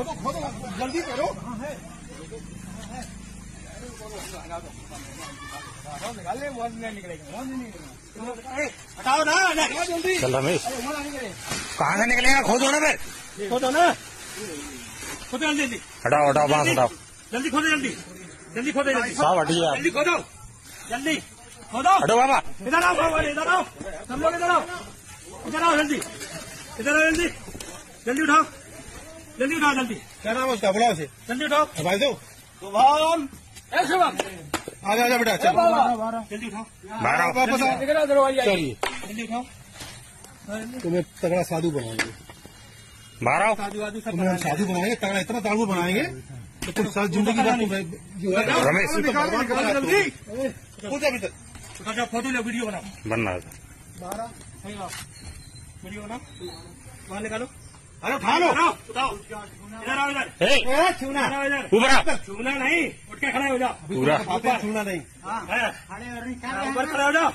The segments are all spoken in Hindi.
खोदो खोदो जल्दी करो हाँ, हटाओ ना कहाँ से निकलेगा खोदो ना फिर खोदो ना खोदो जल्दी हटाओ हटाओ बांस हटाओ जल्दी खोदो जल्दी जल्दी खोदो जल्दी साहब हटिए जल्दी खोदो जल्दी खोदो हटो बाबा इधर आओ बाबा इधर आओ सब लोग इधर आओ इधर आओ जल्दी इधर आओ जल्दी जल्दी उठाओ जल्दी उठाओ जल्दी क्या नाम है उसका बुलाओ उसे जल्दी उठाओ भाई दो शुभम ए आ जा बेटा चलो जल्दी उठाओ बारह वापस आओ चलिए जल्दी उठाओ तुम्हें तगड़ा साधु बनाएंगे बारह तुम्हें हम साधु बनाएंगे तगड़ा इतना ताड़ू बनाएंगे तो तुम साथ जिंदगी रमेश जल्दी फोटो ले वीडियो बनाओ बनना बारह वीडियो बनाओ वहां निकालो अरे उठाओ इधर नहीं उठ के खड़ा हो जाओ तो पूरा नहीं हाँ। हाँ। हाँ, ऊपर हो जाओ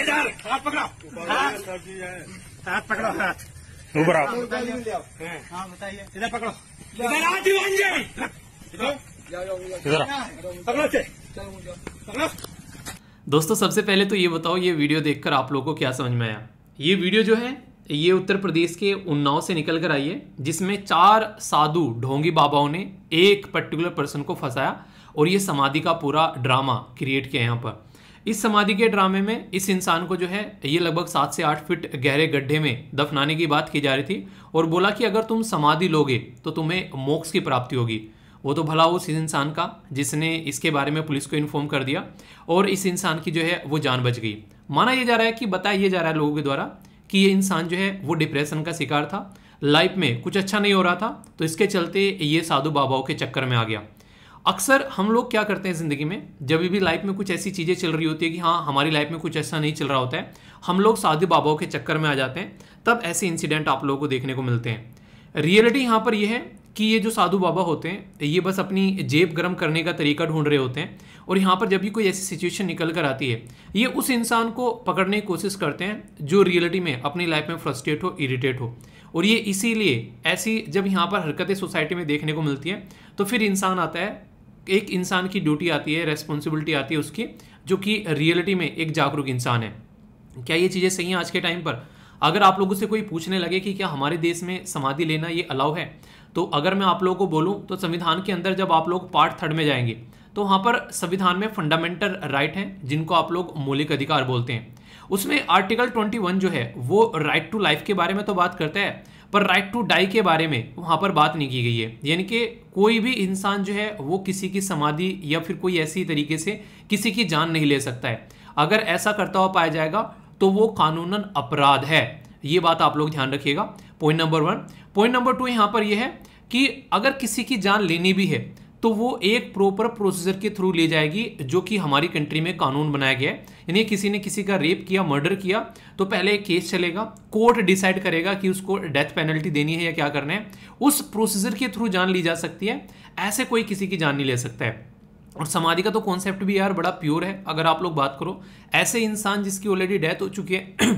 इधर हाथ पकड़ो हाथ पकड़ो हाथ बताइए इधर पकड़ो इधर इधर पकड़ो से दोस्तों सबसे पहले तो ये बताओ ये वीडियो देखकर आप लोगों को क्या समझ में आया ये वीडियो जो है ये उत्तर प्रदेश के उन्नाव से निकल कर आई है जिसमें चार साधु ढोंगी बाबाओं ने एक पर्टिकुलर पर्सन को फंसाया और ये समाधि का पूरा ड्रामा क्रिएट किया यहाँ पर इस समाधि के ड्रामे में इस इंसान को जो है ये लगभग सात से आठ फीट गहरे गड्ढे में दफनाने की बात की जा रही थी और बोला कि अगर तुम समाधि लोगे तो तुम्हें मोक्ष की प्राप्ति होगी वो तो भला उस इंसान का जिसने इसके बारे में पुलिस को इन्फॉर्म कर दिया और इस इंसान की जो है वो जान बच गई माना यह जा रहा है कि बताया जा रहा है लोगों के द्वारा कि ये इंसान जो है वो डिप्रेशन का शिकार था लाइफ में कुछ अच्छा नहीं हो रहा था तो इसके चलते ये साधु बाबाओं के चक्कर में आ गया अक्सर हम लोग क्या करते हैं ज़िंदगी में जब भी लाइफ में कुछ ऐसी चीज़ें चल रही होती है कि हाँ हमारी लाइफ में कुछ ऐसा नहीं चल रहा होता है हम लोग साधु बाबाओं के चक्कर में आ जाते हैं तब ऐसे इंसिडेंट आप लोगों को देखने को मिलते हैं रियलिटी यहाँ पर यह है कि ये जो साधु बाबा होते हैं ये बस अपनी जेब गर्म करने का तरीका ढूंढ रहे होते हैं और यहाँ पर जब भी कोई ऐसी सिचुएशन निकल कर आती है ये उस इंसान को पकड़ने की कोशिश करते हैं जो रियलिटी में अपनी लाइफ में फ्रस्ट्रेट हो इरीटेट हो और ये इसीलिए ऐसी जब यहाँ पर हरकतें सोसाइटी में देखने को मिलती हैं तो फिर इंसान आता है एक इंसान की ड्यूटी आती है रेस्पॉन्सिबिलिटी आती है उसकी जो कि रियलिटी में एक जागरूक इंसान है क्या ये चीज़ें सही हैं आज के टाइम पर अगर आप लोगों से कोई पूछने लगे कि क्या हमारे देश में समाधि लेना ये अलाउ है तो अगर मैं आप लोगों को बोलूँ तो संविधान के अंदर जब आप लोग पार्ट थर्ड में जाएंगे तो वहाँ पर संविधान में फंडामेंटल राइट हैं जिनको आप लोग मौलिक अधिकार बोलते हैं उसमें आर्टिकल 21 जो है वो राइट टू लाइफ के बारे में तो बात करता है पर राइट टू डाई के बारे में वहाँ पर बात नहीं की गई है यानी कि कोई भी इंसान जो है वो किसी की समाधि या फिर कोई ऐसी तरीके से किसी की जान नहीं ले सकता है अगर ऐसा करता हुआ पाया जाएगा तो वो कानूनन अपराध है ये बात आप लोग ध्यान रखिएगा point number one point number two यहाँ पर यह है कि अगर किसी की जान लेनी भी है तो वो एक प्रॉपर प्रोसीजर के थ्रू ले जाएगी जो कि हमारी कंट्री में कानून बनाया गया है यानी किसी ने किसी का रेप किया मर्डर किया तो पहले एक केस चलेगा कोर्ट डिसाइड करेगा कि उसको डेथ पेनल्टी देनी है या क्या करना है उस प्रोसीजर के थ्रू जान ली जा सकती है ऐसे कोई किसी की जान नहीं ले सकता है और समाधि का तो कॉन्सेप्ट भी यार बड़ा प्योर है अगर आप लोग बात करो ऐसे इंसान जिसकी ऑलरेडी डेथ हो चुकी है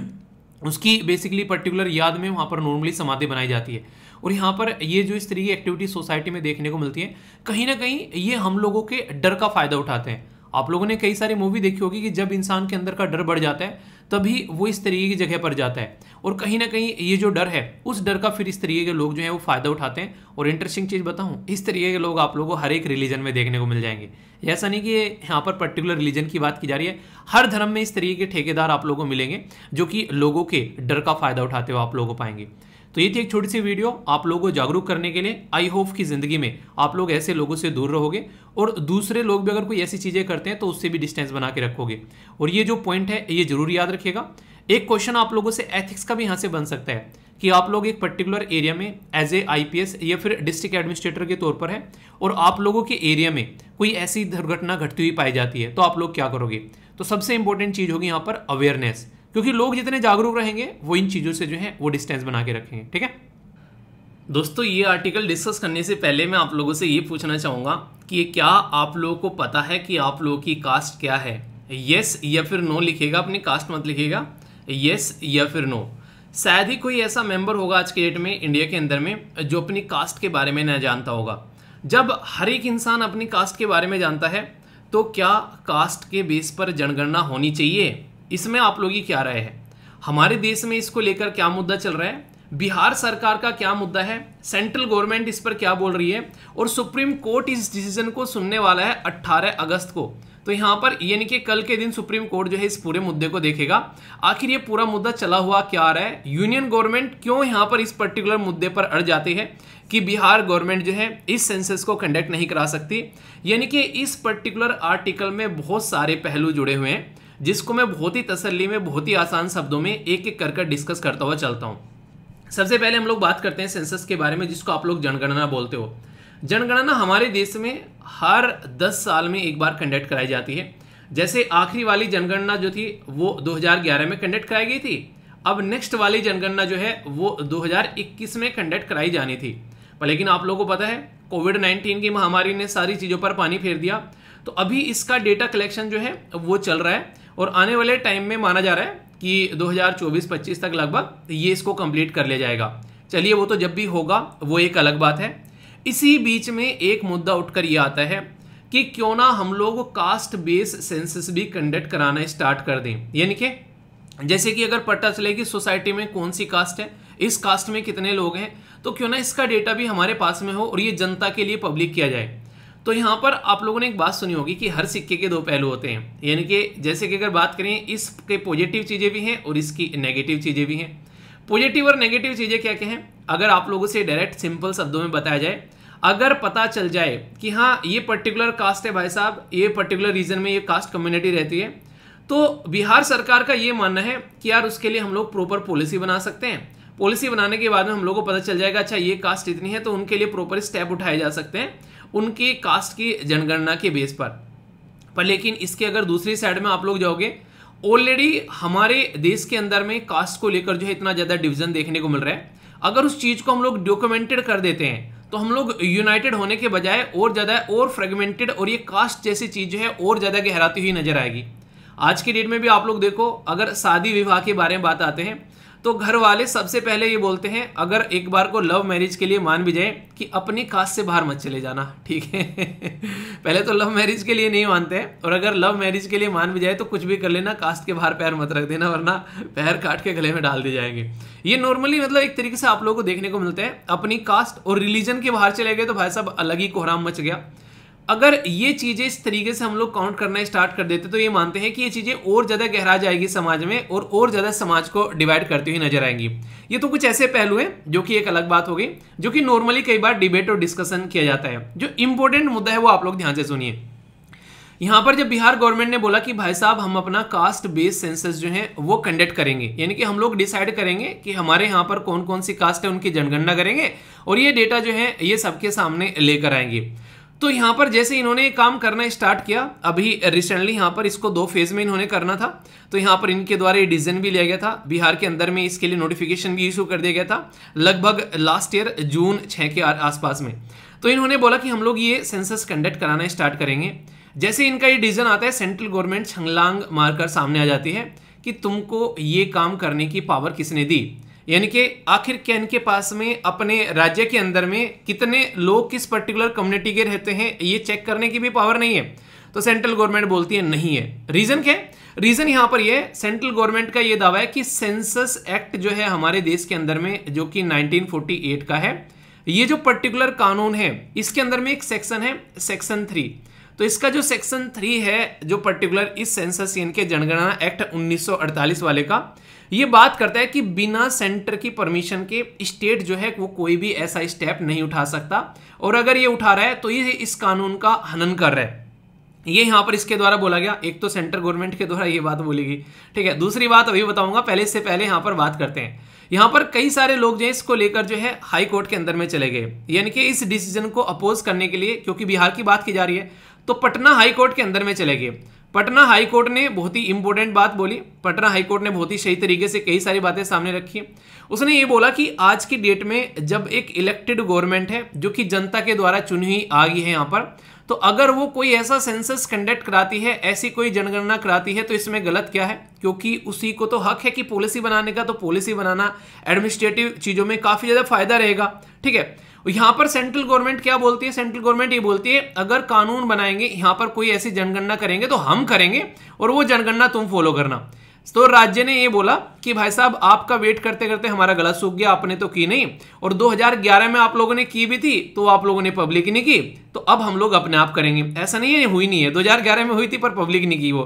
उसकी बेसिकली पर्टिकुलर याद में वहाँ पर नॉर्मली समाधि बनाई जाती है और यहाँ पर ये जो इस तरीके की एक्टिविटी सोसाइटी में देखने को मिलती है कहीं ना कहीं ये हम लोगों के डर का फ़ायदा उठाते हैं आप लोगों ने कई सारी मूवी देखी होगी कि जब इंसान के अंदर का डर बढ़ जाता है तभी वो इस तरीके की जगह पर जाता है और कहीं ना कहीं ये जो डर है उस डर का फिर इस तरीके के लोग जो है वो फ़ायदा उठाते हैं और इंटरेस्टिंग चीज़ बताऊँ इस तरीके के लोग आप लोगों को हर एक रिलीजन में देखने को मिल जाएंगे ऐसा नहीं कि यहाँ पर पर्टिकुलर रिलीजन की बात की जा रही है हर धर्म में इस तरीके के ठेकेदार आप लोगों को मिलेंगे जो कि लोगों के डर का फ़ायदा उठाते हुए आप लोगों को पाएंगे तो ये थी एक छोटी सी वीडियो आप लोगों को जागरूक करने के लिए आई होप कि ज़िंदगी में आप लोग ऐसे लोगों से दूर रहोगे और दूसरे लोग भी अगर कोई ऐसी चीज़ें करते हैं तो उससे भी डिस्टेंस बना के रखोगे और ये जो पॉइंट है ये जरूर याद रखिएगा एक क्वेश्चन आप लोगों से एथिक्स का भी यहाँ से बन सकता है कि आप लोग एक पर्टिकुलर एरिया में एज ए आईपीएस या फिर डिस्ट्रिक्ट एडमिनिस्ट्रेटर के तौर पर है और आप लोगों के एरिया में कोई ऐसी दुर्घटना घटती हुई पाई जाती है तो आप लोग क्या करोगे तो सबसे इंपॉर्टेंट चीज़ होगी यहाँ पर अवेयरनेस क्योंकि लोग जितने जागरूक रहेंगे वो इन चीज़ों से जो है वो डिस्टेंस बना के रखेंगे ठीक है दोस्तों ये आर्टिकल डिस्कस करने से पहले मैं आप लोगों से ये पूछना चाहूँगा कि क्या आप लोगों को पता है कि आप लोगों की कास्ट क्या है येस या फिर नो लिखेगा अपनी कास्ट मत लिखेगा येस या फिर नो शायद ही कोई ऐसा मेंबर होगा आज के डेट में इंडिया के अंदर में जो अपनी कास्ट के बारे में न जानता होगा जब हर एक इंसान अपनी कास्ट के बारे में जानता है तो क्या कास्ट के बेस पर जनगणना होनी चाहिए इसमें आप लोग की क्या राय है हमारे देश में इसको लेकर क्या मुद्दा चल रहा है बिहार सरकार का क्या मुद्दा है सेंट्रल गवर्नमेंट इस पर क्या बोल रही है और सुप्रीम कोर्ट इस डिसीजन को सुनने वाला है 18 अगस्त को तो यहाँ पर यानी कि कल के दिन सुप्रीम कोर्ट जो है इस पूरे मुद्दे को देखेगा आखिर ये पूरा मुद्दा चला हुआ क्या आ रहा है यूनियन गवर्नमेंट क्यों यहाँ पर इस पर्टिकुलर मुद्दे पर अड़ जाती है कि बिहार गवर्नमेंट जो है इस सेंसस को कंडक्ट नहीं करा सकती यानी कि इस पर्टिकुलर आर्टिकल में बहुत सारे पहलू जुड़े हुए हैं जिसको मैं बहुत ही तसल्ली में बहुत ही आसान शब्दों में एक एक कर कर डिस्कस करता हुआ चलता हूँ सबसे पहले हम लोग बात करते हैं सेंसस के बारे में जिसको आप लोग जनगणना बोलते हो जनगणना हमारे देश में हर दस साल में एक बार कंडक्ट कराई जाती है जैसे आखिरी वाली जनगणना जो थी वो 2011 में कंडक्ट कराई गई थी अब नेक्स्ट वाली जनगणना जो है वो 2021 में कंडक्ट कराई जानी थी पर लेकिन आप लोगों को पता है कोविड 19 की महामारी ने सारी चीज़ों पर पानी फेर दिया तो अभी इसका डेटा कलेक्शन जो है वो चल रहा है और आने वाले टाइम में माना जा रहा है कि 2024-25 तक लगभग ये इसको कंप्लीट कर लिया जाएगा चलिए वो तो जब भी होगा वो एक अलग बात है इसी बीच में एक मुद्दा उठकर ये आता है कि क्यों ना हम लोग कास्ट बेस सेंसस भी कंडक्ट कराना स्टार्ट कर दें यानी कि जैसे कि अगर पता चले कि सोसाइटी में कौन सी कास्ट है इस कास्ट में कितने लोग हैं तो क्यों ना इसका डेटा भी हमारे पास में हो और ये जनता के लिए पब्लिक किया जाए तो यहाँ पर आप लोगों ने एक बात सुनी होगी कि हर सिक्के के दो पहलू होते हैं यानी कि जैसे कि अगर बात करें इसके पॉजिटिव चीज़ें भी हैं और इसकी नेगेटिव चीज़ें भी हैं पॉजिटिव और नेगेटिव चीज़ें क्या क्या हैं अगर आप लोगों से डायरेक्ट सिंपल शब्दों में बताया जाए अगर पता चल जाए कि हाँ ये पर्टिकुलर कास्ट है भाई साहब ये पर्टिकुलर रीजन में ये कास्ट कम्युनिटी रहती है तो बिहार सरकार का ये मानना है कि यार उसके लिए हम लोग प्रॉपर पॉलिसी बना सकते हैं पॉलिसी बनाने के बाद में हम लोगों को पता चल जाएगा अच्छा ये कास्ट इतनी है तो उनके लिए प्रॉपर स्टेप उठाए जा सकते हैं उनके कास्ट की जनगणना के बेस पर पर लेकिन इसके अगर दूसरी साइड में आप लोग जाओगे ऑलरेडी हमारे देश के अंदर में कास्ट को लेकर जो है इतना ज़्यादा डिविजन देखने को मिल रहा है अगर उस चीज़ को हम लोग डॉक्यूमेंटेड कर देते हैं तो हम लोग यूनाइटेड होने के बजाय और ज़्यादा और फ्रेगमेंटेड और ये कास्ट जैसी चीज़ जो है और ज़्यादा गहराती हुई नजर आएगी आज की डेट में भी आप लोग देखो अगर शादी विवाह के बारे में बात आते हैं तो घर वाले सबसे पहले ये बोलते हैं अगर एक बार को लव मैरिज के लिए मान भी जाए कि अपनी कास्ट से बाहर मत चले जाना ठीक है पहले तो लव मैरिज के लिए नहीं मानते हैं और अगर लव मैरिज के लिए मान भी जाए तो कुछ भी कर लेना कास्ट के बाहर पैर मत रख देना वरना पैर काट के गले में डाल दिए जाएंगे ये नॉर्मली मतलब एक तरीके से आप लोगों को देखने को मिलते हैं अपनी कास्ट और रिलीजन के बाहर चले गए तो भाई साहब अलग ही कोहराम मच गया अगर ये चीज़ें इस तरीके से हम लोग काउंट करना स्टार्ट कर देते तो ये मानते हैं कि ये चीज़ें और ज़्यादा गहरा जाएगी समाज में और और ज़्यादा समाज को डिवाइड करती हुई नजर आएंगी ये तो कुछ ऐसे पहलू हैं जो कि एक अलग बात हो गई जो कि नॉर्मली कई बार डिबेट और डिस्कशन किया जाता है जो इंपॉर्टेंट मुद्दा है वो आप लोग ध्यान से सुनिए यहाँ पर जब बिहार गवर्नमेंट ने बोला कि भाई साहब हम अपना कास्ट बेस्ड सेंसस जो है वो कंडक्ट करेंगे यानी कि हम लोग डिसाइड करेंगे कि हमारे यहाँ पर कौन कौन सी कास्ट है उनकी जनगणना करेंगे और ये डेटा जो है ये सबके सामने लेकर आएंगे तो यहाँ पर जैसे इन्होंने काम करना स्टार्ट किया अभी रिसेंटली यहां पर इसको दो फेज में इन्होंने करना था तो यहाँ पर इनके द्वारा ये डिसीजन भी लिया गया था बिहार के अंदर में इसके लिए नोटिफिकेशन भी इशू कर दिया गया था लगभग लास्ट ईयर जून छः के आसपास में तो इन्होंने बोला कि हम लोग ये सेंसस कंडक्ट कराना स्टार्ट करेंगे जैसे इनका ये डिसीजन आता है सेंट्रल गवर्नमेंट छंगलांग मारकर सामने आ जाती है कि तुमको ये काम करने की पावर किसने दी यानी कि आखिर क्या इनके पास में अपने राज्य के अंदर में कितने लोग किस पर्टिकुलर कम्युनिटी के रहते हैं ये चेक करने की भी पावर नहीं है तो सेंट्रल गवर्नमेंट बोलती है नहीं है रीज़न क्या है रीज़न यहां पर ये सेंट्रल गवर्नमेंट का ये दावा है कि सेंसस एक्ट जो है हमारे देश के अंदर में जो कि 1948 का है ये जो पर्टिकुलर कानून है इसके अंदर में एक सेक्शन है सेक्शन थ्री तो इसका जो सेक्शन थ्री है जो पर्टिकुलर इस सेंसस इनके जनगणना एक्ट 1948 वाले का ये बात करता है कि बिना सेंटर की परमिशन के स्टेट जो है वो कोई भी ऐसा स्टेप नहीं उठा सकता और अगर ये उठा रहा है तो ये इस कानून का हनन कर रहा है ये यहां पर इसके द्वारा बोला गया एक तो सेंट्रल गवर्नमेंट के द्वारा ये बात बोली गई ठीक है दूसरी बात अभी बताऊंगा पहले से पहले यहां पर बात करते हैं यहां पर कई सारे लोग जो है इसको लेकर जो है हाई कोर्ट के अंदर में चले गए यानी कि इस डिसीजन को अपोज करने के लिए क्योंकि बिहार की बात की जा रही है तो पटना हाई कोर्ट के अंदर में चले गए पटना हाई कोर्ट ने बहुत ही इंपॉर्टेंट बात बोली पटना हाई कोर्ट ने बहुत ही सही तरीके से कई सारी बातें सामने रखी उसने ये बोला कि आज की डेट में जब एक इलेक्टेड गवर्नमेंट है जो कि जनता के द्वारा चुनी हुई आ गई है यहाँ पर तो अगर वो कोई ऐसा सेंसस कंडक्ट कराती है ऐसी कोई जनगणना कराती है तो इसमें गलत क्या है क्योंकि उसी को तो हक है कि पॉलिसी बनाने का तो पॉलिसी बनाना एडमिनिस्ट्रेटिव चीज़ों में काफ़ी ज़्यादा फायदा रहेगा ठीक है यहां पर सेंट्रल गवर्नमेंट क्या बोलती है सेंट्रल गवर्नमेंट ये बोलती है अगर कानून बनाएंगे यहां पर कोई ऐसी जनगणना करेंगे तो हम करेंगे और वो जनगणना तुम फॉलो करना तो राज्य ने ये बोला कि भाई साहब आपका वेट करते करते हमारा गला सूख गया आपने तो की नहीं और 2011 में आप लोगों ने की भी थी तो आप लोगों ने पब्लिक नहीं की तो अब हम लोग अपने आप करेंगे ऐसा नहीं है हुई नहीं है 2011 में हुई थी पर पब्लिक नहीं की वो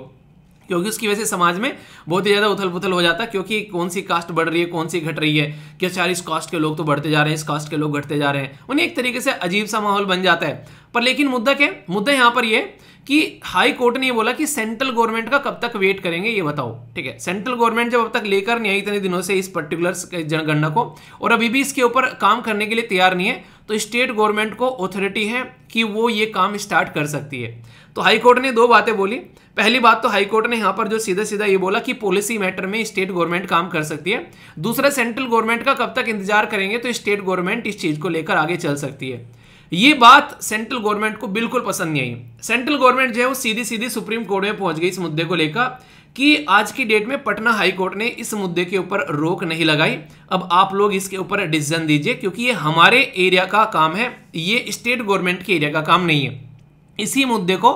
क्योंकि उसकी वजह से समाज में बहुत ही ज़्यादा उथल पुथल हो जाता है क्योंकि कौन सी कास्ट बढ़ रही है कौन सी घट रही है क्या अच्छा चार इस कास्ट के लोग तो बढ़ते जा रहे हैं इस कास्ट के लोग घटते जा रहे हैं उन्हें एक तरीके से अजीब सा माहौल बन जाता है पर लेकिन मुद्दा क्या मुद्दा यहां पर यह कि हाई कोर्ट ने बोला कि सेंट्रल गवर्नमेंट का कब तक वेट करेंगे ये बताओ ठीक है सेंट्रल गवर्नमेंट जब अब तक लेकर नहीं आई इतने दिनों से इस पर्टिकुलर जनगणना को और अभी भी इसके ऊपर काम करने के लिए तैयार नहीं है तो स्टेट गवर्नमेंट को अथॉरिटी है कि वो ये काम स्टार्ट कर सकती है तो हाई कोर्ट ने दो बातें बोली पहली बात तो हाई कोर्ट ने यहाँ पर जो सीधा सीधा ये बोला कि पॉलिसी मैटर में स्टेट गवर्नमेंट काम कर सकती है दूसरा सेंट्रल गवर्नमेंट का कब तक इंतजार करेंगे तो स्टेट गवर्नमेंट इस चीज़ को लेकर आगे चल सकती है ये बात सेंट्रल गवर्नमेंट को बिल्कुल पसंद नहीं आई सेंट्रल गवर्नमेंट जो है वो सीधी सीधी सुप्रीम कोर्ट में पहुंच गई इस मुद्दे को लेकर कि आज की डेट में पटना हाई कोर्ट ने इस मुद्दे के ऊपर रोक नहीं लगाई अब आप लोग इसके ऊपर डिसीजन दीजिए क्योंकि ये हमारे एरिया का काम है ये स्टेट गवर्नमेंट के एरिया का काम नहीं है इसी मुद्दे को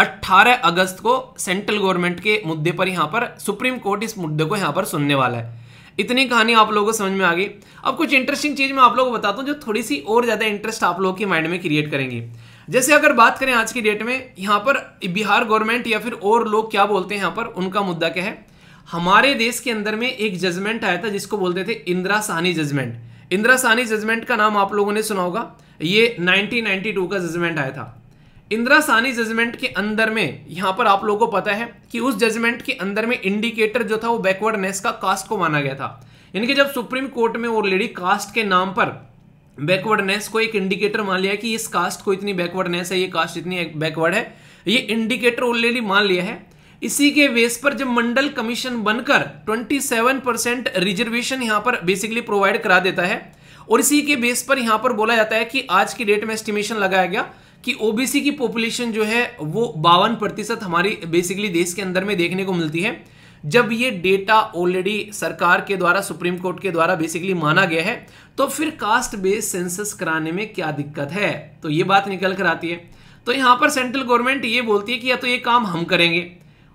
18 अगस्त को सेंट्रल गवर्नमेंट के मुद्दे पर यहां पर सुप्रीम कोर्ट इस मुद्दे को यहां पर सुनने वाला है इतनी कहानी आप लोगों को समझ में आ गई अब कुछ इंटरेस्टिंग चीज़ मैं आप लोगों को बताता हूँ जो थोड़ी सी और ज़्यादा इंटरेस्ट आप लोगों के माइंड में क्रिएट करेंगी जैसे अगर बात करें आज की डेट में यहां पर बिहार गवर्नमेंट या फिर और लोग क्या बोलते हैं यहाँ पर उनका मुद्दा क्या है हमारे देश के अंदर में एक जजमेंट आया था जिसको बोलते थे इंदिरा सहनी जजमेंट इंदिरा सहनी जजमेंट का नाम आप लोगों ने सुना होगा ये 1992 का जजमेंट आया था इंदिरा सानी जजमेंट के अंदर में यहां पर आप लोगों को पता है कि उस जजमेंट के अंदर में इंडिकेटर जो था वो बैकवर्डनेस का कास्ट को माना गया था यानी कि जब सुप्रीम कोर्ट में ऑलरेडी कास्ट के नाम पर बैकवर्डनेस को एक इंडिकेटर मान लिया कि इस कास्ट को इतनी बैकवर्डनेस है ये कास्ट इतनी बैकवर्ड है ये इंडिकेटर ऑलरेडी मान लिया है इसी के बेस पर जब मंडल कमीशन बनकर 27 परसेंट रिजर्वेशन यहाँ पर बेसिकली प्रोवाइड करा देता है और इसी के बेस पर यहां पर बोला जाता है कि आज की डेट में एस्टिमेशन लगाया गया कि ओबीसी की पॉपुलेशन जो है वो बावन प्रतिशत हमारी बेसिकली देश के अंदर में देखने को मिलती है जब ये डेटा ऑलरेडी सरकार के द्वारा सुप्रीम कोर्ट के द्वारा बेसिकली माना गया है तो फिर कास्ट बेस्ड सेंसस कराने में क्या दिक्कत है तो ये बात निकल कर आती है तो यहां पर सेंट्रल गवर्नमेंट ये बोलती है कि या तो ये काम हम करेंगे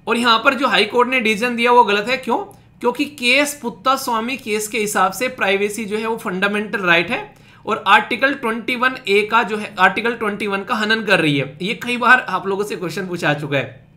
और यहां पर जो हाई कोर्ट ने डिसीजन दिया वो गलत है क्यों क्योंकि केस पुत्ता स्वामी केस के हिसाब से प्राइवेसी जो है वो फंडामेंटल राइट है और आर्टिकल 21 ए का जो है आर्टिकल 21 का हनन कर रही है ये कई बार आप लोगों से क्वेश्चन पूछा चुका है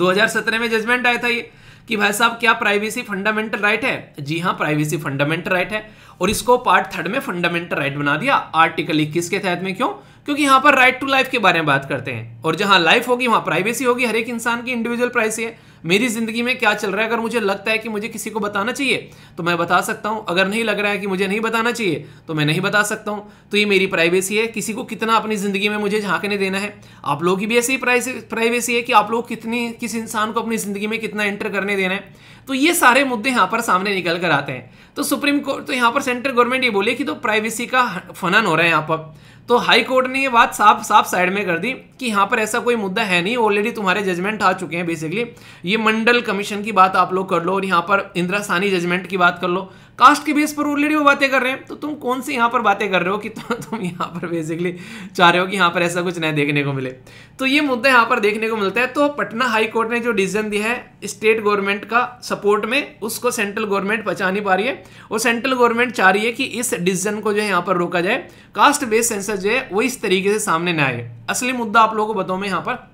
2017 में जजमेंट आया था ये कि भाई साहब क्या प्राइवेसी फंडामेंटल राइट है जी हाँ प्राइवेसी फंडामेंटल राइट है और इसको पार्ट थर्ड में फंडामेंटल राइट बना दिया आर्टिकल इक्कीस के तहत में क्यों क्योंकि यहां पर राइट टू लाइफ के बारे में बात करते हैं और जहां लाइफ होगी वहां प्राइवेसी होगी हर एक इंसान की इंडिविजुअल प्राइवेसी है मेरी ज़िंदगी में क्या चल रहा है अगर मुझे लगता है कि मुझे किसी को बताना चाहिए तो मैं बता सकता हूं अगर नहीं लग रहा है कि मुझे नहीं बताना चाहिए तो मैं नहीं बता सकता हूँ तो ये मेरी प्राइवेसी है किसी को कितना अपनी ज़िंदगी में मुझे झांकने देना है आप लोगों की भी ऐसी प्राइवेसी है कि आप लोग कितनी किस इंसान को अपनी ज़िंदगी में कितना एंटर करने देना है तो ये सारे मुद्दे यहाँ पर सामने निकल कर आते हैं तो सुप्रीम कोर्ट तो यहाँ पर सेंट्रल गवर्नमेंट ये बोले कि तो प्राइवेसी का फनन हो रहा है यहाँ पर तो हाई कोर्ट ने ये बात साफ साफ साइड में कर दी कि यहाँ पर ऐसा कोई मुद्दा है नहीं ऑलरेडी तुम्हारे जजमेंट आ चुके हैं बेसिकली ये मंडल कमीशन की बात आप लोग कर लो और यहाँ पर इंदिरा सानी जजमेंट की बात कर लो कास्ट के बेस पर ऑलरेडी वो बातें कर रहे हैं तो तुम कौन से यहाँ पर बातें कर रहे हो कि तुम, तुम यहाँ पर बेसिकली चाह रहे हो कि यहाँ पर ऐसा कुछ नया देखने को मिले तो ये मुद्दा यहाँ पर देखने को मिलता है तो पटना हाई कोर्ट ने जो डिसीजन दिया है स्टेट गवर्नमेंट का सपोर्ट में उसको सेंट्रल गवर्नमेंट बचा नहीं पा रही है और सेंट्रल गवर्नमेंट चाह रही है कि इस डिसीजन को जो है यहाँ पर रोका जाए कास्ट बेस्ड सेंसर जो है वो इस तरीके से सामने न आए असली मुद्दा आप लोगों को बताऊँ मैं यहाँ पर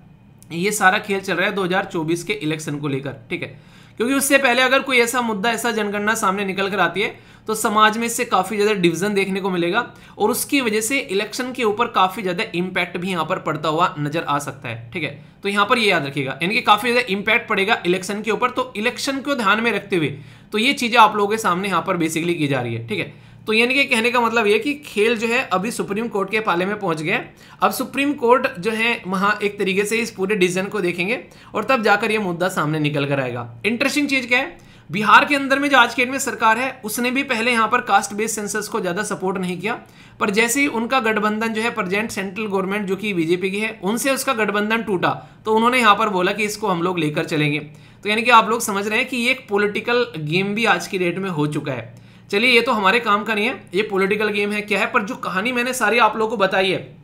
ये सारा खेल चल रहा है 2024 के इलेक्शन को लेकर ठीक है क्योंकि उससे पहले अगर कोई ऐसा मुद्दा ऐसा जनगणना सामने निकल कर आती है तो समाज में इससे काफ़ी ज़्यादा डिवीज़न देखने को मिलेगा और उसकी वजह से इलेक्शन के ऊपर काफ़ी ज़्यादा इंपैक्ट भी यहां पर पड़ता हुआ नजर आ सकता है ठीक है तो यहां पर ये याद रखिएगा यानी कि काफ़ी ज़्यादा इंपैक्ट पड़ेगा इलेक्शन के ऊपर तो इलेक्शन को ध्यान में रखते हुए तो ये चीज़ें आप लोगों के सामने यहाँ पर बेसिकली की जा रही है ठीक है तो यानी कि कहने का मतलब ये कि खेल जो है अभी सुप्रीम कोर्ट के पाले में पहुंच गया अब सुप्रीम कोर्ट जो है वहाँ एक तरीके से इस पूरे डिसीजन को देखेंगे और तब जाकर ये मुद्दा सामने निकल कर आएगा इंटरेस्टिंग चीज़ क्या है बिहार के अंदर में जो आज के डेट में सरकार है उसने भी पहले यहाँ पर कास्ट बेस्ड सेंसस को ज़्यादा सपोर्ट नहीं किया पर जैसे ही उनका गठबंधन जो है प्रजेंट सेंट्रल गवर्नमेंट जो कि बीजेपी की है उनसे उसका गठबंधन टूटा तो उन्होंने यहाँ पर बोला कि इसको हम लोग लेकर चलेंगे तो यानी कि आप लोग समझ रहे हैं कि ये एक पोलिटिकल गेम भी आज की डेट में हो चुका है चलिए ये तो हमारे काम का नहीं है ये पॉलिटिकल गेम है क्या है पर जो कहानी मैंने सारी आप लोगों को बताई है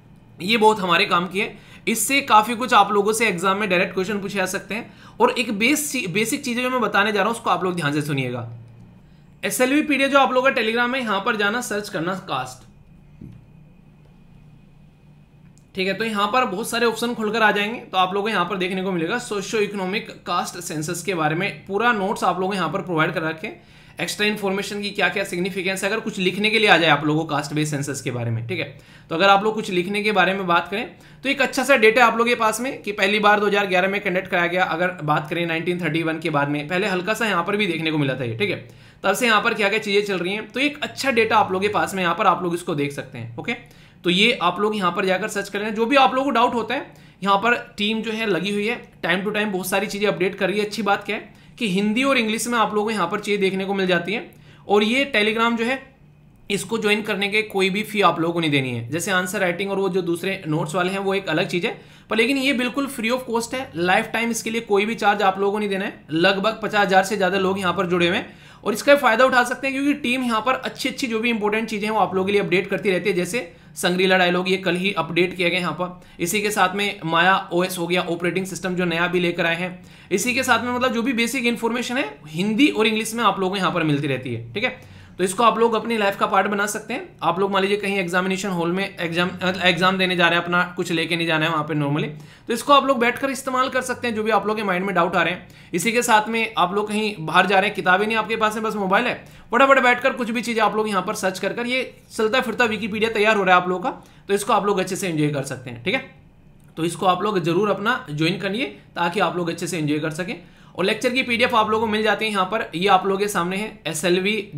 ये बहुत हमारे काम की है इससे काफ़ी कुछ आप लोगों से एग्जाम में डायरेक्ट क्वेश्चन पूछे जा सकते हैं और एक बेस बेसिक चीज़ें जो मैं बताने जा रहा हूं उसको आप लोग ध्यान से सुनिएगा एस एल वी पीडिया जो आप लोगों का टेलीग्राम है यहां पर जाना सर्च करना कास्ट ठीक है तो यहां पर बहुत सारे ऑप्शन खुलकर आ जाएंगे तो आप लोगों को यहां पर देखने को मिलेगा सोशियो इकोनॉमिक कास्ट सेंसस के बारे में पूरा नोट्स आप लोगों को यहाँ पर प्रोवाइड कर रखे एक्स्ट्रा इन्फॉर्मेशन की क्या क्या सिग्निफिकेंस है अगर कुछ लिखने के लिए आ जाए आप लोगों को कास्ट बेस सेंसस के बारे में ठीक है तो अगर आप लोग कुछ लिखने के बारे में बात करें तो एक अच्छा सा डेटा आप लोगों के पास में कि पहली बार 2011 में कंडक्ट कराया गया अगर बात करें नाइनटीन के बाद में पहले हल्का सा यहाँ पर भी देखने को मिला था ये ठीक है तब से यहाँ पर क्या क्या चीज़ें चल रही हैं तो एक अच्छा डेटा आप लोगों के पास में यहाँ पर आप लोग इसको देख सकते हैं ओके तो ये आप लोग यहाँ पर जाकर सर्च करें जो भी आप लोगों को डाउट होता है यहाँ पर टीम जो है लगी हुई है टाइम टू टाइम बहुत सारी चीज़ें अपडेट कर रही है अच्छी बात क्या है कि हिंदी और इंग्लिश में आप लोगों को यहां पर चीज़ देखने को मिल जाती है और ये टेलीग्राम जो है इसको ज्वाइन करने के कोई भी फी आप लोगों को नहीं देनी है जैसे आंसर राइटिंग और वो जो दूसरे नोट्स वाले हैं वो एक अलग चीज़ है पर लेकिन ये बिल्कुल फ्री ऑफ कॉस्ट है लाइफ टाइम इसके लिए कोई भी चार्ज आप लोगों को नहीं देना है लगभग पचास हज़ार से ज़्यादा लोग यहां पर जुड़े हुए हैं और इसका फायदा उठा सकते हैं क्योंकि टीम यहां पर अच्छी अच्छी जो भी इंपॉर्टेंट चीज़ें हैं वो आप लोगों के लिए अपडेट करती रहती है जैसे संग्रीला डायलॉग ये कल ही अपडेट किया गया यहाँ पर इसी के साथ में माया ओएस हो गया ऑपरेटिंग सिस्टम जो नया भी लेकर आए हैं इसी के साथ में मतलब जो भी बेसिक इन्फॉर्मेशन है हिंदी और इंग्लिश में आप लोगों को यहाँ पर मिलती रहती है ठीक है तो इसको आप लोग अपनी लाइफ का पार्ट बना सकते हैं आप लोग मान लीजिए कहीं एग्जामिनेशन हॉल में एग्जाम मतलब एग्जाम देने जा रहे हैं अपना कुछ लेके नहीं जाना है वहाँ पे नॉर्मली तो इसको आप लोग बैठकर इस्तेमाल कर सकते हैं जो भी आप लोग के माइंड में डाउट आ रहे हैं इसी के साथ में आप लोग कहीं बाहर जा रहे हैं किताबें नहीं आपके पास है बस मोबाइल है फटाफट बैठकर कुछ भी चीज़ें आप लोग यहाँ पर सर्च कर कर ये चलता फिरता विकीपीडिया तैयार हो रहा है आप लोग का तो इसको आप लोग अच्छे से इन्जॉय कर सकते हैं ठीक है तो इसको आप लोग जरूर अपना ज्वाइन करिए ताकि आप लोग अच्छे से इन्जॉय कर सकें और लेक्चर की पीडीएफ आप लोगों को मिल जाती है यहाँ पर ये आप लोगों के सामने है एस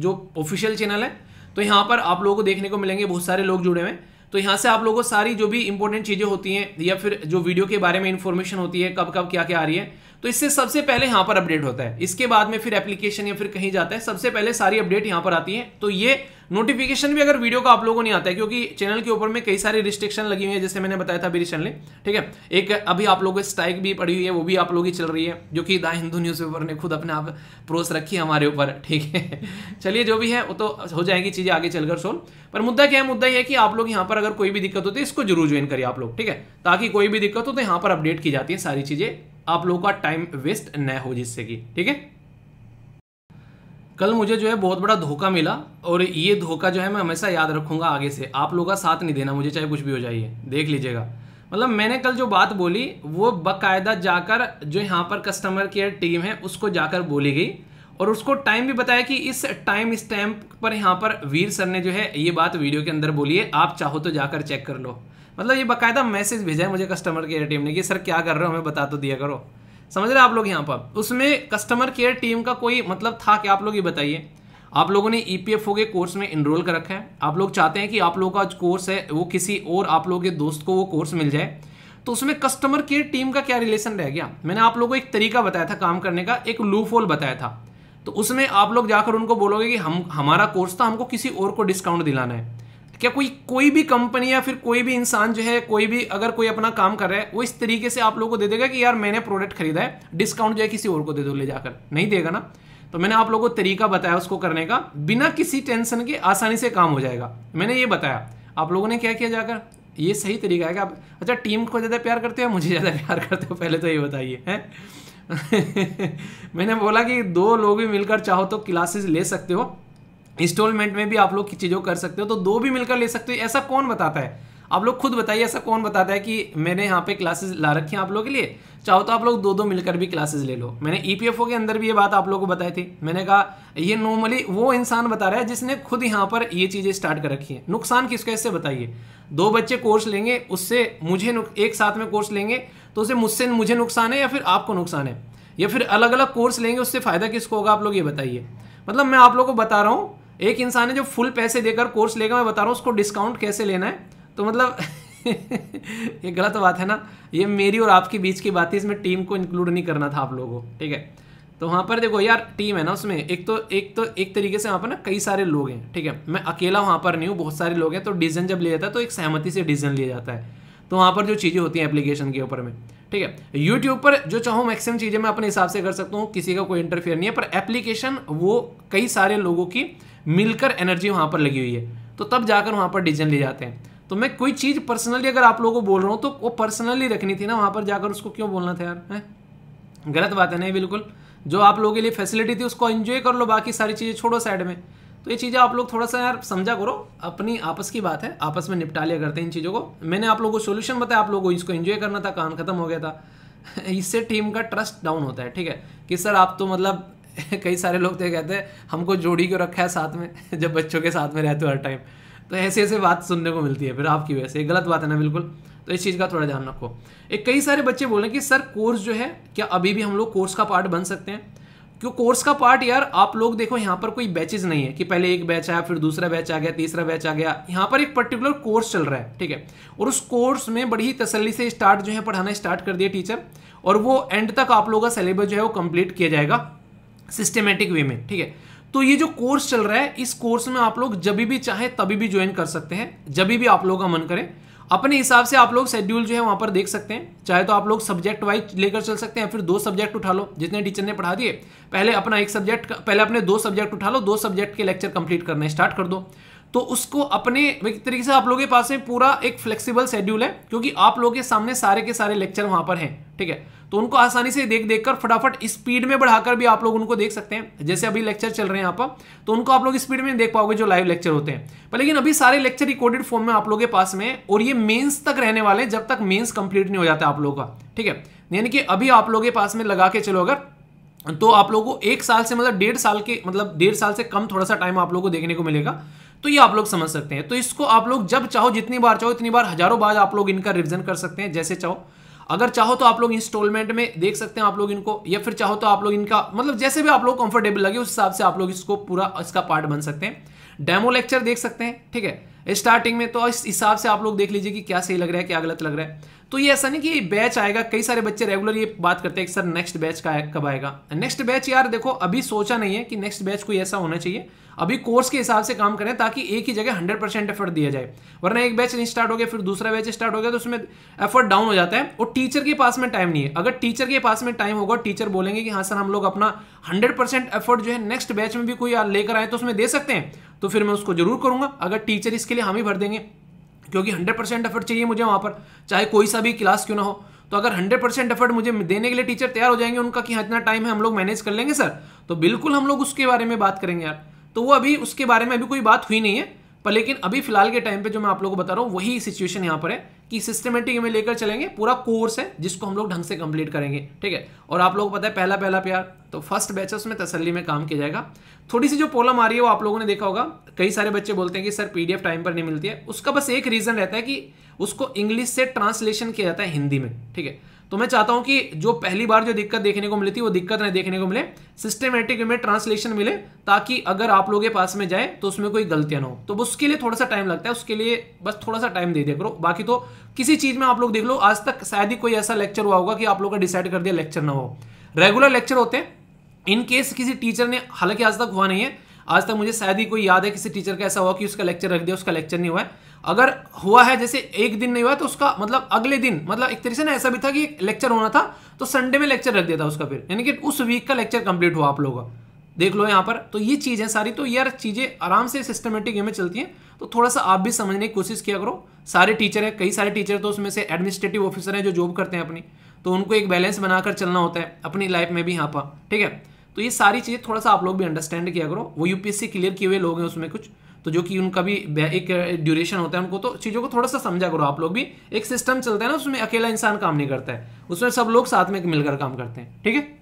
जो ऑफिशियल चैनल है तो यहाँ पर आप लोगों को देखने को मिलेंगे बहुत सारे लोग जुड़े हुए हैं तो यहाँ से आप लोगों को सारी जो भी इंपॉर्टेंट चीज़ें होती हैं या फिर जो वीडियो के बारे में इन्फॉर्मेशन होती है कब कब क्या क्या आ रही है तो इससे सबसे पहले यहां पर अपडेट होता है इसके बाद में फिर एप्लीकेशन या फिर कहीं जाता है सबसे पहले सारी अपडेट यहां पर आती है तो ये नोटिफिकेशन भी अगर वीडियो का आप लोगों को नहीं आता है क्योंकि चैनल के ऊपर में कई सारी रिस्ट्रिक्शन लगी हुई है जैसे मैंने बताया था अभी रिसेंटली ठीक है एक अभी आप लोगों स्ट्राइक भी पड़ी हुई है वो भी आप लोगों की चल रही है जो कि द हिंदू पेपर ने खुद अपने आप प्रोस रखी है हमारे ऊपर ठीक है चलिए जो भी है वो तो हो जाएगी चीज़ें आगे चलकर सोल्व पर मुद्दा क्या है मुद्दा यह है कि आप लोग यहाँ पर अगर कोई भी दिक्कत होती है इसको जरूर ज्वाइन करिए आप लोग ठीक है ताकि कोई भी दिक्कत हो तो यहाँ पर अपडेट की जाती है सारी चीज़ें आप लोगों का टाइम वेस्ट न हो जिससे कि ठीक है कल मुझे जो है बहुत बड़ा धोखा मिला और ये धोखा जो है मैं हमेशा याद रखूंगा आगे से आप लोगों का साथ नहीं देना मुझे चाहे कुछ भी हो जाइए देख लीजिएगा मतलब मैंने कल जो बात बोली वो बकायदा जाकर जो यहाँ पर कस्टमर केयर टीम है उसको जाकर बोली गई और उसको टाइम भी बताया कि इस टाइम स्टैम्प पर यहाँ पर वीर सर ने जो है ये बात वीडियो के अंदर बोली है आप चाहो तो जाकर चेक कर लो मतलब ये बाकायदा मैसेज भेजा है मुझे कस्टमर केयर टीम ने कि सर क्या कर रहे हो हमें बता तो दिया करो समझ रहे आप लोग यहाँ पर उसमें कस्टमर केयर टीम का कोई मतलब था कि आप लोग ये बताइए आप लोगों ने ई e के कोर्स में इनरोल कर रखा है आप लोग चाहते हैं कि आप लोगों का जो कोर्स है वो किसी और आप लोगों के दोस्त को वो कोर्स मिल जाए तो उसमें कस्टमर केयर टीम का क्या रिलेशन रह गया मैंने आप लोगों को एक तरीका बताया था काम करने का एक लूफ होल बताया था तो उसमें आप लोग जाकर उनको बोलोगे कि हम हमारा कोर्स था हमको किसी और को डिस्काउंट दिलाना है क्या कोई कोई भी कंपनी या फिर कोई भी इंसान जो है कोई भी अगर कोई अपना काम कर रहा है वो इस तरीके से आप लोगों को दे देगा कि यार मैंने प्रोडक्ट खरीदा है डिस्काउंट जो है किसी और को दे दो ले जाकर नहीं देगा ना तो मैंने आप लोगों को तरीका बताया उसको करने का बिना किसी टेंशन के आसानी से काम हो जाएगा मैंने ये बताया आप लोगों ने क्या किया जाकर ये सही तरीका है कि आप अच्छा टीम को ज़्यादा प्यार करते हो मुझे ज़्यादा प्यार करते हो पहले तो ये बताइए हैं मैंने बोला कि दो लोग भी मिलकर चाहो तो क्लासेस ले सकते हो इंस्टॉलमेंट में भी आप लोग चीज़ों कर सकते हो तो दो भी मिलकर ले सकते हो ऐसा कौन बताता है आप लोग खुद बताइए ऐसा कौन बताता है कि मैंने यहाँ पे क्लासेस ला रखी हैं आप लोगों के लिए चाहो तो आप लोग दो दो मिलकर भी क्लासेस ले लो मैंने ईपीएफओ e के अंदर भी ये बात आप लोगों को बताई थी मैंने कहा ये नॉर्मली वो इंसान बता रहा है जिसने खुद यहाँ पर ये चीज़ें स्टार्ट कर रखी है नुकसान किसका इससे बताइए दो बच्चे कोर्स लेंगे उससे मुझे एक साथ में कोर्स लेंगे तो उसे मुझसे मुझे नुकसान है या फिर आपको नुकसान है या फिर अलग अलग कोर्स लेंगे उससे फ़ायदा किसको होगा आप लोग ये बताइए मतलब मैं आप लोग को बता रहा हूँ एक इंसान है जो फुल पैसे देकर कोर्स लेगा मैं बता रहा हूँ उसको डिस्काउंट कैसे लेना है तो मतलब ये गलत बात है ना ये मेरी और आपके बीच की बात है इसमें टीम को इंक्लूड नहीं करना था आप लोगों को ठीक है तो वहाँ पर देखो यार टीम है ना उसमें एक तो एक तो एक तरीके से वहाँ पर ना कई सारे लोग हैं ठीक है मैं अकेला वहाँ पर नहीं हूँ बहुत सारे लोग हैं तो डिसीजन जब लिया जाता है तो एक सहमति से डिसीजन लिया जाता है तो वहाँ पर जो चीज़ें होती हैं एप्लीकेशन के ऊपर में ठीक है यूट्यूब पर जो चाहूँ मैक्सिमम चीज़ें मैं अपने हिसाब से कर सकता हूँ किसी का कोई इंटरफेयर नहीं है पर एप्लीकेशन वो कई सारे लोगों की मिलकर एनर्जी वहाँ पर लगी हुई है तो तब जाकर वहाँ पर डिसीजन ले जाते हैं तो मैं कोई चीज़ पर्सनली अगर आप लोगों को बोल रहा हूँ तो वो पर्सनली रखनी थी ना वहाँ पर जाकर उसको क्यों बोलना था यार है गलत बात है नहीं बिल्कुल जो आप लोगों के लिए फैसिलिटी थी उसको एंजॉय कर लो बाकी सारी चीज़ें छोड़ो साइड में तो ये चीज़ें आप लोग थोड़ा सा यार समझा करो अपनी आपस की बात है आपस में निपटा लिया करते हैं इन चीज़ों को मैंने आप लोगों को सोल्यूशन बताया आप लोगों को इसको एंजॉय करना था कान खत्म हो गया था इससे टीम का ट्रस्ट डाउन होता है ठीक है कि सर आप तो मतलब कई सारे लोग तो कहते हैं हमको जोड़ी क्यों रखा है साथ में जब बच्चों के साथ में रहते हो हर टाइम तो ऐसे ऐसे बात सुनने को मिलती है फिर आपकी वजह से गलत बात है ना बिल्कुल तो इस चीज़ का थोड़ा ध्यान रखो एक कई सारे बच्चे बोल रहे हैं कि सर कोर्स जो है क्या अभी भी हम लोग कोर्स का पार्ट बन सकते हैं क्यों कोर्स का पार्ट यार आप लोग देखो यहाँ पर कोई बैचेज नहीं है कि पहले एक बैच आया फिर दूसरा बैच आ गया तीसरा बैच आ गया यहाँ पर एक पर्टिकुलर कोर्स चल रहा है ठीक है और उस कोर्स में बड़ी ही तसली से स्टार्ट जो है पढ़ाना स्टार्ट कर दिया टीचर और वो एंड तक आप लोगों का सिलेबस जो है वो कंप्लीट किया जाएगा सिस्टमेटिक वे में ठीक है तो ये जो कोर्स चल रहा है इस कोर्स में आप लोग जब भी चाहे तभी भी ज्वाइन कर सकते हैं जब भी आप लोगों का मन करे अपने हिसाब से आप लोग शेड्यूल जो है वहां पर देख सकते हैं चाहे तो आप लोग सब्जेक्ट वाइज लेकर चल सकते हैं फिर दो सब्जेक्ट उठा लो जितने टीचर ने पढ़ा दिए पहले अपना एक सब्जेक्ट पहले अपने दो सब्जेक्ट उठा लो दो सब्जेक्ट के लेक्चर कंप्लीट करने स्टार्ट कर दो तो उसको अपने एक तरीके से आप लोगों के पास में पूरा एक फ्लेक्सिबल शेड्यूल है क्योंकि आप लोगों के सामने सारे के सारे लेक्चर वहां पर हैं ठीक है तो उनको आसानी से देख देख कर फटाफट स्पीड में बढ़ाकर भी आप लोग उनको देख सकते हैं जैसे अभी लेक्चर चल रहे हैं यहाँ पर तो उनको आप लोग स्पीड में देख पाओगे जो लाइव लेक्चर होते हैं पर लेकिन अभी सारे लेक्चर रिकॉर्डेड फॉर्म में आप लोगों के पास में और ये मेन्स तक रहने वाले हैं जब तक मेन्स कंप्लीट नहीं हो जाता आप लोगों का ठीक है यानी कि अभी आप लोगों के पास में लगा के चलो अगर तो आप लोगों को एक साल से मतलब डेढ़ साल के मतलब डेढ़ साल से कम थोड़ा सा टाइम आप लोगों को देखने को मिलेगा तो ये आप लोग समझ सकते हैं तो इसको आप लोग जब चाहो जितनी बार चाहो इतनी बार हजारों बार आप लोग इनका रिविजन कर सकते हैं जैसे चाहो अगर चाहो तो आप लोग इंस्टॉलमेंट में देख सकते हैं आप लोग इनको या फिर चाहो तो आप लोग इनका मतलब जैसे भी आप लोग कंफर्टेबल लगे उस हिसाब से आप लोग इसको पूरा इसका पार्ट बन सकते हैं डेमो लेक्चर देख सकते हैं ठीक है स्टार्टिंग में तो इस हिसाब से आप लोग देख लीजिए कि क्या सही लग रहा है क्या गलत लग रहा है तो ये ऐसा नहीं कि बैच आएगा कई सारे बच्चे रेगुलर ये बात करते हैं कि सर नेक्स्ट बैच का कब आएगा नेक्स्ट बैच यार देखो अभी सोचा नहीं है कि नेक्स्ट बैच कोई ऐसा होना चाहिए अभी कोर्स के हिसाब से काम करें ताकि एक ही जगह हंड्रेड परसेंट एफर्ट दिया जाए वरना एक बैच नहीं स्टार्ट हो गया फिर दूसरा बैच स्टार्ट हो गया तो उसमें एफर्ट डाउन हो जाता है और टीचर के पास में टाइम नहीं है अगर टीचर के पास में टाइम होगा टीचर बोलेंगे कि हाँ सर हम लोग अपना हंड्रेड परसेंट एफर्ट जो है नेक्स्ट बैच में भी कोई लेकर आए तो उसमें दे सकते हैं तो फिर मैं उसको जरूर करूंगा अगर टीचर इसके लिए हम ही भर देंगे क्योंकि हंड्रेड परसेंट एफर्ट चाहिए मुझे वहाँ पर चाहे कोई सा भी क्लास क्यों ना हो तो अगर 100 परसेंट एफर्ट मुझे देने के लिए टीचर तैयार हो जाएंगे उनका कि हाँ, इतना टाइम है हम लोग मैनेज कर लेंगे सर तो बिल्कुल हम लोग उसके बारे में बात करेंगे यार तो वो अभी उसके बारे में अभी कोई बात हुई नहीं है पर लेकिन अभी फिलहाल के टाइम पे जो मैं आप लोगों को बता रहा हूँ वही सिचुएशन यहाँ पर है कि सिस्टमेटिक में लेकर चलेंगे पूरा कोर्स है जिसको हम लोग ढंग से कंप्लीट करेंगे ठीक है और आप लोगों को पता है पहला पहला प्यार तो फर्स्ट बैच है उसमें तसली में काम किया जाएगा थोड़ी सी जो प्रॉब्लम आ रही है वो आप लोगों ने देखा होगा कई सारे बच्चे बोलते हैं कि सर पीडीएफ टाइम पर नहीं मिलती है उसका बस एक रीज़न रहता है कि उसको इंग्लिश से ट्रांसलेशन किया जाता है हिंदी में ठीक है तो मैं चाहता हूं कि जो पहली बार जो दिक्कत देखने को मिली थी वो दिक्कत नहीं देखने को मिले सिस्टमेटिक में ट्रांसलेशन मिले ताकि अगर आप लोगों के पास में जाए तो उसमें कोई गलतियां ना हो तो उसके लिए थोड़ा सा टाइम लगता है उसके लिए बस थोड़ा सा टाइम दे दिया करो बाकी तो किसी चीज में आप लोग देख लो आज तक शायद ही कोई ऐसा लेक्चर हुआ होगा कि आप लोग का डिसाइड कर दिया लेक्चर ना हो रेगुलर लेक्चर होते हैं इन केस किसी टीचर ने हालांकि आज तक हुआ नहीं है आज तक मुझे शायद ही कोई याद है किसी टीचर का ऐसा हुआ कि उसका लेक्चर रख दिया उसका लेक्चर नहीं हुआ है अगर हुआ है जैसे एक दिन नहीं हुआ तो उसका मतलब अगले दिन मतलब एक तरीके से ना ऐसा भी था कि लेक्चर होना था तो संडे में लेक्चर रख दिया था उसका फिर यानी कि उस वीक का लेक्चर कंप्लीट हुआ आप लोगों का देख लो यहाँ पर तो ये चीज़ है सारी तो यार चीज़ें आराम से सिस्टमेटिक में चलती हैं तो थोड़ा सा आप भी समझने की कोशिश किया करो सारे टीचर हैं कई सारे टीचर तो उसमें से एडमिनिस्ट्रेटिव ऑफिसर हैं जो जॉब करते हैं अपनी तो उनको एक बैलेंस बनाकर चलना होता है अपनी लाइफ में भी यहाँ पर ठीक है तो ये सारी चीज़ें थोड़ा सा आप लोग भी अंडरस्टैंड किया करो वो यूपीएससी क्लियर किए हुए लोग हैं उसमें कुछ तो जो कि उनका भी एक ड्यूरेशन होता है उनको तो चीज़ों को थोड़ा सा समझा करो आप लोग भी एक सिस्टम चलता है ना उसमें अकेला इंसान काम नहीं करता है उसमें सब लोग साथ में मिलकर काम करते हैं ठीक है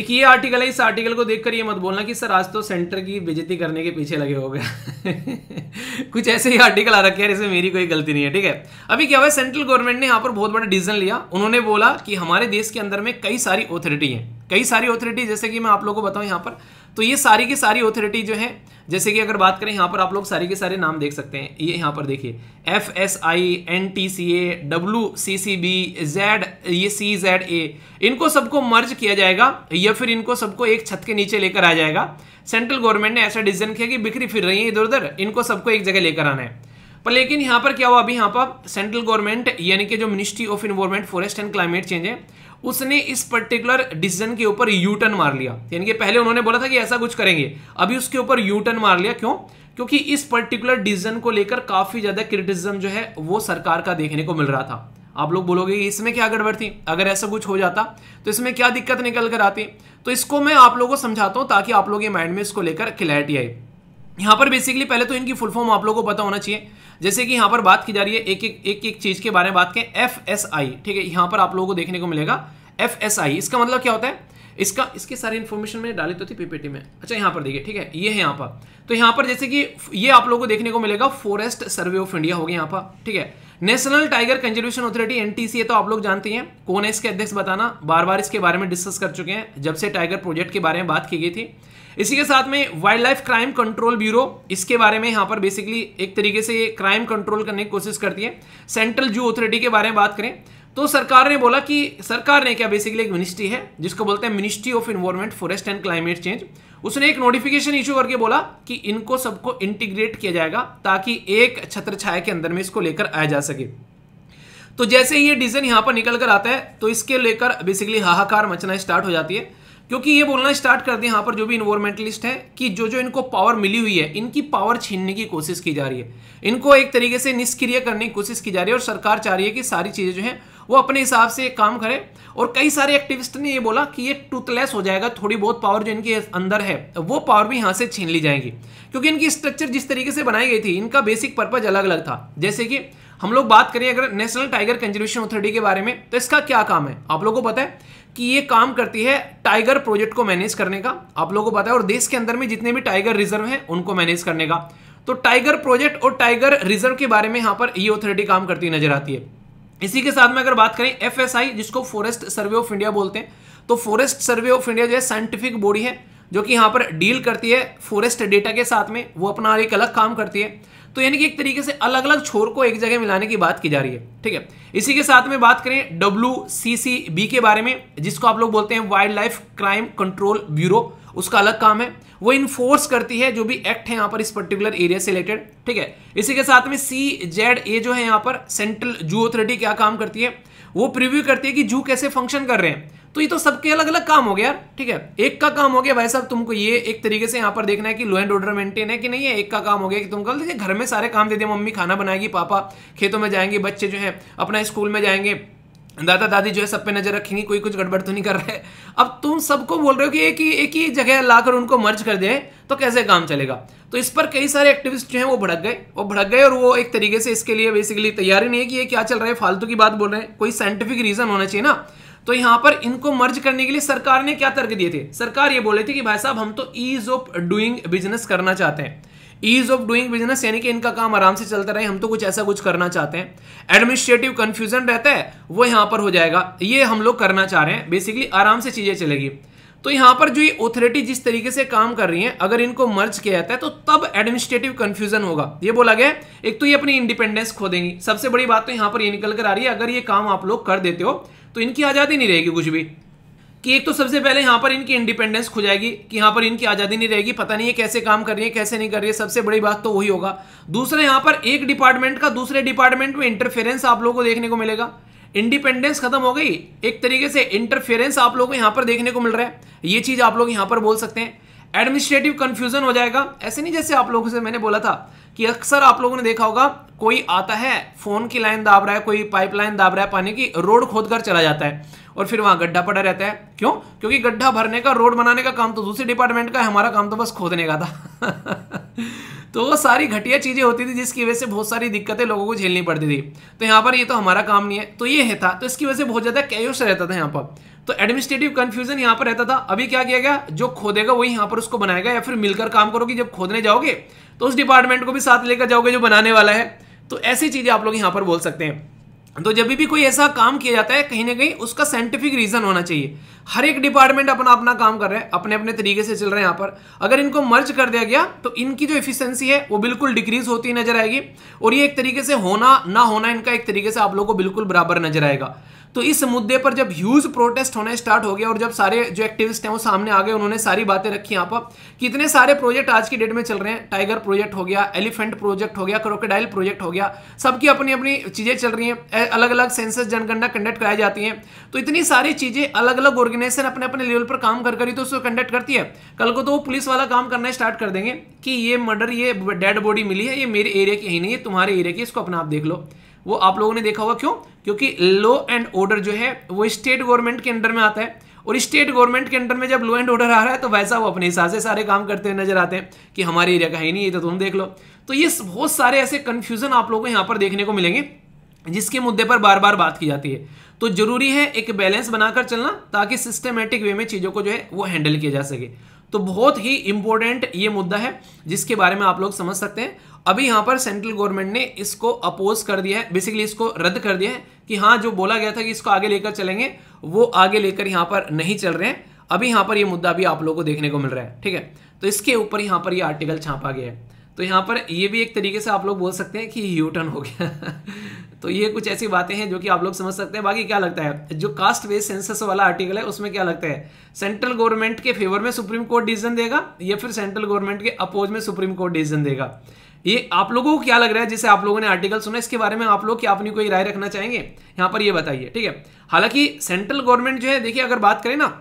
एक ये आर्टिकल है इस आर्टिकल को देखकर ये मत बोलना कि सर आज तो सेंटर की बेजती करने के पीछे लगे हो गए कुछ ऐसे ही आर्टिकल आ रखे हैं इसमें मेरी कोई गलती नहीं है ठीक है अभी क्या हुआ सेंट्रल गवर्नमेंट ने यहाँ पर बहुत बड़ा डिसीजन लिया उन्होंने बोला कि हमारे देश के अंदर में कई सारी ऑथोरिटी है कई सारी ऑथोरिटी जैसे कि मैं आप लोग को बताऊँ यहाँ पर तो ये सारी की सारी ऑथोरिटी जो है जैसे कि अगर बात करें यहाँ पर आप लोग सारे के सारे नाम देख सकते हैं ये यहाँ पर देखिए F S I N T C A W C C B Z ये सी जेड ए इनको सबको मर्ज किया जाएगा या फिर इनको सबको एक छत के नीचे लेकर आ जाएगा सेंट्रल गवर्नमेंट ने ऐसा डिसीजन किया कि बिक्री फिर रही है इधर उधर इनको सबको एक जगह लेकर आना है पर लेकिन यहाँ पर क्या हुआ अभी यहाँ पर सेंट्रल गवर्नमेंट यानी कि जो ministry of environment forest and climate change है उसने इस पर्टिकुलर डिसीजन के ऊपर यू टर्न मार लिया यानी कि पहले उन्होंने बोला था कि ऐसा कुछ करेंगे अभी उसके ऊपर यू टर्न मार लिया क्यों क्योंकि इस पर्टिकुलर डिसीजन को लेकर काफी ज्यादा क्रिटिसिज्म जो है वो सरकार का देखने को मिल रहा था आप लोग बोलोगे इसमें क्या गड़बड़ थी अगर ऐसा कुछ हो जाता तो इसमें क्या दिक्कत निकल कर आती तो इसको मैं आप लोगों को समझाता हूं ताकि आप लोग के माइंड में इसको लेकर क्लैरिटी आई यहाँ पर बेसिकली पहले तो इनकी फुल फॉर्म आप लोगों को पता होना चाहिए जैसे कि यहाँ पर बात की जा रही है एक एक एक एक चीज़ के बारे में बात करें एफ एस आई ठीक है यहाँ पर आप लोगों को देखने को मिलेगा एफ एस आई इसका मतलब क्या होता है इसका इसके सारे इन्फॉर्मेशन मैंने डाली तो थी पीपीटी में अच्छा यहाँ पर देखिए ठीक है ये है यहाँ पर तो यहाँ पर जैसे कि ये आप लोगों को देखने को मिलेगा फॉरेस्ट सर्वे ऑफ इंडिया हो गया यहाँ पर ठीक है national tiger conservation authority NTCA तो आप लोग जानते हैं कौन है इसके अध्यक्ष बताना बार बार इसके बारे में डिस्कस कर चुके हैं जब से टाइगर प्रोजेक्ट के बारे में बात की गई थी इसी के साथ में wildlife crime control bureau इसके बारे में यहां पर बेसिकली एक तरीके से क्राइम कंट्रोल करने की कोशिश करती है सेंट्रल जू अथॉरिटी के बारे में बात करें तो सरकार ने बोला कि सरकार ने क्या बेसिकली एक मिनिस्ट्री है जिसको बोलते हैं ministry of environment forest and climate change उसने एक नोटिफिकेशन इशू करके बोला कि इनको सबको इंटीग्रेट किया जाएगा ताकि एक छत्र छाया के अंदर में इसको लेकर आया जा सके तो जैसे ही ये डिसीजन यहां पर निकल कर आता है तो इसके लेकर बेसिकली हाहाकार मचना स्टार्ट हो जाती है क्योंकि ये बोलना स्टार्ट कर दिया यहाँ पर जो भी इन्वायरमेंटलिस्ट हैं कि जो जो इनको पावर मिली हुई है इनकी पावर छीनने की कोशिश की जा रही है इनको एक तरीके से निष्क्रिय करने की कोशिश की जा रही है और सरकार चाह रही है कि सारी चीज़ें जो हैं वो अपने हिसाब से काम करें और कई सारे एक्टिविस्ट ने ये बोला कि ये टूथलेस हो जाएगा थोड़ी बहुत पावर जो इनके अंदर है वो पावर भी यहाँ से छीन ली जाएगी क्योंकि इनकी स्ट्रक्चर जिस तरीके से बनाई गई थी इनका बेसिक पर्पज अलग अलग था जैसे कि हम लोग बात करें अगर नेशनल टाइगर कंजर्वेशन अथॉरिटी के बारे में तो इसका क्या काम है आप लोगों को पता है कि ये काम करती है टाइगर प्रोजेक्ट को मैनेज करने का आप लोगों को पता है और देश के अंदर में जितने भी टाइगर रिजर्व हैं उनको मैनेज करने का तो टाइगर प्रोजेक्ट और टाइगर रिजर्व के बारे में यहां पर ये अथॉरिटी काम करती नजर आती है इसी के साथ में अगर बात करें एफ जिसको फॉरेस्ट सर्वे ऑफ इंडिया बोलते हैं तो फॉरेस्ट सर्वे ऑफ इंडिया जो है साइंटिफिक बॉडी है जो कि यहां पर डील करती है फॉरेस्ट डेटा के साथ में वो अपना एक अलग काम करती है तो यानी कि एक तरीके से अलग अलग छोर को एक जगह मिलाने की बात की जा रही है ठीक है इसी के साथ में बात करें डब्ल्यू सी सी बी के बारे में जिसको आप लोग बोलते हैं wildlife crime control bureau उसका अलग काम है वो इन्फोर्स करती है जो भी एक्ट है यहाँ पर इस पर्टिकुलर एरिया से रिलेटेड ठीक है इसी के साथ में सी जेड ए जो है यहाँ पर सेंट्रल जू अथॉरिटी क्या काम करती है वो प्रिव्यू करती है कि जू कैसे फंक्शन कर रहे हैं तो ये तो सबके अलग अलग काम हो गया यार ठीक है एक का काम हो गया भाई साहब तुमको ये एक तरीके से यहाँ पर देखना है कि लो एंड ऑर्डर मेंटेन है कि नहीं है एक का काम हो गया कि तुमको देखिए घर में सारे काम दे दिए मम्मी खाना बनाएगी पापा खेतों में जाएंगे बच्चे जो है अपना स्कूल में जाएंगे दादा दादी जो है सब पे नजर रखेंगे कोई कुछ गड़बड़ तो नहीं कर रहा है अब तुम सबको बोल रहे हो कि एक ही एक ही जगह लाकर उनको मर्ज कर दें तो कैसे काम चलेगा तो इस पर कई सारे एक्टिविस्ट जो हैं वो भड़क गए वो भड़क गए और वो एक तरीके से इसके लिए बेसिकली तैयारी नहीं है कि ये क्या चल रहा है फालतू की बात बोल रहे हैं कोई साइंटिफिक रीज़न होना चाहिए ना तो यहाँ पर इनको मर्ज करने के लिए सरकार ने क्या तर्क दिए थे सरकार ये बोल रही थी कि भाई साहब हम तो ईज ऑफ डूइंग बिजनेस करना चाहते हैं ईज ऑफ डूइंग बिजनेस यानी कि इनका काम आराम से चलता रहे हम तो कुछ ऐसा कुछ करना चाहते हैं एडमिनिस्ट्रेटिव कंफ्यूजन रहता है वो यहाँ पर हो जाएगा ये हम लोग करना चाह रहे हैं बेसिकली आराम से चीज़ें चलेगी तो यहाँ पर जो ये ऑथोरिटी जिस तरीके से काम कर रही है अगर इनको मर्ज किया जाता है तो तब एडमिनिस्ट्रेटिव कंफ्यूजन होगा ये बोला गया एक तो ये अपनी इंडिपेंडेंस खो देंगी सबसे बड़ी बात तो यहाँ पर ये निकल कर आ रही है अगर ये काम आप लोग कर देते हो तो इनकी आज़ादी नहीं रहेगी कुछ भी कि एक तो सबसे पहले यहाँ पर इनकी इंडिपेंडेंस खो जाएगी कि यहाँ पर इनकी आज़ादी नहीं रहेगी पता नहीं है कैसे काम कर रही है कैसे नहीं कर रही है सबसे बड़ी बात तो वही होगा दूसरे यहाँ पर एक डिपार्टमेंट का दूसरे डिपार्टमेंट में इंटरफेरेंस आप लोगों को देखने को मिलेगा इंडिपेंडेंस खत्म हो गई एक तरीके से इंटरफेरेंस आप लोगों को यहाँ पर देखने को मिल रहा है ये चीज़ आप लोग यहाँ पर बोल सकते हैं एडमिनिस्ट्रेटिव कंफ्यूजन हो जाएगा ऐसे नहीं जैसे आप लोगों से मैंने बोला था कि अक्सर आप लोगों ने देखा होगा कोई आता है फोन की लाइन दाब रहा है कोई पाइपलाइन दाब रहा है पानी की रोड खोद कर चला जाता है और फिर वहां गड्ढा पड़ा रहता है क्यों क्योंकि गड्ढा भरने का रोड बनाने का काम तो दूसरे डिपार्टमेंट का है हमारा काम तो बस खोदने का था तो वो सारी घटिया चीज़ें होती थी जिसकी वजह से बहुत सारी दिक्कतें लोगों को झेलनी पड़ती थी तो यहाँ पर ये तो हमारा काम नहीं है तो ये है था तो इसकी वजह से बहुत ज़्यादा कैश रहता था यहाँ पर तो एडमिनिस्ट्रेटिव कंफ्यूजन यहां पर रहता था अभी क्या किया गया जो खोदेगा वही यहां पर उसको बनाएगा या फिर मिलकर काम करोगे जब खोदने जाओगे तो उस डिपार्टमेंट को भी साथ लेकर जाओगे जो बनाने वाला है तो ऐसी चीजें आप लोग यहां पर बोल सकते हैं तो जब भी कोई ऐसा काम किया जाता है कहीं ना कहीं उसका साइंटिफिक रीजन होना चाहिए हर एक डिपार्टमेंट अपना अपना काम कर रहे हैं अपने अपने तरीके से चल रहे हैं यहाँ पर अगर इनको मर्ज कर दिया गया तो इनकी जो एफिशिएंसी है वो बिल्कुल डिक्रीज होती नजर आएगी और ये एक तरीके से होना ना होना इनका एक तरीके से आप लोग को बिल्कुल बराबर नजर आएगा तो इस मुद्दे पर जब ह्यूज प्रोटेस्ट होना स्टार्ट हो गया और जब सारे जो एक्टिविस्ट हैं वो सामने आ गए उन्होंने सारी बातें रखी यहाँ पर कितने सारे प्रोजेक्ट आज की डेट में चल रहे हैं टाइगर प्रोजेक्ट हो गया एलिफेंट प्रोजेक्ट हो गया क्रोकोडाइल प्रोजेक्ट हो गया सबकी अपनी अपनी चीज़ें चल रही हैं अलग अलग सेंसस जनगणना कंडक्ट कराई जाती है तो इतनी सारी चीज़ें अलग अलग ऑर्गेनाइजेशन अपने अपने लेवल पर काम कर कर ही तो उसको कंडक्ट करती है कल को तो वो पुलिस वाला काम करना स्टार्ट कर देंगे कि ये मर्डर ये डेड बॉडी मिली है ये मेरे एरिया की ही नहीं है तुम्हारे एरिया की इसको अपना आप देख लो वो आप लोगों ने देखा होगा क्यों क्योंकि लॉ एंड ऑर्डर जो है वो स्टेट गवर्नमेंट के अंडर में आता है और स्टेट गवर्नमेंट के अंडर में जब लॉ एंड ऑर्डर आ रहा है तो वैसा वो अपने हिसाब से सारे काम करते हुए नजर आते हैं कि हमारे एरिया का है नहीं है तो तुम देख लो तो ये बहुत सारे ऐसे कंफ्यूजन आप लोगों को यहाँ पर देखने को मिलेंगे जिसके मुद्दे पर बार बार बात की जाती है तो जरूरी है एक बैलेंस बनाकर चलना ताकि सिस्टमेटिक वे में चीज़ों को जो है वो हैंडल किया जा सके तो बहुत ही इंपॉर्टेंट ये मुद्दा है जिसके बारे में आप लोग समझ सकते हैं अभी यहां पर सेंट्रल गवर्नमेंट ने इसको अपोज कर दिया है बेसिकली इसको रद्द कर दिया है कि हाँ जो बोला गया था कि इसको आगे लेकर चलेंगे वो आगे लेकर यहां पर नहीं चल रहे हैं अभी यहां पर ये यह मुद्दा भी आप लोगों को देखने को मिल रहा है ठीक है तो इसके ऊपर यहां पर ये यह आर्टिकल छापा गया है तो यहां पर ये भी एक तरीके से आप लोग बोल सकते हैं कि यू टर्न हो गया तो ये कुछ ऐसी बातें हैं जो कि आप लोग समझ सकते हैं बाकी क्या लगता है जो कास्ट बेस्ड सेंसस वाला आर्टिकल है उसमें क्या लगता है सेंट्रल गवर्नमेंट के फेवर में सुप्रीम कोर्ट डिसीजन देगा या फिर सेंट्रल गवर्नमेंट के अपोज में सुप्रीम कोर्ट डिसीजन देगा ये आप लोगों को क्या लग रहा है जिसे आप लोगों ने आर्टिकल सुना इसके बारे में आप लोग क्या अपनी कोई राय रखना चाहेंगे यहां पर ये बताइए ठीक है हालांकि सेंट्रल गवर्नमेंट जो है देखिए अगर बात करें ना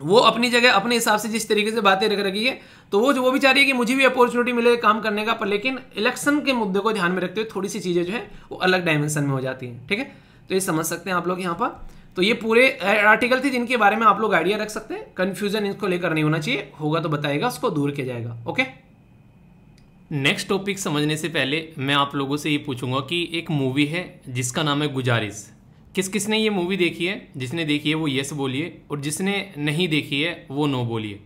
वो अपनी जगह अपने हिसाब से जिस तरीके से बातें रख रखी है तो वो जो वो भी चाह रही है कि मुझे भी अपॉर्चुनिटी मिले काम करने का पर लेकिन इलेक्शन के मुद्दे को ध्यान में रखते हुए थोड़ी सी चीज़ें जो है वो अलग डायमेंशन में हो जाती हैं ठीक है तो ये समझ सकते हैं आप लोग यहाँ पर तो ये पूरे आर्टिकल थे जिनके बारे में आप लोग आइडिया रख सकते हैं कन्फ्यूजन इसको लेकर नहीं होना चाहिए होगा तो बताएगा उसको दूर किया जाएगा ओके नेक्स्ट टॉपिक समझने से पहले मैं आप लोगों से ये पूछूंगा कि एक मूवी है जिसका नाम है गुजारिश किस किसने ये मूवी देखी है जिसने देखी है वो येस बोलिए और जिसने नहीं देखी है वो नो बोलिए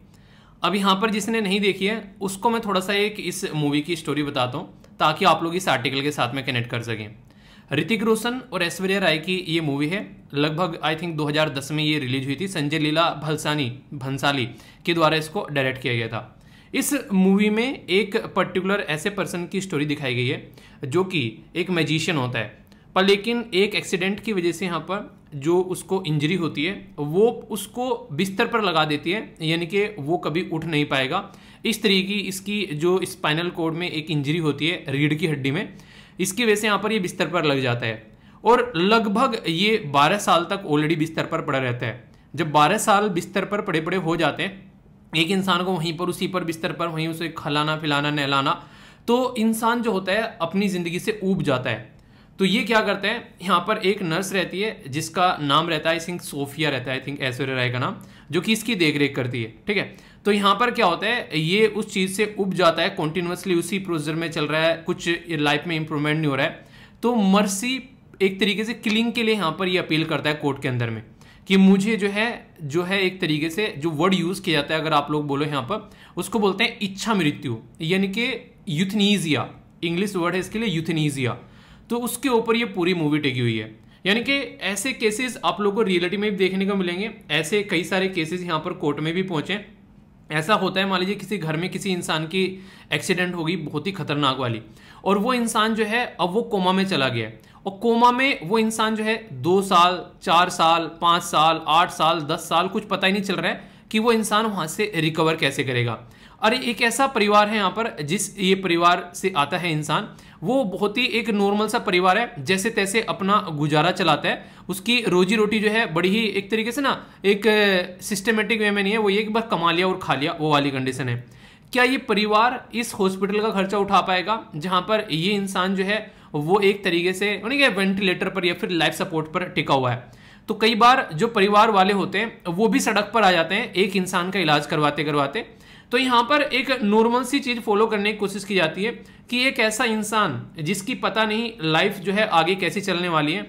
अब यहाँ पर जिसने नहीं देखी है उसको मैं थोड़ा सा एक इस मूवी की स्टोरी बताता हूँ ताकि आप लोग इस आर्टिकल के साथ में कनेक्ट कर सकें ऋतिक रोशन और ऐश्वर्या राय की ये मूवी है लगभग आई थिंक 2010 में ये रिलीज हुई थी संजय लीला भलसानी भंसाली के द्वारा इसको डायरेक्ट किया गया था इस मूवी में एक पर्टिकुलर ऐसे पर्सन की स्टोरी दिखाई गई है जो कि एक मैजिशियन होता है पर लेकिन एक एक्सीडेंट की वजह से यहाँ पर जो उसको इंजरी होती है वो उसको बिस्तर पर लगा देती है यानी कि वो कभी उठ नहीं पाएगा इस तरीके की इसकी जो स्पाइनल कोड में एक इंजरी होती है रीढ़ की हड्डी में इसकी वजह से यहाँ पर ये बिस्तर पर लग जाता है और लगभग ये 12 साल तक ऑलरेडी बिस्तर पर पड़ा रहता है जब 12 साल बिस्तर पर पड़े पड़े हो जाते हैं एक इंसान को वहीं पर उसी पर बिस्तर पर वहीं उसे खलाना फिलाना नहलाना तो इंसान जो होता है अपनी ज़िंदगी से ऊब जाता है तो ये क्या करते हैं यहाँ पर एक नर्स रहती है जिसका नाम रहता है आई थिंक सोफिया रहता है आई थिंक ऐश्वर्या राय का नाम जो कि इसकी देख रेख करती है ठीक है तो यहाँ पर क्या होता है ये उस चीज़ से उब जाता है कॉन्टिन्यूसली उसी प्रोसीजर में चल रहा है कुछ लाइफ में इंप्रूवमेंट नहीं हो रहा है तो मर्सी एक तरीके से किलिंग के लिए यहाँ पर ये यह अपील करता है कोर्ट के अंदर में कि मुझे जो है जो है एक तरीके से जो वर्ड यूज़ किया जाता है अगर आप लोग बोलो यहाँ पर उसको बोलते हैं इच्छा मृत्यु यानी कि यूथनीजिया इंग्लिश वर्ड है इसके लिए यूथनीजिया तो उसके ऊपर ये पूरी मूवी टेकी हुई है यानी कि ऐसे केसेस आप लोग को रियलिटी में भी देखने को मिलेंगे ऐसे कई सारे केसेस यहाँ पर कोर्ट में भी पहुँचे ऐसा होता है मान लीजिए किसी घर में किसी इंसान की एक्सीडेंट होगी बहुत ही खतरनाक वाली और वो इंसान जो है अब वो कोमा में चला गया और कोमा में वो इंसान जो है दो साल चार साल पाँच साल आठ साल दस साल कुछ पता ही नहीं चल रहा है कि वो इंसान वहाँ से रिकवर कैसे करेगा अरे एक ऐसा परिवार है यहाँ पर जिस ये परिवार से आता है इंसान वो बहुत ही एक नॉर्मल सा परिवार है जैसे तैसे अपना गुजारा चलाता है उसकी रोजी रोटी जो है बड़ी ही एक तरीके से ना एक सिस्टमेटिक वे में नहीं है वो ये कि बस कमा लिया और खा लिया वो वाली कंडीशन है क्या ये परिवार इस हॉस्पिटल का खर्चा उठा पाएगा जहाँ पर ये इंसान जो है वो एक तरीके से क्या वेंटिलेटर पर या फिर लाइफ सपोर्ट पर टिका हुआ है तो कई बार जो परिवार वाले होते हैं वो भी सड़क पर आ जाते हैं एक इंसान का इलाज करवाते करवाते तो यहाँ पर एक नॉर्मल सी चीज़ फॉलो करने की कोशिश की जाती है कि एक ऐसा इंसान जिसकी पता नहीं लाइफ जो है आगे कैसे चलने वाली है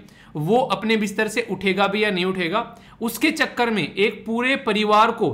वो अपने बिस्तर से उठेगा भी या नहीं उठेगा उसके चक्कर में एक पूरे परिवार को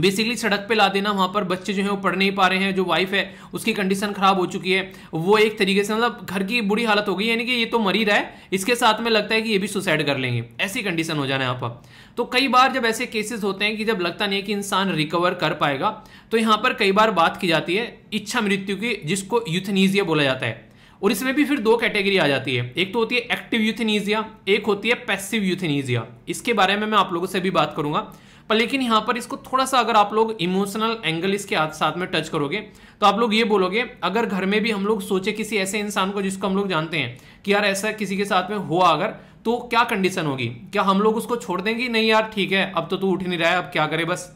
बेसिकली सड़क पे ला देना वहाँ पर बच्चे जो हैं वो पढ़ नहीं पा रहे हैं जो वाइफ है उसकी कंडीशन खराब हो चुकी है वो एक तरीके से मतलब घर की बुरी हालत हो गई यानी कि ये तो मरी रहा है इसके साथ में लगता है कि ये भी सुसाइड कर लेंगे ऐसी कंडीशन हो जाना है यहाँ पर तो कई बार जब ऐसे केसेस होते हैं कि जब लगता नहीं है कि इंसान रिकवर कर पाएगा तो यहाँ पर कई बार बात की जाती है इच्छा मृत्यु की जिसको यूथनीजिया बोला जाता है और इसमें भी फिर दो कैटेगरी आ जाती है एक तो होती है एक्टिव यूथनीजिया एक होती है पैसिव यूथनीजिया इसके बारे में मैं आप लोगों से भी बात करूंगा पर लेकिन यहां पर इसको थोड़ा सा अगर आप लोग इमोशनल एंगल इसके साथ में टच करोगे तो आप लोग ये बोलोगे अगर घर में भी हम लोग सोचे किसी ऐसे इंसान को जिसको हम लोग जानते हैं कि यार ऐसा किसी के साथ में हुआ अगर तो क्या कंडीशन होगी क्या हम लोग उसको छोड़ देंगे नहीं यार ठीक है अब तो तू उठ नहीं रहा है अब क्या करे बस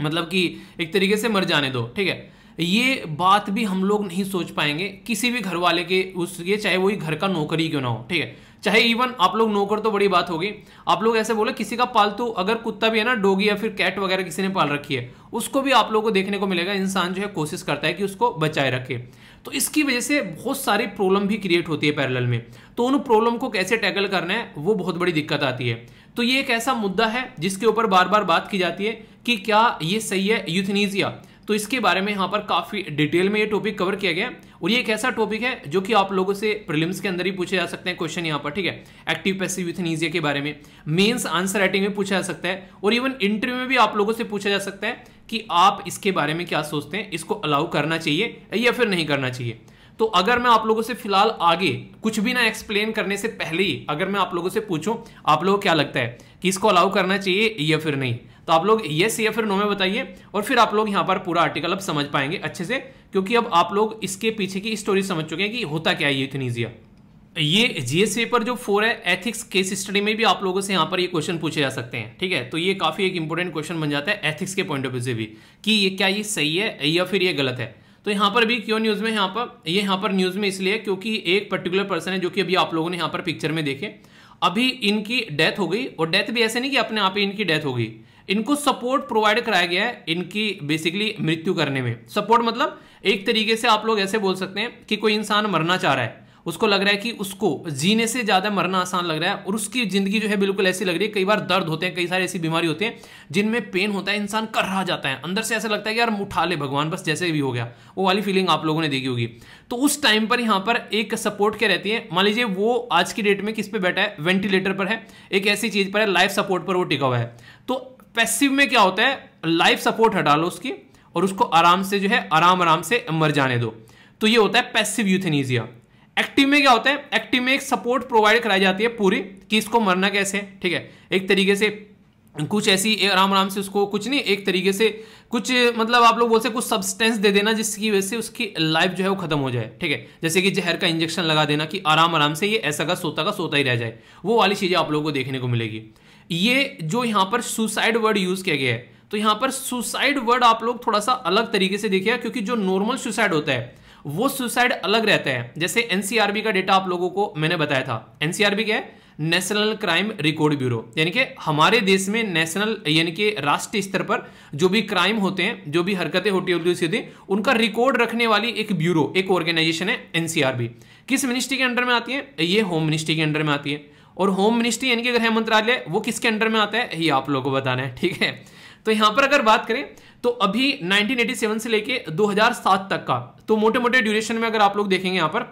मतलब कि एक तरीके से मर जाने दो ठीक है ये बात भी हम लोग नहीं सोच पाएंगे किसी भी घर वाले के उसके चाहे वही घर का नौकरी क्यों ना हो ठीक है चाहे इवन आप लोग नौकर तो बड़ी बात होगी आप लोग ऐसे बोले किसी का पालतू अगर कुत्ता भी है ना डोगी या फिर कैट वगैरह किसी ने पाल रखी है उसको भी आप लोगों को देखने को मिलेगा इंसान जो है कोशिश करता है कि उसको बचाए रखे तो इसकी वजह से बहुत सारी प्रॉब्लम भी क्रिएट होती है पैरल में तो उन प्रॉब्लम को कैसे टैकल करना है वो बहुत बड़ी दिक्कत आती है तो ये एक ऐसा मुद्दा है जिसके ऊपर बार बार बात की जाती है कि क्या ये सही है यूथनीजिया तो इसके बारे में यहाँ पर काफ़ी डिटेल में ये टॉपिक कवर किया गया और ये एक ऐसा टॉपिक है जो कि आप लोगों से प्रिलिम्स के अंदर ही पूछे जा सकते हैं क्वेश्चन यहाँ पर ठीक है एक्टिव पैसिव यूथनीजिया के बारे में मेन्स आंसर राइटिंग में पूछा जा सकता है और इवन इंटरव्यू में भी आप लोगों से पूछा जा सकता है कि आप इसके बारे में क्या सोचते हैं इसको अलाउ करना चाहिए या फिर नहीं करना चाहिए तो अगर मैं आप लोगों से फिलहाल आगे कुछ भी ना एक्सप्लेन करने से पहले ही अगर मैं आप लोगों से पूछूं आप लोगों को क्या लगता है कि इसको अलाउ करना चाहिए या फिर नहीं तो आप लोग येस या फिर नो में बताइए और फिर आप लोग यहाँ पर पूरा आर्टिकल अब समझ पाएंगे अच्छे से क्योंकि अब आप लोग इसके पीछे की स्टोरी समझ चुके हैं कि होता क्या है यूथनीजिया ये जीएस पेपर जो फोर है एथिक्स केस स्टडी में भी आप लोगों से यहाँ पर ये क्वेश्चन पूछे जा सकते हैं ठीक है तो ये काफी एक इंपॉर्टेंट क्वेश्चन बन जाता है एथिक्स के पॉइंट ऑफ व्यू से भी कि ये क्या ये सही है या फिर ये गलत है तो यहाँ पर भी क्यों न्यूज़ में यहाँ पर ये यहाँ पर न्यूज़ में इसलिए क्योंकि एक पर्टिकुलर पर्सन है जो कि अभी आप लोगों ने यहाँ पर पिक्चर में देखे अभी इनकी डेथ हो गई और डेथ भी ऐसे नहीं कि अपने आप ही इनकी डेथ हो गई इनको सपोर्ट प्रोवाइड कराया गया है इनकी बेसिकली मृत्यु करने में सपोर्ट मतलब एक तरीके से आप लोग ऐसे बोल सकते हैं कि कोई इंसान मरना चाह रहा है उसको लग रहा है कि उसको जीने से ज़्यादा मरना आसान लग रहा है और उसकी ज़िंदगी जो है बिल्कुल ऐसी लग रही है कई बार दर्द होते हैं कई सारी ऐसी बीमारी होती है जिनमें पेन होता है इंसान कर रहा जाता है अंदर से ऐसा लगता है कि यार उठा ले भगवान बस जैसे भी हो गया वो वाली फीलिंग आप लोगों ने देखी होगी तो उस टाइम पर यहां पर एक सपोर्ट क्या रहती है मान लीजिए वो आज की डेट में किस पे बैठा है वेंटिलेटर पर है एक ऐसी चीज़ पर है लाइफ सपोर्ट पर वो टिका हुआ है तो पैसिव में क्या होता है लाइफ सपोर्ट हटा लो उसकी और उसको आराम से जो है आराम आराम से मर जाने दो तो ये होता है पैसिव यूथेनिजिया एक्टिव में क्या होता है एक्टिव में एक सपोर्ट प्रोवाइड कराई जाती है पूरी कि इसको मरना कैसे है ठीक है एक तरीके से कुछ ऐसी आराम आराम से उसको कुछ नहीं एक तरीके से कुछ मतलब आप लोग बोलते कुछ सब्सटेंस दे देना जिसकी वजह से उसकी लाइफ जो है वो खत्म हो जाए ठीक है जैसे कि जहर का इंजेक्शन लगा देना कि आराम आराम से ये ऐसा का सोता का सोता ही रह जाए वो वाली चीज़ें आप लोगों को देखने को मिलेगी ये जो यहां पर सुसाइड वर्ड यूज किया गया है तो यहां पर सुसाइड वर्ड आप लोग थोड़ा सा अलग तरीके से देखिएगा क्योंकि जो नॉर्मल सुसाइड होता है वो सुसाइड अलग रहता है जैसे एनसीआरबी का डेटा आप लोगों को मैंने बताया था एनसीआरबी क्या है नेशनल क्राइम रिकॉर्ड ब्यूरो यानी कि हमारे देश में नेशनल यानी कि राष्ट्रीय स्तर पर जो भी क्राइम होते हैं जो भी हरकतें होती होती होती उनका रिकॉर्ड रखने वाली एक ब्यूरो एक ऑर्गेनाइजेशन है एनसीआरबी किस मिनिस्ट्री के अंडर में आती है ये होम मिनिस्ट्री के अंडर में आती है और होम मिनिस्ट्री यानी कि गृह मंत्रालय वो किसके अंडर में आता है ये आप लोगों को बताना है ठीक है तो यहां पर अगर बात करें तो अभी 1987 से लेके 2007 तक का तो मोटे मोटे ड्यूरेशन में अगर आप लोग देखेंगे यहां पर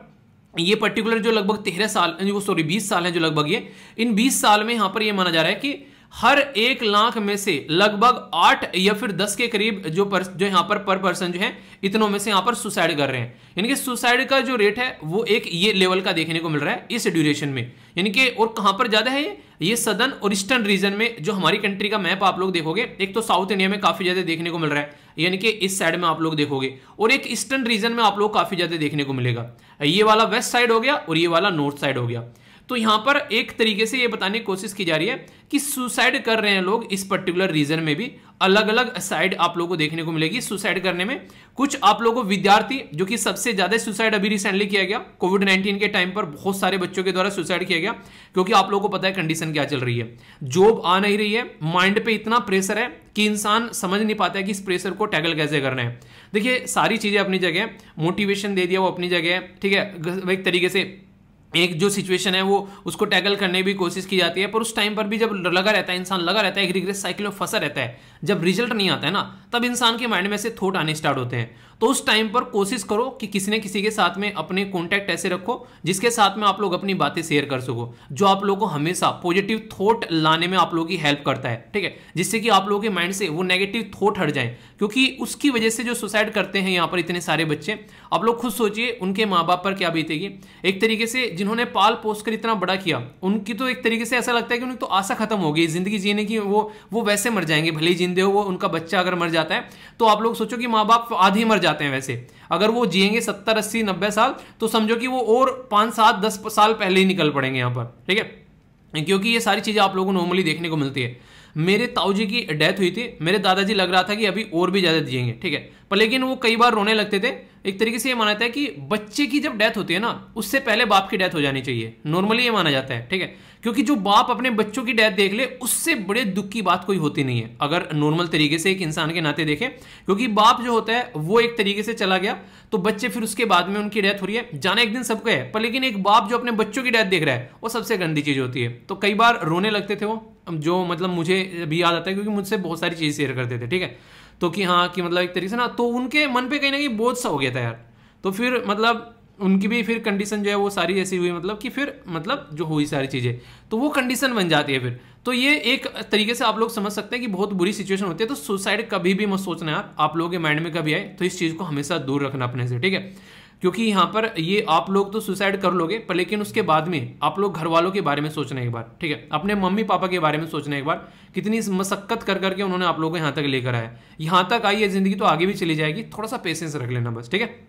ये पर्टिकुलर जो लगभग तेरह साल वो सॉरी बीस साल है जो लगभग ये इन बीस साल में यहां पर यह माना जा रहा है कि हर एक लाख में से लगभग आठ या फिर दस के करीब जो पर, जो यहां पर पर पर्सन जो है इतनों में से यहां पर सुसाइड कर रहे हैं यानी कि सुसाइड का जो रेट है वो एक ये लेवल का देखने को मिल रहा है इस ड्यूरेशन में यानी कि और कहां पर ज़्यादा है ये ये सदर्न और ईस्टर्न रीजन में जो हमारी कंट्री का मैप आप लोग देखोगे एक तो साउथ इंडिया में काफ़ी ज़्यादा देखने को मिल रहा है यानी कि इस साइड में आप लोग देखोगे और एक ईस्टर्न रीजन में आप लोग काफ़ी ज़्यादा देखने को मिलेगा ये वाला वेस्ट साइड हो गया और ये वाला नॉर्थ साइड हो गया तो यहां पर एक तरीके से ये बताने की कोशिश की जा रही है कि सुसाइड कर रहे हैं लोग इस पर्टिकुलर रीजन में भी अलग अलग साइड आप लोगों को देखने को मिलेगी सुसाइड करने में कुछ आप लोगों को विद्यार्थी जो कि सबसे ज्यादा सुसाइड अभी रिसेंटली किया गया कोविड नाइन्टीन के टाइम पर बहुत सारे बच्चों के द्वारा सुसाइड किया गया क्योंकि आप लोगों को पता है कंडीशन क्या चल रही है जॉब आ नहीं रही है माइंड पे इतना प्रेशर है कि इंसान समझ नहीं पाता है कि इस प्रेशर को टैकल कैसे करना है देखिए सारी चीजें अपनी जगह मोटिवेशन दे दिया वो अपनी जगह है ठीक है एक तरीके से एक जो सिचुएशन है वो उसको टैकल करने की भी कोशिश की जाती है पर उस टाइम पर भी जब लगा रहता है इंसान लगा रहता है एक रिग्रेस साइकिल में फंसा रहता है जब रिजल्ट नहीं आता है ना तब इंसान के माइंड में से थॉट आने स्टार्ट होते हैं तो उस टाइम पर कोशिश करो कि किसी ने किसी के साथ में अपने कॉन्टैक्ट ऐसे रखो जिसके साथ में आप लोग अपनी बातें शेयर कर सको जो आप लोगों को हमेशा पॉजिटिव थॉट लाने में आप लोगों की हेल्प करता है ठीक है जिससे कि आप लोगों के माइंड से वो नेगेटिव थॉट हट जाए क्योंकि उसकी वजह से जो सुसाइड करते हैं यहाँ पर इतने सारे बच्चे आप लोग खुद सोचिए उनके माँ बाप पर क्या बीतेगी एक तरीके से जिन्होंने पाल पोस कर इतना बड़ा किया उनकी तो एक तरीके से ऐसा लगता है कि उनकी तो आशा खत्म हो गई जिंदगी जीने की वो वो वैसे मर जाएंगे भले ही जिंदे हो वो उनका बच्चा अगर मर जाता है तो आप लोग सोचो कि माँ बाप आधे मर जाते जाते हैं वैसे अगर वो जिएंगे सत्तर अस्सी नब्बे साल तो समझो कि वो और पांच सात दस साल पहले ही निकल पड़ेंगे यहां पर ठीक है क्योंकि ये सारी चीज़ें आप लोगों को नॉर्मली देखने को मिलती है मेरे ताऊजी की डेथ हुई थी मेरे दादाजी लग रहा था कि अभी और भी ज़्यादा जिएंगे ठीक है पर लेकिन वो कई बार रोने लगते थे एक तरीके से ये माना जाता है कि बच्चे की जब डेथ होती है ना उससे पहले बाप की डेथ हो जानी चाहिए नॉर्मली ये माना जाता है ठीक है क्योंकि जो बाप अपने बच्चों की डेथ देख ले उससे बड़े दुख की बात कोई होती नहीं है अगर नॉर्मल तरीके से एक इंसान के नाते देखें क्योंकि बाप जो होता है वो एक तरीके से चला गया तो बच्चे फिर उसके बाद में उनकी डेथ हो रही है जाने एक दिन सबको है पर लेकिन एक बाप जो अपने बच्चों की डेथ देख रहा है वो सबसे गंदी चीज़ होती है तो कई बार रोने लगते थे वो जो मतलब मुझे भी याद आता है क्योंकि मुझसे बहुत सारी चीज़ शेयर करते थे ठीक है तो कि हाँ कि मतलब एक तरीके से ना तो उनके मन पे कहीं ना कहीं बोझ सा हो गया था यार तो फिर मतलब उनकी भी फिर कंडीशन जो है वो सारी ऐसी हुई मतलब कि फिर मतलब जो हुई सारी चीज़ें तो वो कंडीशन बन जाती है फिर तो ये एक तरीके से आप लोग समझ सकते हैं कि बहुत बुरी सिचुएशन होती है तो सुसाइड कभी भी मत सोचना यार आप लोगों के माइंड में कभी आए तो इस चीज़ को हमेशा दूर रखना अपने से ठीक है क्योंकि यहाँ पर ये आप लोग तो सुसाइड कर लोगे पर लेकिन उसके बाद में आप लोग घर वालों के बारे में सोचना एक बार ठीक है अपने मम्मी पापा के बारे में सोचना एक बार कितनी मशक्कत कर करके उन्होंने आप लोगों को यहाँ तक लेकर आया यहाँ तक आई है ज़िंदगी तो आगे भी चली जाएगी थोड़ा सा पेशेंस रख लेना बस ठीक है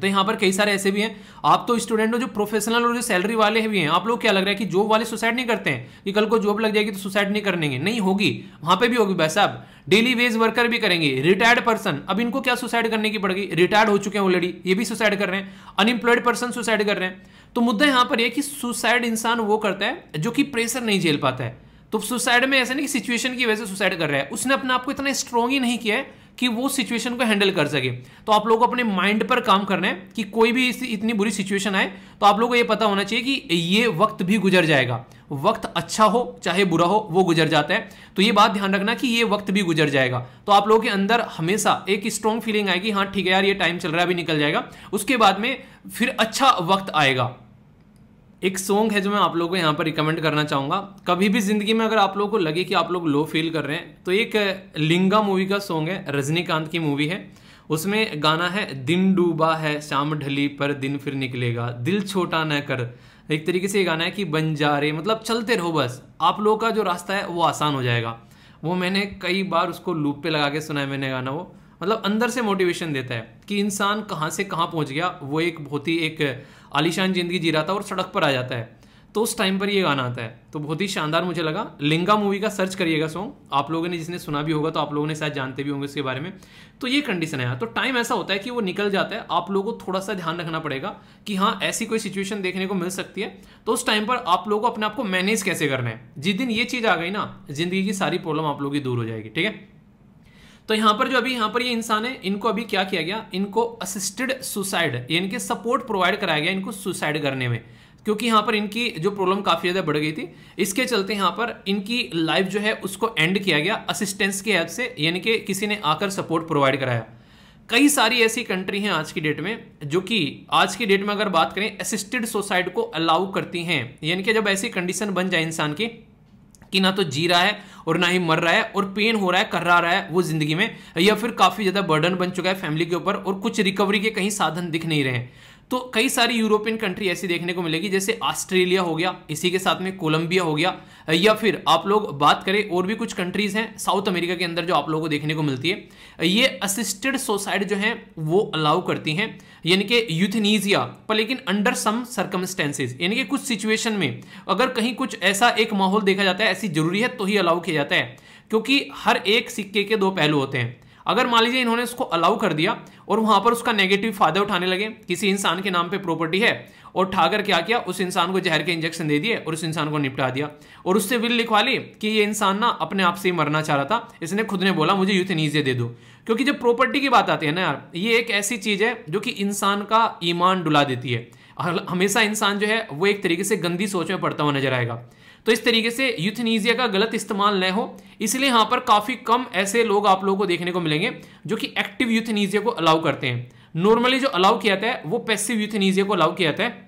तो यहाँ पर कई सारे ऐसे भी हैं आप तो स्टूडेंट हो जो प्रोफेशनल और जो सैलरी वाले भी हैं आप लोग क्या लग रहा है कि जॉब वाले सुसाइड नहीं करते हैं कि कल को जॉब लग जाएगी तो सुसाइड नहीं करेंगे नहीं होगी वहाँ पे भी होगी भाई साहब डेली वेज वर्कर भी करेंगे रिटायर्ड पर्सन अब इनको क्या सुसाइड करने की पड़ेगी रिटायर्ड हो चुके हैं ऑलरेडी ये भी सुसाइड कर रहे हैं अनएम्प्लॉयड पर्सन सुसाइड कर रहे हैं तो मुद्दा यहां पर यह कि सुसाइड इंसान वो करता है जो कि प्रेशर नहीं झेल पाता है तो सुसाइड में ऐसा नहीं कि सिचुएशन की वजह से सुसाइड कर रहा है उसने अपने आप को इतना स्ट्रॉन्ग ही नहीं किया है कि वो सिचुएशन को हैंडल कर सके तो आप लोग अपने माइंड पर काम करना है कि कोई भी इतनी बुरी सिचुएशन आए तो आप लोगों को ये पता होना चाहिए कि ये वक्त भी गुजर जाएगा वक्त अच्छा हो चाहे बुरा हो वो गुजर जाता है तो ये बात ध्यान रखना कि ये वक्त भी गुजर जाएगा तो आप लोगों के अंदर हमेशा एक स्ट्रॉन्ग फीलिंग आएगी हाँ ठीक है यार ये टाइम चल रहा है अभी निकल जाएगा उसके बाद में फिर अच्छा वक्त आएगा एक सॉन्ग है जो मैं आप लोगों को यहाँ पर रिकमेंड करना चाहूँगा कभी भी ज़िंदगी में अगर आप लोगों को लगे कि आप लोग लो फील कर रहे हैं तो एक लिंगा मूवी का सॉन्ग है रजनीकांत की मूवी है उसमें गाना है दिन डूबा है शाम ढली पर दिन फिर निकलेगा दिल छोटा न कर एक तरीके से ये गाना है कि बन जा रहे मतलब चलते रहो बस आप लोगों का जो रास्ता है वो आसान हो जाएगा वो मैंने कई बार उसको लूप पे लगा के सुना है मैंने गाना वो मतलब अंदर से मोटिवेशन देता है कि इंसान कहाँ से कहाँ पहुँच गया वो एक बहुत ही एक आलिशान ज़िंदगी जी रहा था और सड़क पर आ जाता है तो उस टाइम पर ये गाना आता है तो बहुत ही शानदार मुझे लगा लिंगा मूवी का सर्च करिएगा सॉन्ग आप लोगों ने जिसने सुना भी होगा तो आप लोगों ने शायद जानते भी होंगे इसके बारे में तो ये कंडीशन है तो टाइम ऐसा होता है कि वो निकल जाता है आप लोगों को थोड़ा सा ध्यान रखना पड़ेगा कि हाँ ऐसी कोई सिचुएशन देखने को मिल सकती है तो उस टाइम पर आप लोगों को अपने आप को मैनेज कैसे करना है जिस दिन ये चीज़ आ गई ना जिंदगी की सारी प्रॉब्लम आप लोगों की दूर हो जाएगी ठीक है तो यहाँ पर जो अभी यहाँ पर ये इंसान है इनको अभी क्या किया गया इनको असिस्टेड सुसाइड यानी कि सपोर्ट प्रोवाइड कराया गया इनको सुसाइड करने में क्योंकि यहाँ पर इनकी जो प्रॉब्लम काफ़ी ज़्यादा बढ़ गई थी इसके चलते यहाँ पर इनकी लाइफ जो है उसको एंड किया गया असिस्टेंस की ऐप से यानी कि किसी ने आकर सपोर्ट प्रोवाइड कराया कई सारी ऐसी कंट्री हैं आज की डेट में जो कि आज की डेट में अगर बात करें असिस्टेड सुसाइड को अलाउ करती हैं यानी कि जब ऐसी कंडीशन बन जाए इंसान की कि ना तो जी रहा है और ना ही मर रहा है और पेन हो रहा है कर रहा है वो जिंदगी में या फिर काफ़ी ज़्यादा बर्डन बन चुका है फैमिली के ऊपर और कुछ रिकवरी के कहीं साधन दिख नहीं रहे हैं तो कई सारी यूरोपियन कंट्री ऐसी देखने को मिलेगी जैसे ऑस्ट्रेलिया हो गया इसी के साथ में कोलंबिया हो गया या फिर आप लोग बात करें और भी कुछ कंट्रीज़ हैं साउथ अमेरिका के अंदर जो आप लोगों को देखने को मिलती है ये असिस्टेड सोसाइड जो हैं वो अलाउ करती हैं यानी कि यूथनीजिया पर लेकिन अंडर सम सर्कमस्टेंसेज यानी कि कुछ सिचुएशन में अगर कहीं कुछ ऐसा एक माहौल देखा जाता है ऐसी जरूरी है तो ही अलाउ किया जाता है क्योंकि हर एक सिक्के के दो पहलू होते हैं अगर मान लीजिए इन्होंने उसको अलाउ कर दिया और वहां पर उसका नेगेटिव फायदा उठाने लगे किसी इंसान के नाम पे प्रॉपर्टी है और ठाकर क्या किया उस इंसान को जहर के इंजेक्शन दे दिए और उस इंसान को निपटा दिया और उससे विल लिखवा ली कि ये इंसान ना अपने आप से ही मरना चाह रहा था इसने खुद ने बोला मुझे यूथनीजे दे दो क्योंकि जब प्रॉपर्टी की बात आती है ना यार ये एक ऐसी चीज है जो कि इंसान का ईमान डुला देती है हमेशा इंसान जो है वो एक तरीके से गंदी सोच में पड़ता हुआ नजर आएगा तो इस तरीके से यूथनीजिया का गलत इस्तेमाल न हो इसलिए यहाँ पर काफ़ी कम ऐसे लोग आप लोगों को देखने को मिलेंगे जो कि एक्टिव यूथनीजिया को अलाउ करते हैं नॉर्मली जो अलाउ किया जाता है वो पैसिव यूथनीजिया को अलाउ किया जाता है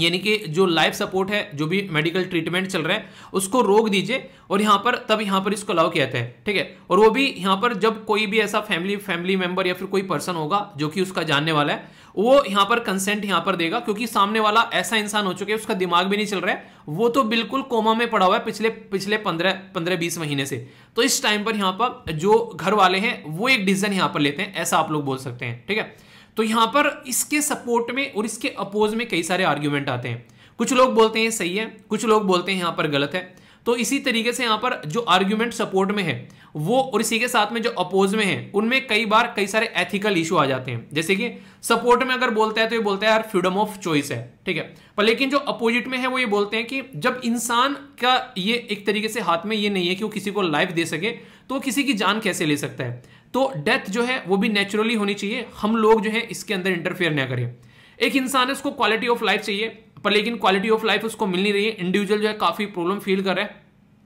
यानी कि जो लाइफ सपोर्ट है जो भी मेडिकल ट्रीटमेंट चल रहा है उसको रोक दीजिए और यहाँ पर तब यहाँ पर इसको अलाउ किया जाता है ठीक है और वो भी यहाँ पर जब कोई भी ऐसा फैमिली फैमिली मेम्बर या फिर कोई पर्सन होगा जो कि उसका जानने वाला है वो यहां पर कंसेंट यहां पर देगा क्योंकि सामने वाला ऐसा इंसान हो चुके उसका दिमाग भी नहीं चल रहा है वो तो बिल्कुल कोमा में पड़ा हुआ है पिछले पिछले पंद्रह पंद्रह बीस महीने से तो इस टाइम पर यहां पर जो घर वाले हैं वो एक डिसीजन यहां पर लेते हैं ऐसा आप लोग बोल सकते हैं ठीक है तो यहां पर इसके सपोर्ट में और इसके अपोज में कई सारे आर्ग्यूमेंट आते हैं कुछ लोग बोलते हैं सही है कुछ लोग बोलते हैं यहां पर गलत है तो इसी तरीके से यहां पर जो आर्ग्यूमेंट सपोर्ट में है वो और इसी के साथ में जो अपोज में है उनमें कई बार कई सारे एथिकल इशू आ जाते हैं जैसे कि सपोर्ट में अगर बोलता है तो ये बोलता है यार फ्रीडम ऑफ चॉइस है ठीक है पर लेकिन जो अपोजिट में है वो ये बोलते हैं कि जब इंसान का ये एक तरीके से हाथ में ये नहीं है कि वो किसी को लाइफ दे सके तो किसी की जान कैसे ले सकता है तो डेथ जो है वो भी नेचुरली होनी चाहिए हम लोग जो है इसके अंदर इंटरफेयर ना करें एक इंसान है उसको क्वालिटी ऑफ लाइफ चाहिए पर लेकिन क्वालिटी ऑफ लाइफ उसको मिल नहीं रही है इंडिविजुअल जो है काफ़ी प्रॉब्लम फील कर रहा है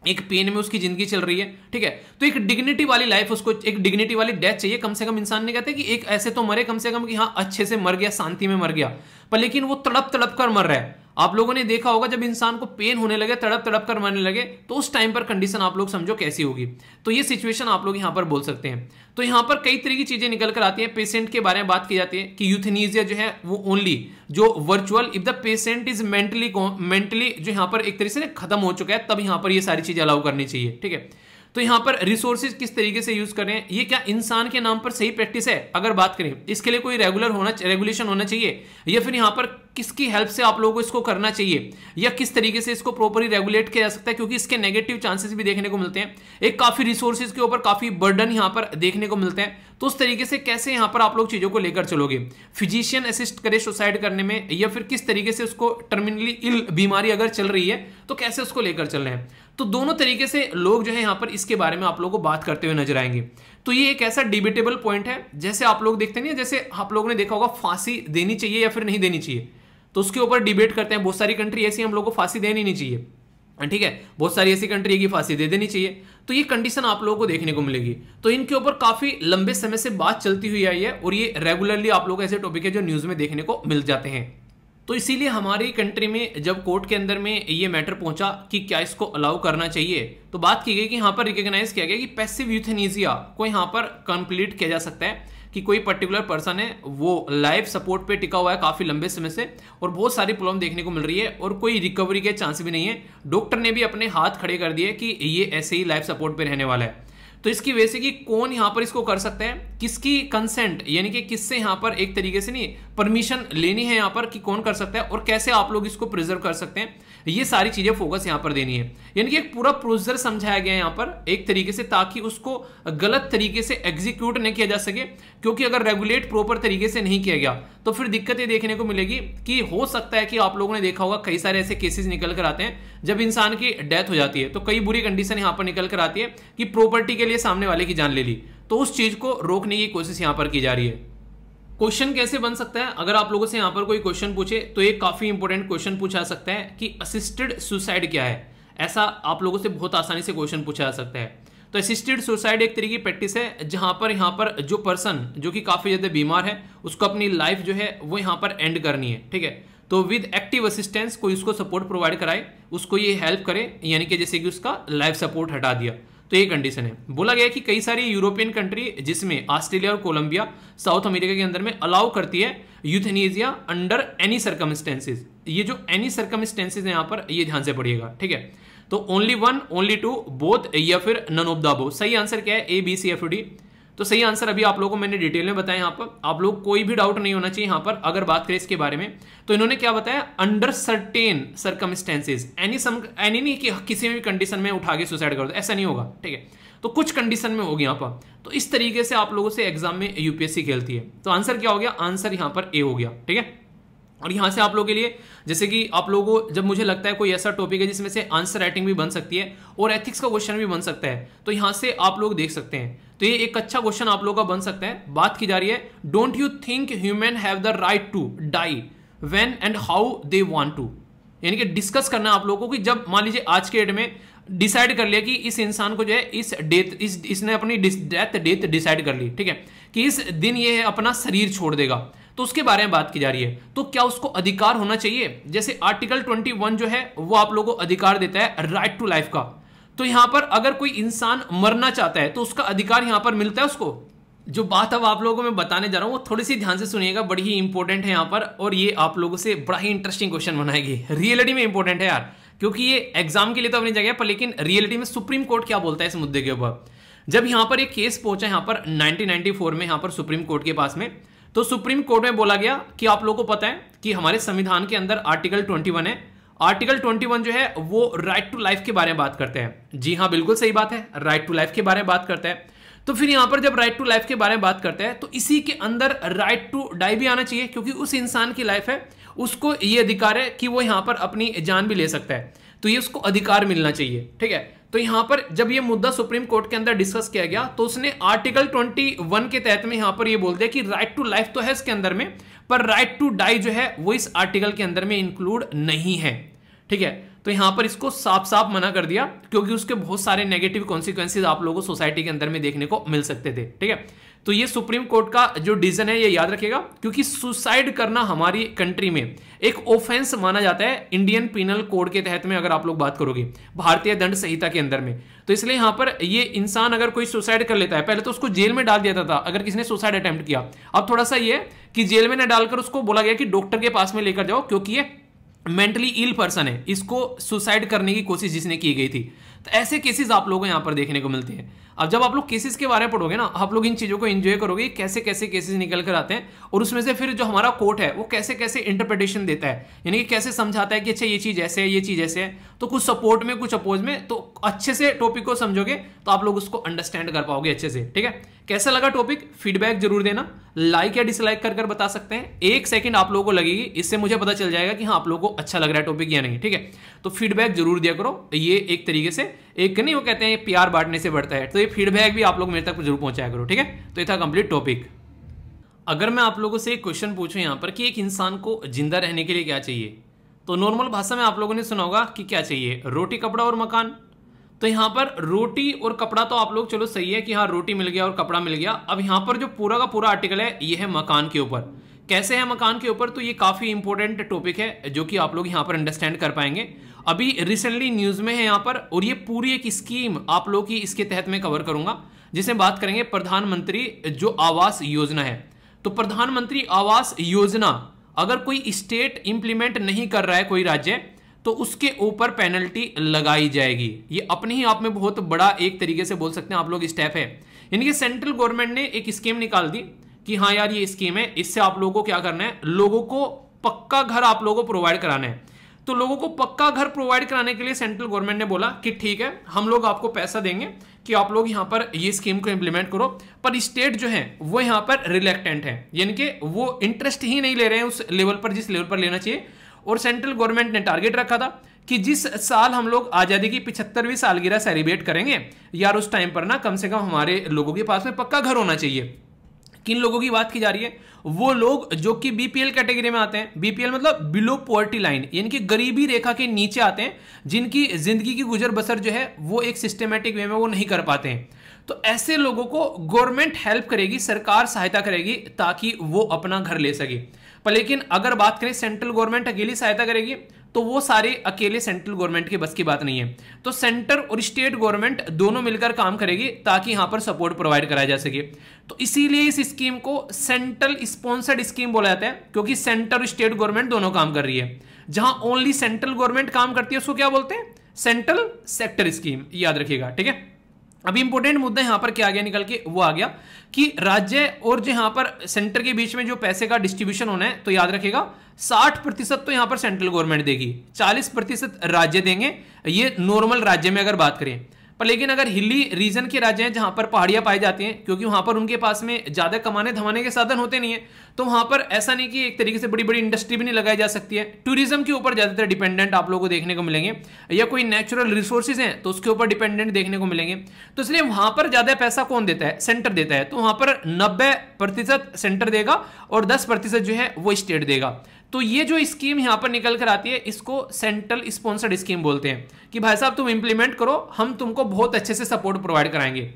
एक पेन में उसकी जिंदगी चल रही है ठीक है तो एक डिग्निटी वाली लाइफ उसको एक डिग्निटी वाली डेथ चाहिए कम से कम इंसान ने कहते कि एक ऐसे तो मरे कम से कम कि हाँ अच्छे से मर गया शांति में मर गया पर लेकिन वो तड़प तड़प कर मर रहा है आप लोगों ने देखा होगा जब इंसान को पेन होने लगे तड़प तड़प कर मरने लगे तो उस टाइम पर कंडीशन आप लोग समझो कैसी होगी तो ये सिचुएशन आप लोग यहाँ पर बोल सकते हैं तो यहाँ पर कई तरह की चीज़ें निकल कर आती हैं पेशेंट के बारे में बात की जाती है कि यूथनीजिया जो है वो ओनली जो virtual if the patient is mentally mentally जो यहाँ पर एक तरीके से खत्म हो चुका है तब यहाँ पर ये सारी चीज़ें अलाउ करनी चाहिए ठीक है तो यहाँ पर रिसोर्सेज किस तरीके से यूज करें ये क्या इंसान के नाम पर सही प्रैक्टिस है अगर बात करें इसके लिए कोई रेगुलर होना रेगुलेशन होना चाहिए या फिर यहाँ पर किसकी हेल्प से आप लोगों को इसको करना चाहिए या किस तरीके से इसको प्रॉपरली रेगुलेट किया जा सकता है क्योंकि इसके नेगेटिव चांसेस भी देखने को मिलते हैं एक काफी रिसोर्सेज के ऊपर काफी बर्डन यहां पर देखने को मिलते हैं तो उस तरीके से कैसे यहाँ पर आप लोग चीजों को लेकर चलोगे फिजिशियन असिस्ट करे सुसाइड करने में या फिर किस तरीके से उसको टर्मिनली इल बीमारी अगर चल रही है तो कैसे उसको लेकर चल रहे हैं तो दोनों तरीके से लोग जो है यहाँ पर इसके बारे में आप लोगों को बात करते हुए नजर आएंगे तो ये एक ऐसा डिबेटेबल पॉइंट है जैसे आप लोग देखते नहीं जैसे आप लोगों ने देखा होगा फांसी देनी चाहिए या फिर नहीं देनी चाहिए तो उसके ऊपर डिबेट करते हैं बहुत सारी कंट्री ऐसी हम लोग को फांसी देनी नहीं चाहिए ठीक है बहुत सारी ऐसी कंट्री है कि फांसी दे देनी चाहिए तो ये कंडीशन आप लोगों को देखने को मिलेगी तो इनके ऊपर काफ़ी लंबे समय से बात चलती हुई आई है और ये रेगुलरली आप लोग ऐसे टॉपिक है जो न्यूज़ में देखने को मिल जाते हैं तो इसीलिए हमारी कंट्री में जब कोर्ट के अंदर में ये मैटर पहुंचा कि क्या इसको अलाउ करना चाहिए तो बात की गई कि यहाँ पर रिकग्नाइज किया गया कि पैसिव यूथेनिजिया को यहाँ पर कंप्लीट किया जा सकता है कि कोई पर्टिकुलर पर्सन है वो लाइफ सपोर्ट पे टिका हुआ है काफ़ी लंबे समय से और बहुत सारी प्रॉब्लम देखने को मिल रही है और कोई रिकवरी के चांस भी नहीं है डॉक्टर ने भी अपने हाथ खड़े कर दिए कि ये ऐसे ही लाइफ सपोर्ट पे रहने वाला है तो इसकी वजह से कि कौन यहाँ पर इसको कर सकते हैं किसकी कंसेंट यानी कि किससे यहाँ पर एक तरीके से नहीं परमिशन लेनी है यहाँ पर कि कौन कर सकता है और कैसे आप लोग इसको प्रिजर्व कर सकते हैं ये सारी चीज़ें फोकस यहाँ पर देनी है यानी कि एक पूरा प्रोसीजर समझाया गया है यहाँ पर एक तरीके से ताकि उसको गलत तरीके से एग्जीक्यूट नहीं किया जा सके क्योंकि अगर रेगुलेट प्रॉपर तरीके से नहीं किया गया तो फिर दिक्कत ये देखने को मिलेगी कि हो सकता है कि आप लोगों ने देखा होगा कई सारे ऐसे केसेस निकल कर आते हैं जब इंसान की डेथ हो जाती है तो कई बुरी कंडीशन यहां पर निकल कर आती है कि प्रॉपर्टी के लिए सामने वाले की जान ले ली तो उस चीज को रोकने की कोशिश यहां पर की जा रही है क्वेश्चन कैसे बन सकता है अगर आप लोगों से यहां पर कोई क्वेश्चन पूछे तो एक काफी इंपोर्टेंट क्वेश्चन पूछा सकता है कि असिस्टेड सुसाइड क्या है ऐसा आप लोगों से बहुत आसानी से क्वेश्चन पूछा जा सकता है तो असिस्टेड सुसाइड एक तरीके की प्रैक्टिस है जहां पर यहाँ पर जो पर्सन जो कि काफ़ी ज़्यादा बीमार है उसको अपनी लाइफ जो है वो यहाँ पर एंड करनी है ठीक है तो विद एक्टिव असिस्टेंस कोई उसको सपोर्ट प्रोवाइड कराए उसको ये हेल्प करे यानी कि जैसे कि उसका लाइफ सपोर्ट हटा दिया तो ये कंडीशन है बोला गया कि कई सारी यूरोपियन कंट्री जिसमें ऑस्ट्रेलिया और कोलंबिया साउथ अमेरिका के अंदर में अलाउ करती है यूथनीजिया अंडर एनी सर्कमस्टेंसेज ये जो एनी सर्कमस्टेंसेज है यहाँ पर ये ध्यान से पड़िएगा ठीक है तो only one only two both या फिर नन ऑफ द बोथ सही आंसर क्या है A B C F D तो सही आंसर अभी आप लोगों को मैंने डिटेल में बताया यहाँ पर आप लोग कोई भी डाउट नहीं होना चाहिए यहाँ पर अगर बात करें इसके बारे में तो इन्होंने क्या बताया under certain circumstances any some any नहीं कि किसी भी कंडीशन में उठा के सुसाइड कर दो ऐसा नहीं होगा ठीक है तो कुछ कंडीशन में होगी यहाँ पर तो इस तरीके से आप लोगों से एग्जाम में यूपीएससी खेलती है तो आंसर क्या हो गया आंसर यहाँ पर ए हो गया ठीक है और यहाँ से आप लोगों के लिए जैसे कि आप लोगों को जब मुझे लगता है कोई ऐसा टॉपिक है जिसमें से आंसर राइटिंग भी बन सकती है और एथिक्स का क्वेश्चन भी बन सकता है तो यहाँ से आप लोग देख सकते हैं तो ये एक अच्छा क्वेश्चन आप लोगों का बन सकता है बात की जा रही है don't you think human have the right to die when and how they want to यानी कि डिस्कस करना आप लोगों को कि जब मान लीजिए आज के डेट में डिसाइड कर लिया कि इस इंसान को जो है इस डेथ इस इसने अपनी डेथ डेथ डिसाइड कर ली ठीक है कि इस दिन ये अपना शरीर छोड़ देगा तो उसके बारे में बात की जा रही है तो क्या उसको अधिकार होना चाहिए जैसे आर्टिकल 21 जो है वो आप लोगों को अधिकार देता है राइट टू लाइफ का तो यहां पर अगर कोई इंसान मरना चाहता है तो उसका अधिकार यहां पर मिलता है उसको जो बात अब आप लोगों को मैं बताने जा रहा हूं वो थोड़ी सी ध्यान से सुनिएगा बड़ी ही इंपॉर्टेंट है यहां पर और ये आप लोगों से बड़ा ही इंटरेस्टिंग क्वेश्चन बनाएगी रियलिटी में इंपॉर्टेंट है यार क्योंकि ये एग्जाम के लिए तो अपनी जगह पर लेकिन रियलिटी में सुप्रीम कोर्ट क्या बोलता है इस मुद्दे के ऊपर जब यहां पर एक केस पहुंचा यहां पर 1994 में यहां पर सुप्रीम कोर्ट के पास में तो सुप्रीम कोर्ट में बोला गया कि आप लोगों को पता है कि हमारे संविधान के अंदर आर्टिकल 21 है आर्टिकल 21 जो है वो राइट टू लाइफ के बारे में बात करते हैं जी हाँ बिल्कुल सही बात है राइट टू लाइफ के बारे में बात करते हैं तो फिर यहां पर जब राइट टू लाइफ के बारे में बात करते हैं तो इसी के अंदर राइट टू डाई भी आना चाहिए क्योंकि उस इंसान की लाइफ है उसको ये अधिकार है कि वो यहां पर अपनी जान भी ले सकता है तो ये उसको अधिकार मिलना चाहिए ठीक है तो यहां पर जब ये मुद्दा सुप्रीम कोर्ट के अंदर डिस्कस किया गया तो उसने आर्टिकल 21 के तहत में यहां पर ये बोल दिया कि राइट टू लाइफ तो है इसके अंदर में पर राइट टू डाई जो है वो इस आर्टिकल के अंदर में इंक्लूड नहीं है ठीक है तो यहां पर इसको साफ साफ मना कर दिया क्योंकि उसके बहुत सारे नेगेटिव कॉन्सिक्वेंसिस आप लोगों को सोसाइटी के अंदर में देखने को मिल सकते थे ठीक है तो ये सुप्रीम कोर्ट का जो डिसीजन है ये याद रखेगा क्योंकि सुसाइड करना हमारी कंट्री में एक ऑफेंस माना जाता है इंडियन पिनल कोड के तहत में अगर आप लोग बात करोगे भारतीय दंड संहिता के अंदर में तो इसलिए यहां पर ये इंसान अगर कोई सुसाइड कर लेता है पहले तो उसको जेल में डाल दिया जाता था अगर किसी ने सुसाइड अटेम्प्ट किया अब थोड़ा सा ये कि जेल में ना डालकर उसको बोला गया कि डॉक्टर के पास में लेकर जाओ क्योंकि ये मेंटली इल पर्सन है इसको सुसाइड करने की कोशिश जिसने की गई थी तो ऐसे केसेस आप लोगों को यहां पर देखने को मिलते हैं अब जब आप लोग केसेस के बारे में पढ़ोगे ना आप लोग इन चीज़ों को एंजॉय करोगे कैसे कैसे केसेस निकल कर आते हैं और उसमें से फिर जो हमारा कोर्ट है वो कैसे कैसे इंटरप्रिटेशन देता है यानी कि कैसे समझाता है कि अच्छा ये चीज़ ऐसे है ये चीज़ ऐसे है तो कुछ सपोर्ट में कुछ अपोज में तो अच्छे से टॉपिक को समझोगे तो आप लोग उसको अंडरस्टैंड कर पाओगे अच्छे से ठीक है कैसा लगा टॉपिक फीडबैक जरूर देना लाइक या डिसलाइक कर कर बता सकते हैं एक सेकंड आप लोगों को लगेगी इससे मुझे पता चल जाएगा कि हाँ आप लोगों को अच्छा लग रहा है टॉपिक या नहीं ठीक है तो फीडबैक जरूर दिया करो ये एक तरीके से एक नहीं वो कहते हैं प्यार बांटने से बढ़ता है तो ये फीडबैक भी आप लोग मेरे तक जरूर पहुंचाया करो ठीक है तो ये था कंप्लीट टॉपिक अगर मैं आप लोगों से एक क्वेश्चन पूछूं यहाँ पर कि एक इंसान को जिंदा रहने के लिए क्या चाहिए तो नॉर्मल भाषा में आप लोगों ने सुना होगा कि क्या चाहिए रोटी कपड़ा और मकान तो यहाँ पर रोटी और कपड़ा तो आप लोग चलो सही है कि हाँ रोटी मिल गया और कपड़ा मिल गया अब यहाँ पर जो पूरा का पूरा आर्टिकल है ये है मकान के ऊपर कैसे है मकान के ऊपर तो ये काफ़ी इंपॉर्टेंट टॉपिक है जो कि आप लोग यहाँ पर अंडरस्टैंड कर पाएंगे अभी रिसेंटली न्यूज़ में है यहां पर और ये पूरी एक स्कीम आप लोग की इसके तहत में कवर करूंगा जिसमें बात करेंगे प्रधानमंत्री जो आवास योजना है तो प्रधानमंत्री आवास योजना अगर कोई स्टेट इंप्लीमेंट नहीं कर रहा है कोई राज्य तो उसके ऊपर पेनल्टी लगाई जाएगी ये अपने ही आप में बहुत बड़ा एक तरीके से बोल सकते हैं आप लोग स्टेप है यानी कि सेंट्रल गवर्नमेंट ने एक स्कीम निकाल दी कि हाँ यार ये स्कीम है इससे आप लोगों को क्या करना है लोगों को पक्का घर आप लोगों को प्रोवाइड कराना है तो लोगों को पक्का घर प्रोवाइड कराने के लिए सेंट्रल गवर्नमेंट ने बोला कि ठीक है हम लोग आपको पैसा देंगे कि आप लोग यहां पर ये स्कीम को इंप्लीमेंट करो पर स्टेट जो है वो यहां पर रिलेक्टेंट है यानी कि वो इंटरेस्ट ही नहीं ले रहे हैं उस लेवल पर जिस लेवल पर लेना चाहिए और सेंट्रल गवर्नमेंट ने टारगेट रखा था कि जिस साल हम लोग आज़ादी की पिछहत्तरवीं सालगिरह सेलिब्रेट करेंगे यार उस टाइम पर ना कम से कम हमारे लोगों के पास में पक्का घर होना चाहिए किन लोगों की बात की जा रही है वो लोग जो कि बीपीएल कैटेगरी में आते हैं बीपीएल मतलब बिलो पॉवर्टी लाइन यानी कि गरीबी रेखा के नीचे आते हैं जिनकी जिंदगी की गुजर बसर जो है वो एक सिस्टमेटिक वे में वो नहीं कर पाते हैं तो ऐसे लोगों को गवर्नमेंट हेल्प करेगी सरकार सहायता करेगी ताकि वो अपना घर ले सके पर लेकिन अगर बात करें सेंट्रल गवर्नमेंट अकेली सहायता करेगी तो वो सारे अकेले सेंट्रल गवर्नमेंट के बस की बात नहीं है तो सेंटर और स्टेट गवर्नमेंट दोनों मिलकर काम करेगी ताकि यहां पर सपोर्ट प्रोवाइड कराया जा सके तो इसीलिए इस स्कीम को सेंट्रल स्पॉन्सर्ड स्कीम बोला जाता है क्योंकि सेंटर और स्टेट गवर्नमेंट दोनों काम कर रही है जहां ओनली सेंट्रल गवर्नमेंट काम करती है उसको क्या बोलते हैं सेंट्रल सेक्टर स्कीम याद रखिएगा ठीक है अभी इंपॉर्टेंट मुद्दा यहां पर क्या आ गया निकल के वो आ गया कि राज्य और जो यहां पर सेंटर के बीच में जो पैसे का डिस्ट्रीब्यूशन होना है तो याद रखेगा 60 प्रतिशत तो यहां पर सेंट्रल गवर्नमेंट देगी 40 प्रतिशत राज्य देंगे ये नॉर्मल राज्य में अगर बात करें पर लेकिन अगर हिली रीजन के राज्य हैं जहां पर पहाड़ियां पाई जाती हैं क्योंकि वहां पर उनके पास में ज़्यादा कमाने धमाने के साधन होते नहीं है तो वहां पर ऐसा नहीं कि एक तरीके से बड़ी बड़ी इंडस्ट्री भी नहीं लगाई जा सकती है टूरिज्म के ऊपर ज़्यादातर डिपेंडेंट आप लोगों को देखने को मिलेंगे या कोई नेचुरल रिसोर्सेज हैं तो उसके ऊपर डिपेंडेंट देखने को मिलेंगे तो इसलिए वहां पर ज़्यादा पैसा कौन देता है सेंटर देता है तो वहां पर नब्बे सेंटर देगा और दस जो है वो स्टेट देगा तो ये जो स्कीम यहाँ पर निकल कर आती है इसको सेंट्रल स्पॉन्सर्ड स्कीम बोलते हैं कि भाई साहब तुम इम्प्लीमेंट करो हम तुमको बहुत अच्छे से सपोर्ट प्रोवाइड कराएंगे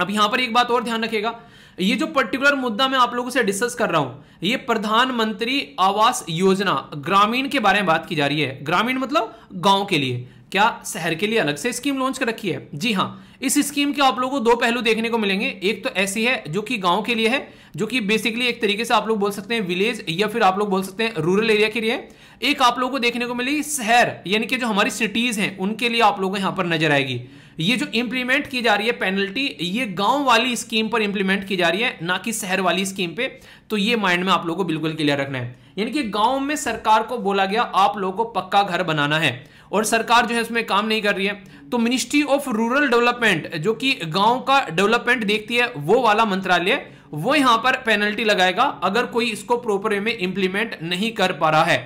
अब यहाँ पर एक बात और ध्यान रखेगा ये जो पर्टिकुलर मुद्दा मैं आप लोगों से डिस्कस कर रहा हूं ये प्रधानमंत्री आवास योजना ग्रामीण के बारे में बात की जा रही है ग्रामीण मतलब गांव के लिए क्या शहर के लिए अलग से स्कीम लॉन्च कर रखी है जी हाँ इस स्कीम के आप लोगों को दो पहलू देखने को मिलेंगे एक तो ऐसी है जो कि गांव के लिए है जो कि बेसिकली एक तरीके से आप लोग बोल सकते हैं विलेज या फिर आप लोग बोल सकते हैं रूरल एरिया के लिए एक आप लोगों को देखने को मिली शहर यानी कि जो हमारी सिटीज हैं उनके लिए आप लोगों को यहां पर नजर आएगी ये जो इंप्लीमेंट की जा रही है पेनल्टी ये गांव वाली स्कीम पर इंप्लीमेंट की जा रही है ना कि शहर वाली स्कीम पे तो ये माइंड में आप लोगों को बिल्कुल क्लियर रखना है यानी कि गांव में सरकार को बोला गया आप लोगों को पक्का घर बनाना है और सरकार जो है उसमें काम नहीं कर रही है तो मिनिस्ट्री ऑफ रूरल डेवलपमेंट जो कि गांव का डेवलपमेंट देखती है वो वाला मंत्रालय वो यहां पर पेनल्टी लगाएगा अगर कोई इसको प्रॉपर वे में इंप्लीमेंट नहीं कर पा रहा है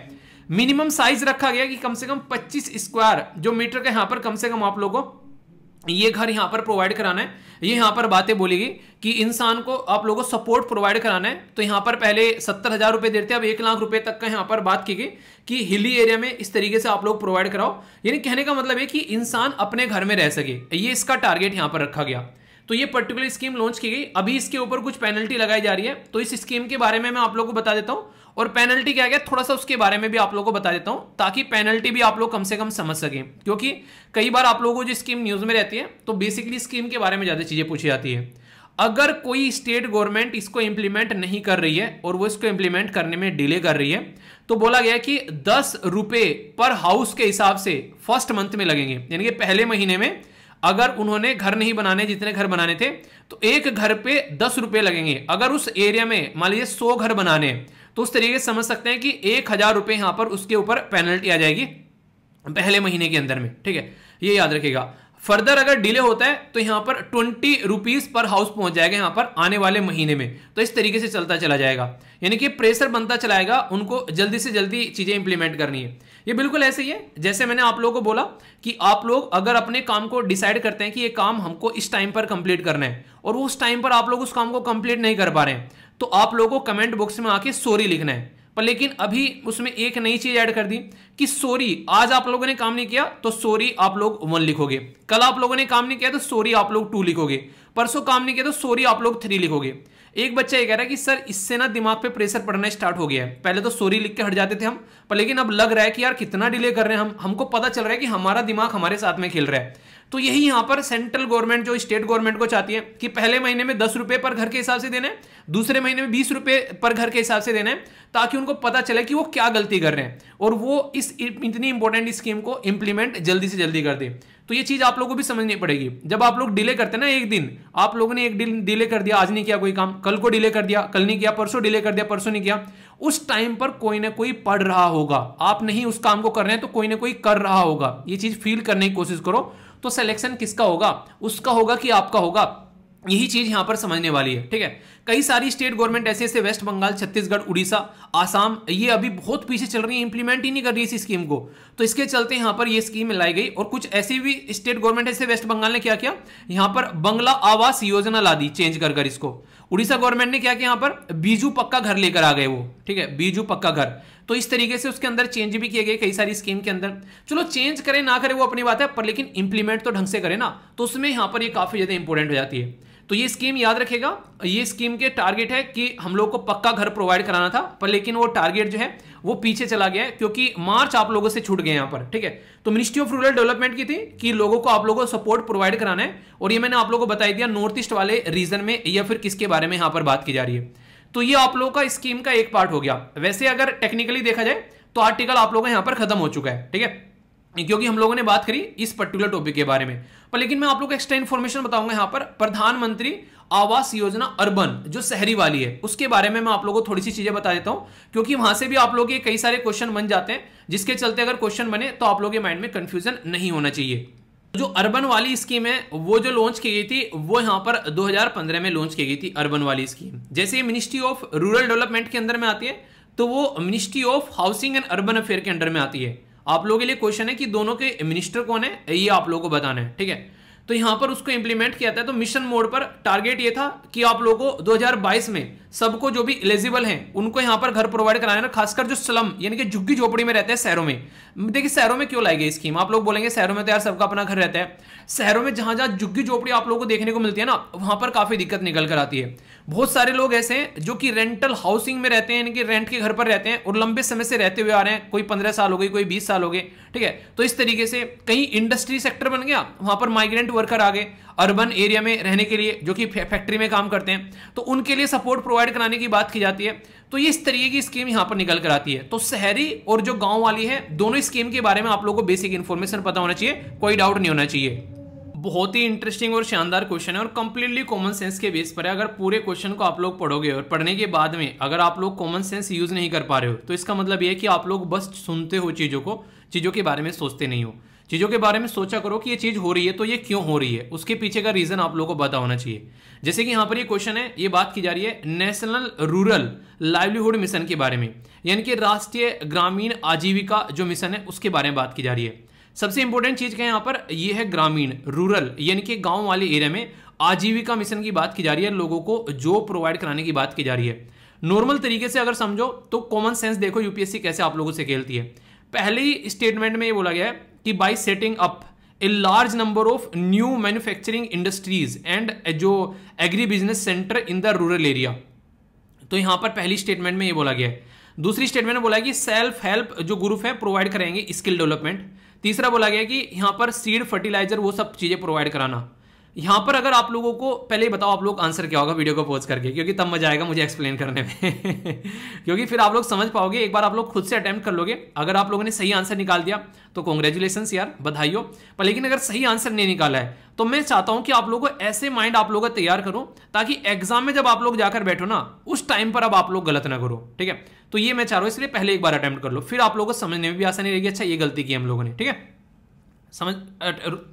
मिनिमम साइज रखा गया कि कम से कम 25 स्क्वायर जो मीटर का यहां पर कम से कम आप लोगों ये घर यहां पर प्रोवाइड कराना है ये यहां पर बातें बोलेगी कि इंसान को आप लोगों को सपोर्ट प्रोवाइड कराना है तो यहां पर पहले सत्तर हज़ार रुपए देते हैं अब एक लाख रुपए तक का यहां पर बात की गई कि हिली एरिया में इस तरीके से आप लोग प्रोवाइड कराओ यानी कहने का मतलब है कि इंसान अपने घर में रह सके ये इसका टारगेट यहां पर रखा गया तो ये पर्टिकुलर स्कीम लॉन्च की गई अभी इसके ऊपर कुछ पेनल्टी लगाई जा रही है तो इस स्कीम के बारे में मैं आप लोग को बता देता हूं और पेनल्टी क्या क्या थोड़ा सा उसके बारे में भी आप लोगों को बता देता हूं ताकि पेनल्टी भी आप लोग कम से कम समझ सकें क्योंकि कई बार आप लोगों को जो स्कीम न्यूज़ में रहती है तो बेसिकली स्कीम के बारे में ज़्यादा चीज़ें पूछी जाती है अगर कोई स्टेट गवर्नमेंट इसको इम्प्लीमेंट नहीं कर रही है और वो इसको इंप्लीमेंट करने में डिले कर रही है तो बोला गया कि दस रुपए पर हाउस के हिसाब से फर्स्ट मंथ में लगेंगे यानी कि पहले महीने में अगर उन्होंने घर नहीं बनाने जितने घर बनाने थे तो एक घर पे दस रुपए लगेंगे अगर उस एरिया में मान लीजिए सौ घर बनाने हैं तो उस तरीके से समझ सकते हैं कि एक हज़ार रुपए यहां पर उसके ऊपर पेनल्टी आ जाएगी पहले महीने के अंदर में ठीक है ये याद रखिएगा फर्दर अगर डिले होता है तो यहां पर ट्वेंटी रुपीज़ पर हाउस पहुंच जाएगा यहां पर आने वाले महीने में तो इस तरीके से चलता चला जाएगा यानी कि प्रेशर बनता चलाएगा उनको जल्दी से जल्दी चीज़ें इंप्लीमेंट करनी है ये बिल्कुल ऐसे ही है जैसे मैंने आप लोगों को बोला कि आप लोग अगर अपने काम को डिसाइड करते हैं कि ये काम हमको इस टाइम पर कंप्लीट करना है और उस टाइम पर आप लोग उस काम को कंप्लीट नहीं कर पा रहे हैं तो आप लोगों को कमेंट बॉक्स में आके सॉरी लिखना है पर लेकिन अभी उसमें एक नई चीज ऐड कर दी कि सॉरी आज आप लोगों ने काम नहीं किया तो सॉरी आप लोग वन लिखोगे कल आप लोगों ने काम नहीं किया तो सॉरी आप लोग टू लिखोगे परसों काम नहीं किया तो सॉरी आप लोग थ्री लिखोगे एक बच्चा ये कह रहा है कि सर इससे ना दिमाग पे प्रेशर पड़ना स्टार्ट हो गया है पहले तो सॉरी लिख के हट जाते थे हम पर लेकिन अब लग रहा है कि यार कितना डिले कर रहे हैं हम हमको पता चल रहा है कि हमारा दिमाग हमारे साथ में खेल रहा है तो यही यहां पर सेंट्रल गवर्नमेंट जो स्टेट गवर्नमेंट को चाहती है कि पहले महीने में दस रुपए पर घर के हिसाब से देने दूसरे महीने में बीस रुपए पर घर के हिसाब से देना है ताकि उनको पता चले कि वो क्या गलती कर रहे हैं और वो इस इतनी इंपॉर्टेंट स्कीम को इंप्लीमेंट जल्दी से जल्दी कर दे तो ये चीज़ आप लोगों को भी समझनी पड़ेगी जब आप लोग डिले करते हैं ना एक दिन आप लोगों ने एक दिन डिले कर दिया आज नहीं किया कोई काम कल को डिले कर दिया कल नहीं किया परसों डिले कर दिया परसों नहीं किया उस टाइम पर कोई ना कोई पढ़ रहा होगा आप नहीं उस काम को कर रहे हैं तो कोई ना कोई कर रहा होगा ये चीज़ फील करने की कोशिश करो तो सिलेक्शन किसका होगा उसका होगा कि आपका होगा यही चीज़ यहां पर समझने वाली है ठीक है कई सारी स्टेट गवर्नमेंट ऐसे ऐसे वेस्ट बंगाल छत्तीसगढ़ उड़ीसा आसाम ये अभी बहुत पीछे चल रही है इंप्लीमेंट ही नहीं कर रही इस स्कीम को तो इसके चलते यहां पर ये स्कीम लाई गई और कुछ ऐसी भी स्टेट गवर्नमेंट ऐसे वेस्ट बंगाल ने क्या किया यहां पर बंगला आवास योजना ला दी चेंज कर कर इसको उड़ीसा गवर्नमेंट ने क्या किया यहां पर बीजू पक्का घर लेकर आ गए वो ठीक है बीजू पक्का घर तो इस तरीके से उसके अंदर चेंज भी किए गए कई सारी स्कीम के अंदर चलो चेंज करें ना करें वो अपनी बात है पर लेकिन इंप्लीमेंट तो ढंग से करें ना तो उसमें यहाँ पर ये काफी ज्यादा इंपोर्टेंट हो जाती है तो ये स्कीम याद रखेगा ये स्कीम के टारगेट है कि हम लोग को पक्का घर प्रोवाइड कराना था पर लेकिन वो टारगेट जो है वो पीछे चला गया है क्योंकि मार्च आप लोगों से छूट गए यहां पर ठीक है तो मिनिस्ट्री ऑफ रूरल डेवलपमेंट की थी कि लोगों को आप लोगों को सपोर्ट प्रोवाइड कराना है और ये मैंने आप लोगों को बताई दिया नॉर्थ ईस्ट वाले रीजन में या फिर किसके बारे में यहां पर बात की जा रही है तो ये आप लोगों का स्कीम का एक पार्ट हो गया वैसे अगर टेक्निकली देखा जाए तो आर्टिकल आप लोगों का यहां पर खत्म हो चुका है ठीक है क्योंकि हम लोगों ने बात करी इस पर्टिकुलर टॉपिक के बारे में पर लेकिन मैं आप लोग को एक्स्ट्रा इन्फॉर्मेशन बताऊंगा यहाँ पर प्रधानमंत्री आवास योजना अर्बन जो शहरी वाली है उसके बारे में मैं आप लोगों को थोड़ी सी चीजें बता देता हूं क्योंकि वहां से भी आप लोग के कई सारे क्वेश्चन बन जाते हैं जिसके चलते अगर क्वेश्चन बने तो आप लोगों के माइंड में कंफ्यूजन नहीं होना चाहिए जो अर्बन वाली स्कीम है वो जो लॉन्च की गई थी वो यहाँ पर 2015 में लॉन्च की गई थी अर्बन वाली स्कीम जैसे मिनिस्ट्री ऑफ रूरल डेवलपमेंट के अंदर में आती है तो वो ministry of housing and urban affair के अंडर में आती है आप लोगों के लिए क्वेश्चन है कि दोनों के मिनिस्टर कौन है ये आप लोगों को बताना है ठीक है तो यहां पर उसको इंप्लीमेंट किया था तो मिशन मोड पर टारगेट ये था कि आप लोगों को 2022 में सबको जो भी एलिजिबल हैं उनको यहां पर घर प्रोवाइड कराना खासकर जो स्लम यानी कि झुग्गी झोपड़ी में रहते हैं शहरों में देखिए शहरों में क्यों लाई गई स्कीम आप लोग बोलेंगे शहरों में तो यार सबका अपना घर रहता है शहरों में जहां जहां झुग्गी झोपड़ी आप लोगों को देखने को मिलती है ना वहां पर काफी दिक्कत निकल कर आती है बहुत सारे लोग ऐसे हैं जो कि रेंटल हाउसिंग में रहते हैं यानी कि रेंट के घर पर रहते हैं और लंबे समय से रहते हुए आ रहे हैं कोई पंद्रह साल हो गए कोई बीस साल हो गए ठीक है तो इस तरीके से कहीं इंडस्ट्री सेक्टर बन गया वहां पर माइग्रेंट वर्कर आ गए अर्बन एरिया में रहने के लिए जो कि फैक्ट्री में काम करते हैं तो उनके लिए सपोर्ट प्रोवाइड कराने की बात की जाती है तो ये इस तरीके की स्कीम यहाँ पर निकल कर आती है तो शहरी और जो गांव वाली है दोनों स्कीम के बारे में आप लोगों को बेसिक इन्फॉर्मेशन पता होना चाहिए कोई डाउट नहीं होना चाहिए बहुत ही इंटरेस्टिंग और शानदार क्वेश्चन है और कंप्लीटली कॉमन सेंस के बेस पर है अगर पूरे क्वेश्चन को आप लोग पढ़ोगे और पढ़ने के बाद में अगर आप लोग कॉमन सेंस यूज नहीं कर पा रहे हो तो इसका मतलब यह कि आप लोग बस सुनते हो चीज़ों को चीज़ों के बारे में सोचते नहीं हो चीज़ों के बारे में सोचा करो कि ये चीज़ हो रही है तो ये क्यों हो रही है उसके पीछे का रीज़न आप लोगों को पता होना चाहिए जैसे कि यहाँ पर ये क्वेश्चन है ये बात की जा रही है नेशनल रूरल लाइवलीहुड मिशन के बारे में यानी कि राष्ट्रीय ग्रामीण आजीविका जो मिशन है उसके बारे में बात की जा रही है सबसे इंपॉर्टेंट चीज क्या है यहाँ पर ये है ग्रामीण रूरल यानी कि गांव वाले एरिया में आजीविका मिशन की बात की जा रही है लोगों को जॉब प्रोवाइड कराने की बात की जा रही है नॉर्मल तरीके से अगर समझो तो कॉमन सेंस देखो यूपीएससी कैसे आप लोगों से खेलती है पहली स्टेटमेंट में ये बोला गया है कि by setting up a large number of new manufacturing industries and जो agribusiness centre in the rural area तो यहां पर पहली स्टेटमेंट में ये बोला गया है दूसरी स्टेटमेंट में बोला कि सेल्फ हेल्प जो ग्रुप है प्रोवाइड करेंगे स्किल डेवलपमेंट तीसरा बोला गया कि यहाँ पर सीड फर्टिलाइजर वो सब चीज़ें प्रोवाइड कराना यहां पर अगर आप लोगों को पहले ही बताओ आप लोग आंसर क्या होगा वीडियो को पोज करके क्योंकि तब मजा आएगा मुझे एक्सप्लेन करने में क्योंकि फिर आप लोग समझ पाओगे एक बार आप लोग खुद से अटैम्प्ट कर लोगे अगर आप लोगों ने सही आंसर निकाल दिया तो कॉन्ग्रेचुलेसन यार बधाई हो पर लेकिन अगर सही आंसर नहीं निकाला है तो मैं चाहता हूं कि आप लोगों को ऐसे माइंड आप लोगों का तैयार करो ताकि एग्जाम में जब आप लोग जाकर बैठो ना उस टाइम पर अब आप लोग गलत ना करो ठीक है तो ये मैं चाह रहा हूँ इसलिए पहले एक बार अटैम्प्ट कर लो फिर आप लोगों को समझने में भी आसानी रहेगी अच्छा ये गलती की हम लोगों ने ठीक है समझ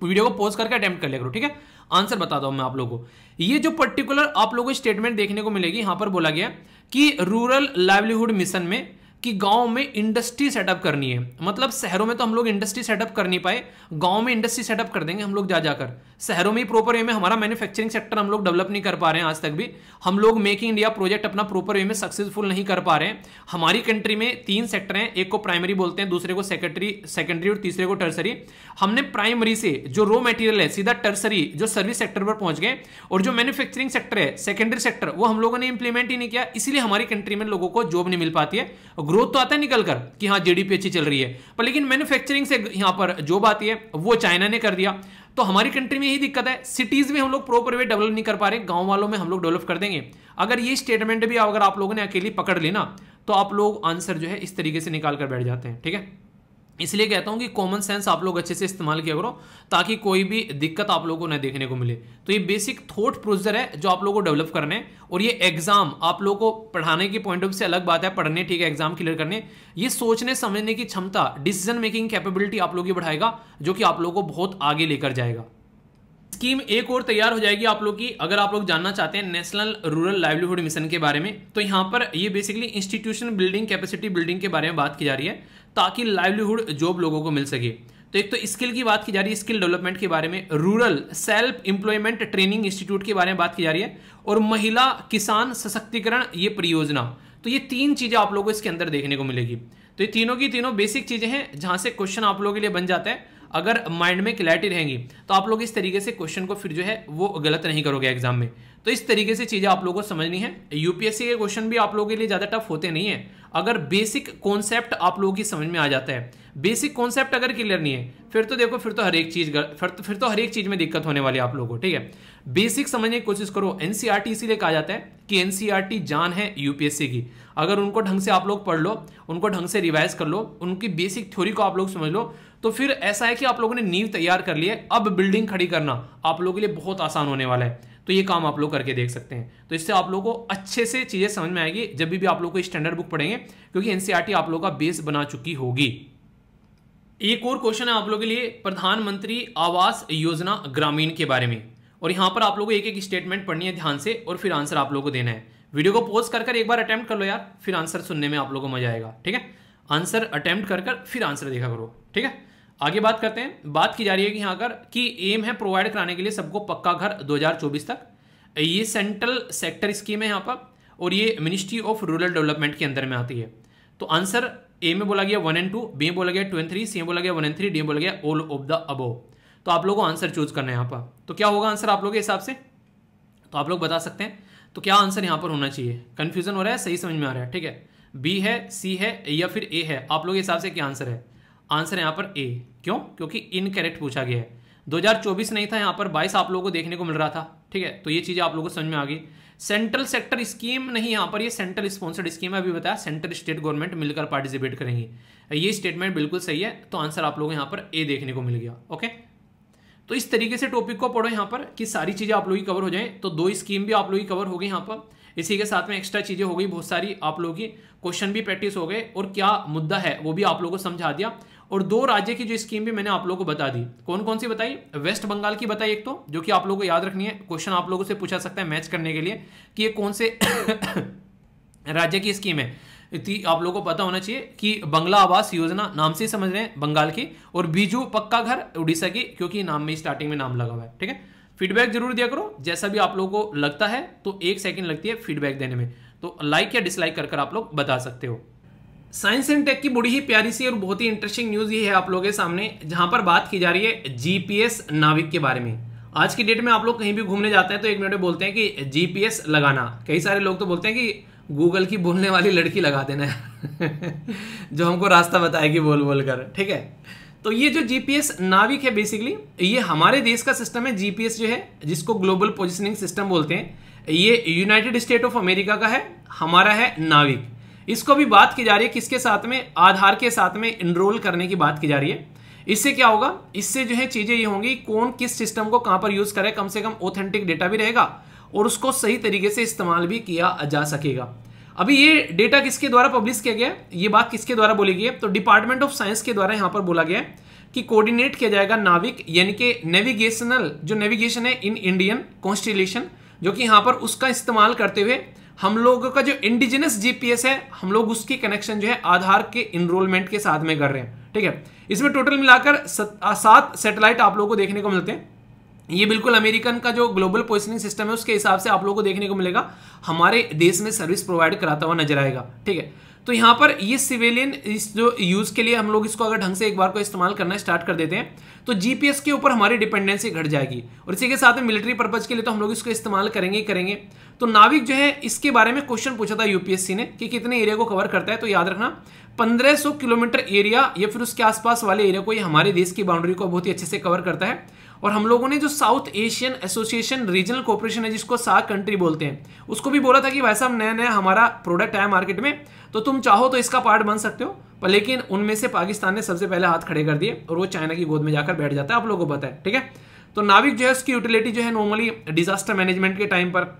वीडियो को पोज करके अटैम्प्ट कर लिया करो ठीक है आंसर बताता हूं मैं आप लोगों को ये जो पर्टिकुलर आप लोगों को स्टेटमेंट देखने को मिलेगी यहां पर बोला गया कि रूरल लाइवलीहुड मिशन में कि गांव में इंडस्ट्री सेटअप करनी है मतलब शहरों में तो हम लोग इंडस्ट्री सेटअप कर नहीं पाए गांव में इंडस्ट्री सेटअप कर देंगे हम लोग जा जाकर शहरों में ही प्रॉपर वे में हमारा मैन्युफैक्चरिंग सेक्टर हम लोग डेवलप नहीं कर पा रहे हैं आज तक भी हम लोग मेक इंडिया प्रोजेक्ट अपना प्रॉपर वे में सक्सेसफुल नहीं कर पा रहे हैं हमारी कंट्री में तीन सेक्टर हैं एक को प्राइमरी बोलते हैं दूसरे को सेकेंडरी सेकेंडरी और तीसरे को टर्सरी हमने प्राइमरी से जो रॉ मटेरियल है सीधा टर्सरी जो सर्विस सेक्टर पर पहुंच गए और जो मैन्युफैक्चरिंग सेक्टर है सेकेंडरी सेक्टर वो हम लोगों ने इंप्लीमेंट ही नहीं किया इसीलिए हमारी कंट्री में लोगों को जॉब नहीं मिल पाती है ग्रोथ तो आता है निकल कर कि हाँ जीडीपी अच्छी चल रही है पर लेकिन मैन्युफैक्चरिंग से यहाँ पर जो बात है वो चाइना ने कर दिया तो हमारी कंट्री में यही दिक्कत है सिटीज में हम लोग प्रॉपर वे डेवलप नहीं कर पा रहे गांव वालों में हम लोग डेवलप कर देंगे अगर ये स्टेटमेंट भी अगर आप लोगों ने अकेली पकड़ लेना तो आप लोग आंसर जो है इस तरीके से निकाल कर बैठ जाते हैं ठीक है इसलिए कहता हूं कि कॉमन सेंस आप लोग अच्छे से इस्तेमाल किया करो ताकि कोई भी दिक्कत आप लोगों को न देखने को मिले तो ये बेसिक थॉट प्रोसीजर है जो आप लोगों को डेवलप करने और ये एग्जाम आप लोगों को पढ़ाने के पॉइंट ऑफ से अलग बात है पढ़ने ठीक है एग्जाम क्लियर करने ये सोचने समझने की क्षमता डिसीजन मेकिंग कैपेबिलिटी आप लोग की बढ़ाएगा जो कि आप लोगों को बहुत आगे लेकर जाएगा स्कीम एक और तैयार हो जाएगी आप लोग की अगर आप लोग जानना चाहते हैं नेशनल रूरल लाइवलीहुड मिशन के बारे में तो यहाँ पर ये basically institution building capacity building के बारे में बात की जा रही है ताकि लाइवलीहुड जॉब लोगों को मिल सके तो एक तो स्किल की बात की जा रही है स्किल डेवलपमेंट के बारे में rural self employment training institute के बारे में बात की जा रही है और महिला किसान सशक्तिकरण ये परियोजना तो ये तीन चीज़ें आप लोगों को इसके अंदर देखने को मिलेगी तो ये तीनों की तीनों बेसिक चीज़ें हैं जहां से क्वेश्चन आप लोगों के लिए बन जाता है अगर माइंड में क्लैरिटी रहेंगी तो आप लोग इस तरीके से क्वेश्चन को फिर जो है वो गलत नहीं करोगे एग्जाम में तो इस तरीके से चीज़ें आप लोगों को समझनी है यूपीएससी के क्वेश्चन भी आप लोगों के लिए ज़्यादा टफ होते नहीं है अगर बेसिक कॉन्सेप्ट आप लोगों की समझ में आ जाता है बेसिक कॉन्सेप्ट अगर क्लियर नहीं है फिर तो देखो फिर तो हर एक चीज़ फिर तो फिर तो हर एक चीज़ में दिक्कत होने वाली है आप लोगों को ठीक है बेसिक समझने की कोशिश करो एनसीआर e इसीलिए कहा जाता है कि एनसीआरटी e जान है यूपीएससी की अगर उनको ढंग से आप लोग पढ़ लो उनको ढंग से रिवाइज कर लो उनकी बेसिक थ्योरी को आप लोग समझ लो तो फिर ऐसा है कि आप लोगों ने नींव तैयार कर लिया है अब बिल्डिंग खड़ी करना आप लोगों के लिए बहुत आसान होने वाला है तो ये काम आप लोग करके देख सकते हैं तो इससे आप लोग को अच्छे से चीज़ें समझ में आएगी जब भी, भी आप लोग को स्टैंडर्ड बुक पढ़ेंगे क्योंकि एन e आप लोग का बेस बना चुकी होगी एक और क्वेश्चन है आप लोग के लिए प्रधानमंत्री आवास योजना ग्रामीण के बारे में और यहाँ पर आप लोगों को एक एक स्टेटमेंट पढ़नी है ध्यान से और फिर आंसर आप लोग को देना है वीडियो को पोज कर कर एक बार अटेम्प्ट कर लो यार फिर आंसर सुनने में आप लोग को मजा आएगा ठीक है आंसर अटेम्प्ट कर कर फिर आंसर देखा करो ठीक है आगे बात करते हैं बात की जा रही है कि यहाँ कर कि एम है प्रोवाइड कराने के लिए सबको पक्का घर 2024 तक ये सेंट्रल सेक्टर स्कीम है यहाँ पर और ये मिनिस्ट्री ऑफ रूरल डेवलपमेंट के अंदर में आती है तो आंसर ए में बोला गया वन एंड टू बी में बोला गया टू एंड थ्री सी में बोला गया वन एंड थ्री डी में बोला गया ऑल ऑफ द अबो तो आप लोगों को आंसर चूज करना है यहाँ पर तो क्या होगा आंसर आप लोग के हिसाब से तो आप लोग बता सकते हैं तो क्या आंसर यहाँ पर होना चाहिए कन्फ्यूजन हो रहा है सही समझ में आ रहा है ठीक है बी है सी है या फिर ए है आप लोग के हिसाब से क्या आंसर है आंसर यहाँ पर ए क्यों क्योंकि इनकरेक्ट पूछा गया है 2024 नहीं था यहाँ पर 22 आप लोगों को देखने को मिल रहा था ठीक है तो ये चीज़ें आप लोगों को समझ में आ गई सेंट्रल सेक्टर स्कीम नहीं यहाँ पर ये सेंट्रल स्पॉन्सर्ड स्कीम है अभी बताया सेंट्रल स्टेट गवर्नमेंट मिलकर पार्टिसिपेट करेंगी ये स्टेटमेंट बिल्कुल सही है तो आंसर आप लोगों को यहाँ पर ए देखने को मिल गया ओके तो इस तरीके से टॉपिक को पढ़ो यहाँ पर कि सारी चीज़ें आप लोग ही कवर हो जाएं तो दो स्कीम भी आप लोग ही कवर हो गई यहाँ पर इसी के साथ में एक्स्ट्रा चीज़ें हो गई बहुत सारी आप लोगों की क्वेश्चन भी प्रैक्टिस हो गए और क्या मुद्दा है वो भी आप लोगों को समझा दिया और दो राज्य की जो स्कीम भी मैंने आप लोगों को बता दी कौन कौन सी बताई वेस्ट बंगाल की बताई एक तो जो कि आप लोगों को याद रखनी है क्वेश्चन आप लोगों से पूछा सकता है मैच करने के लिए कि ये कौन से राज्य की स्कीम है आप लोगों को पता होना चाहिए कि बंगला आवास योजना नाम से समझ रहे हैं बंगाल की और बीजू पक्का घर उड़ीसा की क्योंकि नाम में स्टार्टिंग में नाम लगा हुआ है ठीक है फीडबैक जरूर दिया करो जैसा भी आप लोगों को लगता है तो एक सेकंड लगती है फीडबैक देने में तो लाइक या डिसलाइक कर आप लोग बता सकते हो साइंस एंड टेक की बड़ी ही प्यारी सी और बहुत ही इंटरेस्टिंग न्यूज़ ये है आप लोगों के सामने जहां पर बात की जा रही है जीपीएस नाविक के बारे में आज की डेट में आप लोग कहीं भी घूमने जाते हैं तो एक मिनट में बोलते हैं कि जीपीएस लगाना कई सारे लोग तो बोलते हैं कि गूगल की बोलने वाली लड़की लगा देना जो हमको रास्ता बताएगी बोल बोल कर ठीक है तो ये जो जीपीएस नाविक है बेसिकली ये हमारे देश का सिस्टम है जीपीएस जो है जिसको ग्लोबल पोजिशनिंग सिस्टम बोलते हैं ये यूनाइटेड स्टेट ऑफ अमेरिका का है हमारा है नाविक इसको भी बात की जा रही है किसके साथ में आधार के साथ में इनरोल करने की बात की जा रही है इससे क्या होगा इससे जो है चीज़ें ये होंगी कौन किस सिस्टम को कहां पर यूज़ करे कम से कम ऑथेंटिक डेटा भी रहेगा और उसको सही तरीके से इस्तेमाल भी किया जा सकेगा अभी ये डेटा किसके द्वारा पब्लिश किया गया ये बात किसके द्वारा बोली गई है तो डिपार्टमेंट ऑफ साइंस के द्वारा यहाँ पर बोला गया कि कोऑर्डिनेट किया जाएगा नाविक यानी कि नेविगेशनल जो नेविगेशन है इन इंडियन कॉन्स्टिलेशन जो कि यहाँ पर उसका इस्तेमाल करते हुए हम लोगों का जो इंडिजिनस जीपीएस है हम लोग उसकी कनेक्शन जो है आधार के इनरोलमेंट के साथ में कर रहे हैं ठीक है इसमें टोटल मिलाकर सात सेटेलाइट आप लोगों को देखने को मिलते हैं ये बिल्कुल अमेरिकन का जो ग्लोबल पोजिशनिंग सिस्टम है उसके हिसाब से आप लोगों को देखने को मिलेगा हमारे देश में सर्विस प्रोवाइड कराता हुआ नजर आएगा ठीक है तो यहां पर ये सिविलियन इस जो यूज़ के लिए हम लोग इसको अगर ढंग से एक बार को इस्तेमाल करना स्टार्ट कर देते हैं तो जीपीएस के ऊपर हमारी डिपेंडेंसी घट जाएगी और इसी के साथ में मिलिट्री पर्पज़ के लिए तो हम लोग इसको इस्तेमाल करेंगे ही करेंगे तो नाविक जो है इसके बारे में क्वेश्चन पूछा था यूपीएससी ने कि कितने एरिया को कवर करता है तो याद रखना 1500 किलोमीटर एरिया या फिर उसके आसपास वाले एरिया को ये हमारे देश की बाउंड्री को बहुत ही अच्छे से कवर करता है और हम लोगों ने जो South Asian association regional cooperation है जिसको सा कंट्री बोलते हैं उसको भी बोला था कि भाई साहब नया नया हमारा प्रोडक्ट आया मार्केट में तो तुम चाहो तो इसका पार्ट बन सकते हो पर लेकिन उनमें से पाकिस्तान ने सबसे पहले हाथ खड़े कर दिए और वो चाइना की गोद में जाकर बैठ जाता है आप लोगों को पता है ठीक है तो नाविक जो है उसकी यूटिलिटी जो है नॉर्मली डिजास्टर मैनेजमेंट के टाइम पर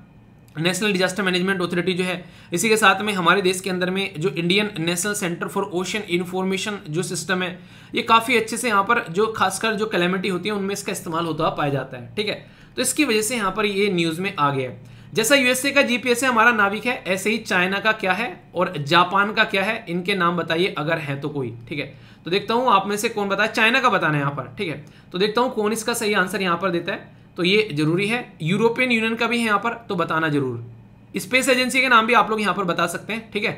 नेशनल डिजास्टर मैनेजमेंट अथॉरिटी जो है इसी के साथ में हमारे देश के अंदर में जो Indian National Centre for Ocean Information जो सिस्टम है ये काफ़ी अच्छे से यहाँ पर जो खासकर जो कैलेमिटी होती है उनमें इसका इस्तेमाल होता पाया जाता है ठीक है तो इसकी वजह से यहाँ पर ये न्यूज़ में आ गया है जैसा यूएसए का जीपीएस है हमारा नाविक है ऐसे ही चाइना का क्या है और जापान का क्या है इनके नाम बताइए अगर है तो कोई ठीक है तो देखता हूँ आप में से कौन बताया चाइना का बताना है यहाँ पर ठीक है तो देखता हूँ कौन इसका सही आंसर यहाँ पर देता है तो ये जरूरी है यूरोपियन यूनियन का भी है यहाँ पर तो बताना जरूर स्पेस एजेंसी के नाम भी आप लोग यहां पर बता सकते हैं ठीक है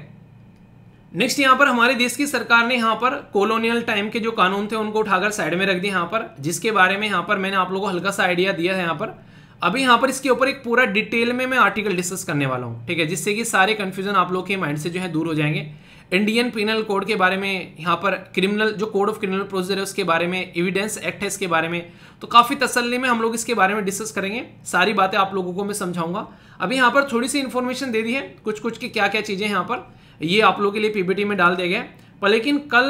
नेक्स्ट यहाँ पर हमारे देश की सरकार ने यहां पर कॉलोनियल टाइम के जो कानून थे उनको उठाकर साइड में रख दिया यहाँ पर जिसके बारे में यहां पर मैंने आप लोगों को हल्का सा आइडिया दिया है यहां पर अभी यहां पर इसके ऊपर एक पूरा डिटेल में मैं आर्टिकल डिस्कस करने वाला हूँ ठीक है जिससे कि सारे कन्फ्यूजन आप लोग के माइंड से जो है दूर हो जाएंगे इंडियन पिनल कोड के बारे में यहाँ पर क्रिमिनल जो कोड ऑफ क्रिमिनल प्रोसीजर है उसके बारे में एविडेंस एक्ट है इसके बारे में तो काफ़ी तसल्ली में हम लोग इसके बारे में डिस्कस करेंगे सारी बातें आप लोगों को मैं समझाऊंगा अभी यहां पर थोड़ी सी इन्फॉर्मेशन दे दी है कुछ कुछ की क्या क्या चीज़ें यहाँ पर ये आप लोगों के लिए पीपीटी में डाल दिया गया पर लेकिन कल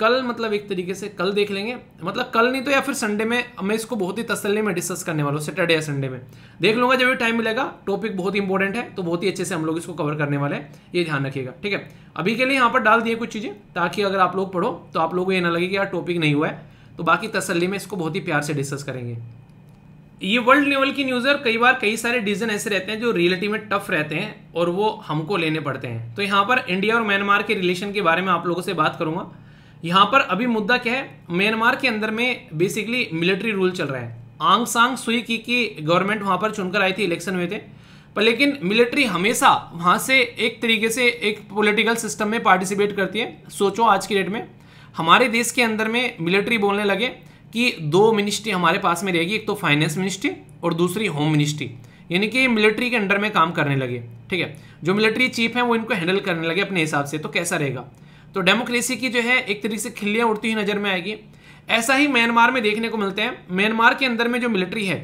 कल मतलब एक तरीके से कल देख लेंगे मतलब कल नहीं तो या फिर संडे में मैं इसको बहुत ही तसल्ली में डिस्कस करने वाला हूँ सैटरडे या संडे में देख लूंगा जब भी टाइम मिलेगा टॉपिक बहुत ही इंपॉर्टेंट है तो बहुत ही अच्छे से हम लोग इसको कवर करने वाले हैं ये ध्यान रखिएगा ठीक है अभी के लिए यहाँ पर डाल दिए कुछ चीज़ें ताकि अगर आप लोग पढ़ो तो आप लोग को ये ना लगे कि यार टॉपिक नहीं हुआ है तो बाकी तसली में इसको बहुत ही प्यार से डिस्कस करेंगे ये वर्ल्ड लेवल की न्यूज़ है और कई बार कई सारे डिसीजन ऐसे रहते हैं जो रियलिटी में टफ रहते हैं और वो हमको लेने पड़ते हैं तो यहाँ पर इंडिया और म्यांमार के रिलेशन के बारे में आप लोगों से बात करूंगा यहाँ पर अभी मुद्दा क्या है म्यांमार के अंदर में बेसिकली मिलिट्री रूल चल रहा है आंग सांग सुई की, की गवर्नमेंट वहां पर चुनकर आई थी इलेक्शन हुए थे पर लेकिन मिलिट्री हमेशा वहां से एक तरीके से एक पॉलिटिकल सिस्टम में पार्टिसिपेट करती है सोचो आज की डेट में हमारे देश के अंदर में मिलिट्री बोलने लगे कि दो मिनिस्ट्री हमारे पास में रहेगी एक तो फाइनेंस मिनिस्ट्री और दूसरी होम मिनिस्ट्री यानी कि मिलिट्री के अंडर में काम करने लगे ठीक है जो मिलिट्री चीफ हैं वो इनको हैंडल करने लगे अपने हिसाब से तो कैसा रहेगा तो डेमोक्रेसी की जो है एक तरीके से खिल्लियां उड़ती हुई नज़र में आएगी ऐसा ही म्यांमार में देखने को मिलते हैं म्यांमार के अंदर में जो मिलिट्री है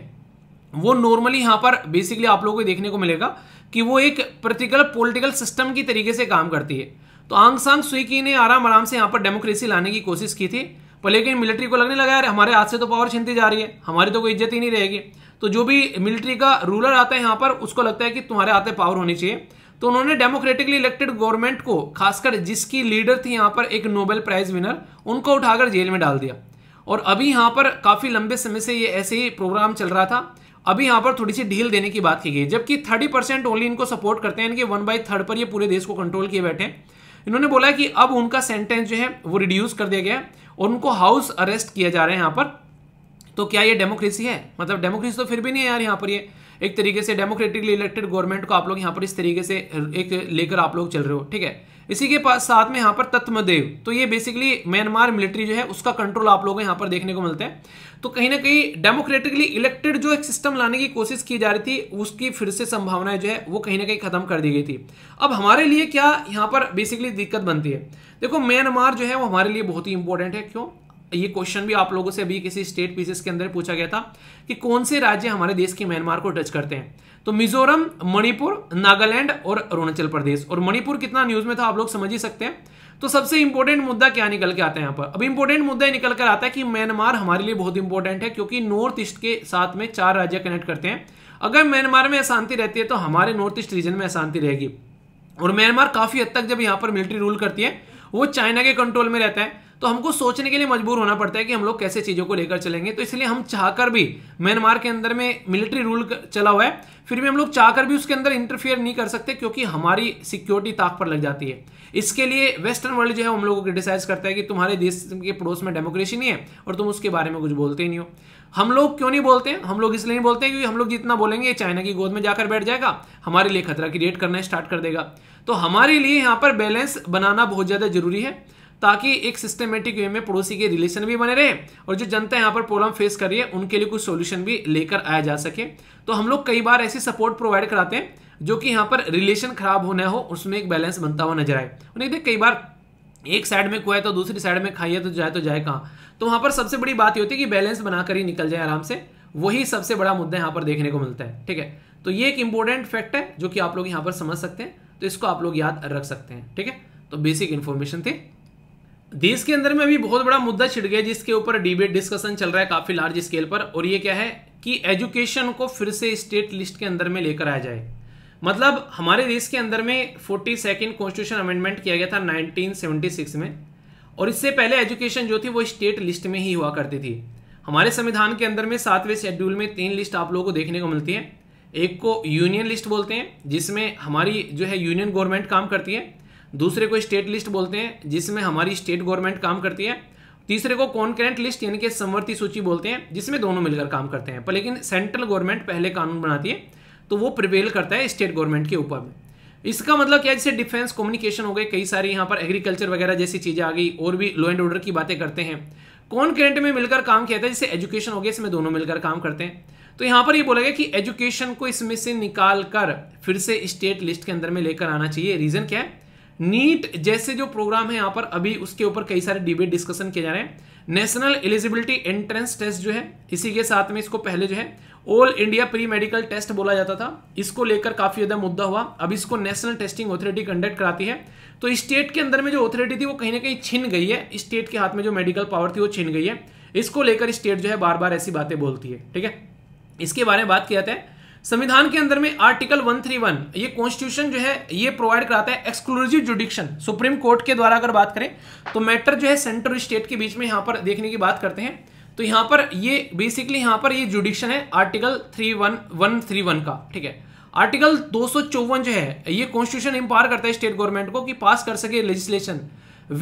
वो नॉर्मली यहाँ पर बेसिकली आप लोगों को देखने को मिलेगा कि वो एक प्रतिकल पॉलिटिकल सिस्टम की तरीके से काम करती है तो आंग सांग सुई की ने आराम आराम से यहाँ पर डेमोक्रेसी लाने की कोशिश की थी पर लेकिन मिलिट्री को लगने लगा यार हमारे हाथ से तो पावर छिनती जा रही है हमारी तो कोई इज्जत ही नहीं रहेगी तो जो भी मिलिट्री का रूलर आता है यहाँ पर उसको लगता है कि तुम्हारे हाथ में पावर होनी चाहिए तो उन्होंने डेमोक्रेटिकली इलेक्टेड गवर्नमेंट को खासकर जिसकी लीडर थी यहाँ पर एक नोबेल प्राइज विनर उनको उठाकर जेल में डाल दिया और अभी यहाँ पर काफ़ी लंबे समय से ये ऐसे ही प्रोग्राम चल रहा था अभी यहाँ पर थोड़ी सी ढील देने की बात की गई जबकि थर्टी परसेंट ओनली इनको सपोर्ट करते हैं इनके वन बाई थर्ड पर ये पूरे देश को कंट्रोल किए बैठे हैं इन्होंने बोला कि अब उनका सेंटेंस जो है वो रिड्यूस कर दिया गया है और उनको हाउस अरेस्ट किया जा रहा है यहाँ पर तो क्या ये डेमोक्रेसी है मतलब डेमोक्रेसी तो फिर भी नहीं है यार यहाँ पर ये एक तरीके से डेमोक्रेटिकली इलेक्टेड गवर्नमेंट को आप लोग यहाँ पर इस तरीके से एक लेकर आप लोग चल रहे हो ठीक है इसी के पास साथ में यहाँ पर तत्मदेव तो ये बेसिकली म्यांमार मिलिट्री जो है उसका कंट्रोल आप लोगों को यहाँ पर देखने को मिलता है तो कहीं ना कहीं डेमोक्रेटिकली इलेक्टेड जो एक सिस्टम लाने की कोशिश की जा रही थी उसकी फिर से संभावनाएं जो है वो कहीं ना कहीं खत्म कर दी गई थी अब हमारे लिए क्या यहाँ पर बेसिकली दिक्कत बनती है देखो म्यांमार जो है वो हमारे लिए बहुत ही इंपॉर्टेंट है क्यों ये क्वेश्चन भी आप लोगों से अभी किसी स्टेट पीसेस के अंदर पूछा गया था कि कौन से राज्य हमारे देश के म्यांमार को टच करते हैं तो मिजोरम मणिपुर नागालैंड और अरुणाचल प्रदेश और मणिपुर कितना न्यूज में था आप लोग समझ ही सकते हैं तो सबसे इंपॉर्टेंट मुद्दा क्या निकल के आता है यहां पर अब इंपॉर्टेंट मुद्दा निकल कर आता है कि म्यांमार हमारे लिए बहुत इंपॉर्टेंट है क्योंकि नॉर्थ ईस्ट के साथ में चार राज्य कनेक्ट करते हैं अगर म्यांमार में अशांति रहती है तो हमारे नॉर्थ ईस्ट रीजन में अशांति रहेगी और म्यांमार काफी हद तक जब यहां पर मिलिट्री रूल करती है वो चाइना के कंट्रोल में रहता है तो हमको सोचने के लिए मजबूर होना पड़ता है कि हम लोग कैसे चीज़ों को लेकर चलेंगे तो इसलिए हम चाहकर भी म्यांमार के अंदर में मिलिट्री रूल चला हुआ है फिर भी हम लोग चाहकर भी उसके अंदर इंटरफेयर नहीं कर सकते क्योंकि हमारी सिक्योरिटी ताक पर लग जाती है इसके लिए वेस्टर्न वर्ल्ड जो है हम लोग को क्रिटिसाइज करता है कि तुम्हारे देश के पड़ोस में डेमोक्रेसी नहीं है और तुम उसके बारे में कुछ बोलते ही नहीं हो हम लोग क्यों नहीं बोलते हैं? हम लोग इसलिए नहीं बोलते क्योंकि हम लोग जितना बोलेंगे चाइना की गोद में जाकर बैठ जाएगा हमारे लिए खतरा क्रिएट करना स्टार्ट कर देगा तो हमारे लिए यहाँ पर बैलेंस बनाना बहुत ज़्यादा जरूरी है ताकि एक सिस्टमेटिक वे में पड़ोसी के रिलेशन भी बने रहे और जो जनता यहाँ पर प्रॉब्लम फेस कर रही है उनके लिए कुछ सोल्यूशन भी लेकर आया जा सके तो हम लोग कई बार ऐसी सपोर्ट प्रोवाइड कराते हैं जो कि यहाँ पर रिलेशन खराब होना हो उसमें एक बैलेंस बनता हुआ नजर आए उन्हें देख कई बार एक साइड में कुआ तो दूसरी साइड में खाइए तो जाए तो जाए कहाँ तो वहाँ पर सबसे बड़ी बात ये होती है कि बैलेंस बनाकर ही निकल जाए आराम से वही सबसे बड़ा मुद्दा यहाँ पर देखने को मिलता है ठीक है तो ये एक इंपॉर्टेंट फैक्ट है जो कि आप लोग यहाँ पर समझ सकते हैं तो इसको आप लोग याद रख सकते हैं ठीक है तो बेसिक इन्फॉर्मेशन थी देश के अंदर में अभी बहुत बड़ा मुद्दा छिड़ गया जिसके ऊपर डिबेट डिस्कशन चल रहा है काफी लार्ज स्केल पर और ये क्या है कि एजुकेशन को फिर से स्टेट लिस्ट के अंदर में लेकर आया जाए मतलब हमारे देश के अंदर में फोर्टी सेकेंड कॉन्स्टिट्यूशन अमेंडमेंट किया गया था 1976 में और इससे पहले एजुकेशन जो थी वो स्टेट लिस्ट में ही हुआ करती थी हमारे संविधान के अंदर में सातवें शेड्यूल में तीन लिस्ट आप लोगों को देखने को मिलती है एक को यूनियन लिस्ट बोलते हैं जिसमें हमारी जो है यूनियन गवर्नमेंट काम करती है दूसरे को स्टेट लिस्ट बोलते हैं जिसमें हमारी स्टेट गवर्नमेंट काम करती है तीसरे को कॉन्करेंट लिस्ट यानी कि संवर्ती सूची बोलते हैं जिसमें दोनों मिलकर काम करते हैं पर लेकिन सेंट्रल गवर्नमेंट पहले कानून बनाती है तो वो प्रिवेल करता है स्टेट गवर्नमेंट के ऊपर इसका मतलब क्या जैसे डिफेंस कम्युनिकेशन हो गए कई सारी यहाँ पर एग्रीकल्चर वगैरह जैसी चीज़ें आ गई और भी लॉ एंड ऑर्डर की बातें करते हैं कौन करेंट में मिलकर काम किया था जैसे एजुकेशन हो गया इसमें दोनों मिलकर काम करते हैं तो यहाँ पर ये बोला गया कि एजुकेशन को इसमें से निकाल कर फिर से स्टेट लिस्ट के अंदर में लेकर आना चाहिए रीज़न क्या है नीट जैसे जो प्रोग्राम है यहां पर अभी उसके ऊपर कई सारे डिबेट डिस्कशन किए जा रहे हैं नेशनल एलिजिबिलिटी एंट्रेंस टेस्ट जो है इसी के साथ में इसको पहले जो है All India Pre Medical Test बोला जाता था इसको लेकर काफ़ी ज़्यादा मुद्दा हुआ अब इसको नेशनल टेस्टिंग ऑथोरिटी कंडक्ट कराती है तो स्टेट के अंदर में जो ऑथोरिटी थी वो कहीं ना कहीं छिन गई है स्टेट के हाथ में जो मेडिकल पावर थी वो छिन गई है इसको लेकर स्टेट जो है बार बार ऐसी बातें बोलती है ठीक है इसके बारे में बात किया जाता है संविधान के अंदर में आर्टिकल 131 ये कॉन्स्टिट्यूशन जो है ये प्रोवाइड कराता है एक्सक्लूसिव जुडिक्शन सुप्रीम कोर्ट के द्वारा अगर बात करें तो मैटर जो है सेंट्रल स्टेट के बीच में यहाँ पर देखने की बात करते हैं तो यहाँ पर ये बेसिकली यहाँ पर ये जुडिक्शन है article three one one three one का ठीक है आर्टिकल दो जो है ये कॉन्स्टिट्यूशन एम्पावर करता है स्टेट गवर्नमेंट को कि पास कर सके लेजिस्लेशन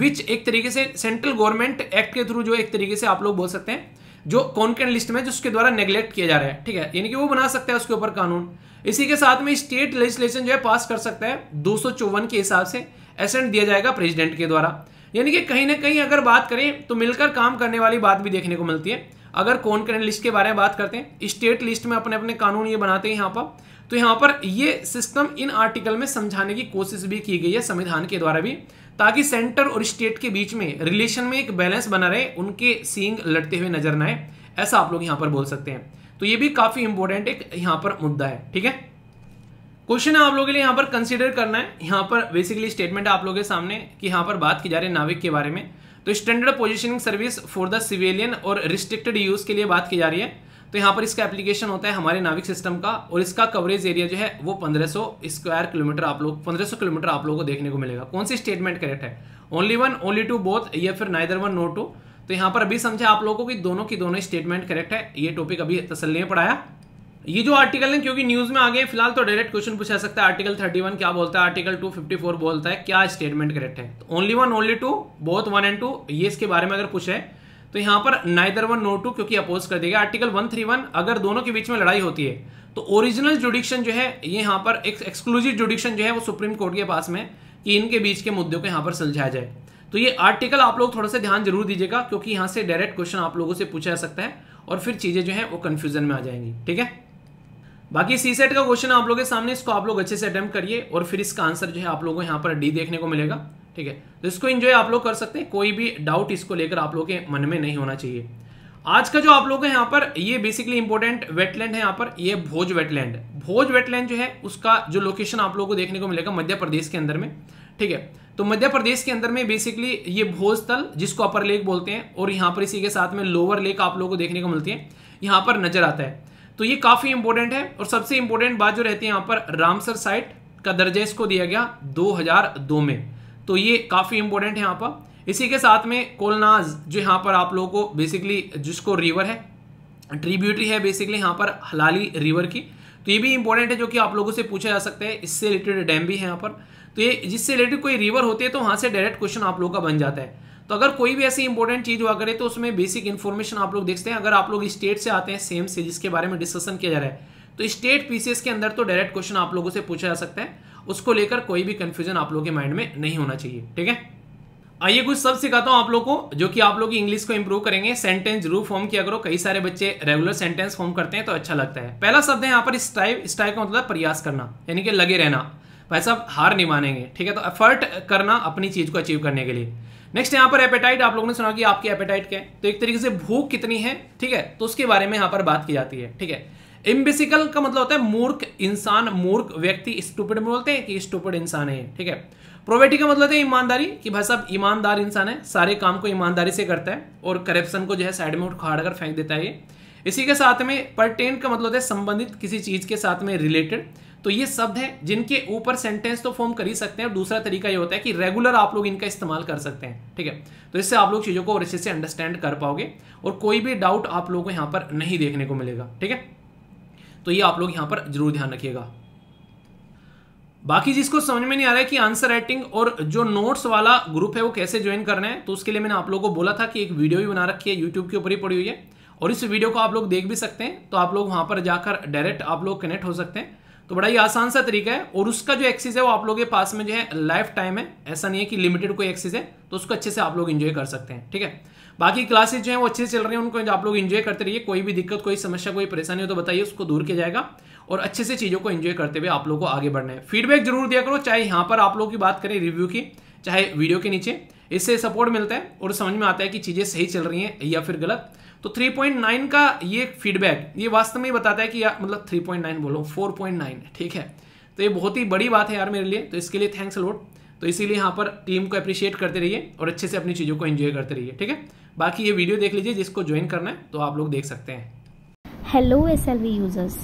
विच एक तरीके से सेंट्रल गवर्नमेंट एक्ट के थ्रू जो एक तरीके से आप लोग बोल सकते हैं जो कॉन्करेंट लिस्ट में जो उसके द्वारा नेग्लेक्ट किया जा रहा है ठीक है यानी कि वो बना सकता है उसके ऊपर कानून इसी के साथ में स्टेट लेजिस्लेशन जो है पास कर सकता है दो के हिसाब से एसेंट दिया जाएगा प्रेसिडेंट के द्वारा यानी कि कहीं ना कहीं अगर बात करें तो मिलकर काम करने वाली बात भी देखने को मिलती है अगर कौन लिस्ट के बारे में बात करते हैं स्टेट लिस्ट में अपने अपने कानून ये बनाते हैं यहाँ पर तो यहाँ पर ये सिस्टम इन आर्टिकल में समझाने की कोशिश भी की गई है संविधान के द्वारा भी ताकि सेंटर और स्टेट के बीच में रिलेशन में एक बैलेंस बना रहे उनके सींग लड़ते हुए नजर ना आए ऐसा आप लोग यहां पर बोल सकते हैं तो ये भी काफी इंपॉर्टेंट एक यहां पर मुद्दा है ठीक है क्वेश्चन है आप लोगों के लिए यहां पर कंसिडर करना है यहाँ पर बेसिकली स्टेटमेंट आप लोगों के सामने कि यहां पर बात की जा रही है नाविक के बारे में तो standard positioning service for the civilian और रिस्ट्रिक्टेड यूज के लिए बात की जा रही है तो यहाँ पर इसका एप्लीकेशन होता है हमारे नाविक सिस्टम का और इसका कवरेज एरिया जो है वो 1500 स्क्वायर किलोमीटर आप लोग 1500 किलोमीटर आप लोगों को देखने को मिलेगा कौन सी स्टेटमेंट करेक्ट है only one only two both या फिर नाइदर वन नो टू तो यहाँ पर अभी समझा आप लोगों को दोनों की दोनों स्टेटमेंट करेक्ट है ये टॉपिक अभी तसल नहीं पढ़ाया ये जो आर्टिकल है क्योंकि न्यूज में आ गए फिलहाल तो डायरेक्ट क्वेश्चन पूछा सकता है आर्टिकल 31 क्या बोलता है आर्टिकल 254 बोलता है क्या स्टेटमेंट करेक्ट है only one only two both one and two ये इसके बारे में अगर पूछे तो यहां पर नाइदर वन नो टू क्योंकि अपोज कर देगा आर्टिकल वन थ्री वन अगर दोनों के बीच में लड़ाई होती है तो ओरिजिनल जुडिक्शन जो है ये यहां पर एक एक्सक्लूसिव जुडिक्शन जो है वो सुप्रीम कोर्ट के पास में कि इनके बीच के मुद्दों को यहां पर सुलझाया जाए तो ये आर्टिकल आप लोग थोड़ा सा ध्यान जरूर दीजिएगा क्योंकि यहाँ से डायरेक्ट क्वेश्चन आप लोगों से पूछा जा सकता है और फिर चीज़ें जो है वो कंफ्यूजन में आ जाएंगी ठीक है बाकी सी सेट का क्वेश्चन आप लोगों के सामने इसको आप लोग अच्छे से अटेम्प्ट करिए और फिर इसका आंसर जो है आप लोगों को यहाँ पर डी देखने को मिलेगा ठीक है तो इसको इंजॉय आप लोग कर सकते हैं कोई भी डाउट इसको लेकर आप लोग के मन में नहीं होना चाहिए आज का जो आप लोग है यहाँ पर ये बेसिकली इंपॉर्टेंट वेटलैंड है यहाँ पर ये भोज वेटलैंड भोज वेटलैंड जो है उसका जो लोकेशन आप लोगों को देखने को मिलेगा मध्य प्रदेश के अंदर में ठीक है तो मध्य प्रदेश के अंदर में बेसिकली ये भोज तल जिसको अपर लेक बोलते हैं और यहाँ पर इसी के साथ में लोअर लेक आप लोगों को देखने को मिलती है यहाँ पर नजर आता है तो ये काफ़ी इंपॉर्टेंट है और सबसे इंपॉर्टेंट बात जो रहती है यहाँ पर रामसर साइट का दर्जा इसको दिया गया दो में तो ये काफ़ी इंपॉर्टेंट है यहाँ पर इसी के साथ में कोलनाज जो यहाँ पर आप लोगों को बेसिकली जिसको रिवर है ट्रिब्यूटरी है बेसिकली यहाँ पर हलाली रिवर की तो ये भी इंपॉर्टेंट है जो कि आप लोगों से पूछा जा सकता है इससे रिलेटेड डैम भी है यहाँ पर तो ये जिससे रिलेटेड कोई रिवर होती है तो वहां से डायरेक्ट क्वेश्चन आप लोगों का बन जाता है तो अगर कोई भी ऐसी इंपॉर्टेंट चीज़ हुआ करे तो उसमें बेसिक इन्फॉर्मेशन आप लोग देखते हैं अगर आप लोग स्टेट से आते हैं सेम से जिसके बारे में डिस्कशन किया जा रहा है तो स्टेट पीसीएस के अंदर तो डायरेक्ट क्वेश्चन आप लोगों से पूछा जा सकता है उसको लेकर कोई भी कंफ्यूजन आप लोग के माइंड में नहीं होना चाहिए ठीक है आइए कुछ सब सिखाता हूं आप लोग को जो कि आप लोग इंग्लिश को इंप्रूव करेंगे सेंटेंस जरूर फॉर्म किया करो कई सारे बच्चे रेगुलर सेंटेंस फॉर्म करते हैं तो अच्छा लगता है पहला शब्द है यहाँ पर स्ट्राइव स्ट्राइव का मतलब प्रयास करना यानी कि लगे रहना भाई साहब हार नहीं मानेंगे ठीक है तो एफर्ट करना अपनी चीज को अचीव करने के लिए नेक्स्ट यहाँ पर एपेटाइट आप लोगों ने सुना कि आपकी एपेटाइट क्या है तो एक तरीके से भूख कितनी है ठीक है तो उसके बारे में यहाँ पर बात की जाती है ठीक है इम्बेसिकल का मतलब होता है मूर्ख इंसान मूर्ख व्यक्ति स्टूपिड में बोलते हैं कि स्टूपिड इंसान है ठीक है प्रोवेटी का मतलब है ईमानदारी कि भाई साहब ईमानदार इंसान है सारे काम को ईमानदारी से करता है और करप्शन को जो है साइड में उखाड़ कर फेंक देता है ये इसी के साथ में परटेंट का मतलब है संबंधित किसी चीज़ के साथ में रिलेटेड तो ये शब्द है जिनके ऊपर सेंटेंस तो फॉर्म कर ही सकते हैं और दूसरा तरीका ये होता है कि रेगुलर आप लोग इनका इस्तेमाल कर सकते हैं ठीक है तो इससे आप लोग चीज़ों को और अच्छे से अंडरस्टैंड कर पाओगे और कोई भी डाउट आप लोगों को यहां पर नहीं देखने को मिलेगा ठीक है तो ये आप लोग यहां पर जरूर ध्यान रखिएगा बाकी जिसको समझ में नहीं आ रहा है कि आंसर राइटिंग और जो नोट्स वाला ग्रुप है वो कैसे ज्वाइन करना है तो उसके लिए मैंने आप लोगों को बोला था कि एक वीडियो भी बना रखी है यूट्यूब के ऊपर ही पड़ी हुई है और इस वीडियो को आप लोग देख भी सकते हैं तो आप लोग वहां पर जाकर डायरेक्ट आप लोग कनेक्ट हो सकते हैं तो बड़ा ही आसान सा तरीका है और उसका जो एक्सेस है वो आप लोग के पास में जो है लाइफ टाइम है ऐसा नहीं है कि लिमिटेड कोई एक्सेस है तो उसको अच्छे से आप लोग इंजॉय कर सकते हैं ठीक है बाकी क्लासेज जो है वो अच्छे से चल रहे हैं उनको आप लोग इन्जॉय करते रहिए कोई भी दिक्कत कोई समस्या कोई परेशानी हो तो बताइए उसको दूर किया जाएगा और अच्छे से चीज़ों को इन्जॉय करते हुए आप लोग को आगे बढ़ना है फीडबैक जरूर दिया करो चाहे यहाँ पर आप लोग की बात करें रिव्यू की चाहे वीडियो के नीचे इससे सपोर्ट मिलता है और समझ में आता है कि चीज़ें सही चल रही हैं या फिर गलत तो 3.9 का ये फीडबैक ये वास्तव में बताता है कि यार मतलब 3.9 बोलो 4.9 ठीक है तो ये बहुत ही बड़ी बात है यार मेरे लिए तो इसके लिए थैंक्स लोड तो इसीलिए यहाँ पर टीम को अप्रिशिएट करते रहिए और अच्छे से अपनी चीज़ों को एंजॉय करते रहिए ठीक है बाकी ये वीडियो देख लीजिए जिसको ज्वाइन करना है तो आप लोग देख सकते हैं हेलो एस यूज़र्स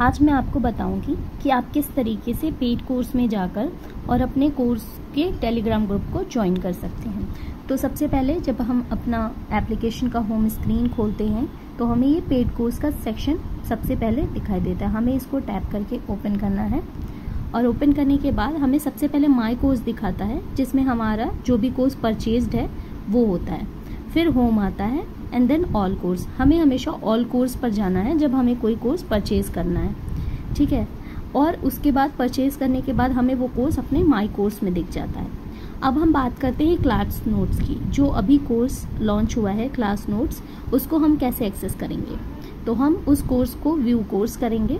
आज मैं आपको बताऊंगी कि आप किस तरीके से पेड कोर्स में जाकर और अपने कोर्स के टेलीग्राम ग्रुप को ज्वाइन कर सकते हैं तो सबसे पहले जब हम अपना एप्लीकेशन का होम स्क्रीन खोलते हैं तो हमें ये पेड कोर्स का सेक्शन सबसे पहले दिखाई देता है हमें इसको टैप करके ओपन करना है और ओपन करने के बाद हमें सबसे पहले माई कोर्स दिखाता है जिसमें हमारा जो भी कोर्स परचेज है वो होता है फिर होम आता है एंड देन ऑल कोर्स हमें हमेशा ऑल कोर्स पर जाना है जब हमें कोई कोर्स परचेज करना है ठीक है और उसके बाद परचेज करने के बाद हमें वो कोर्स अपने माई कोर्स में दिख जाता है अब हम बात करते हैं क्लास नोट्स की जो अभी कोर्स लॉन्च हुआ है क्लास नोट्स उसको हम कैसे एक्सेस करेंगे तो हम उस कोर्स को व्यू कोर्स करेंगे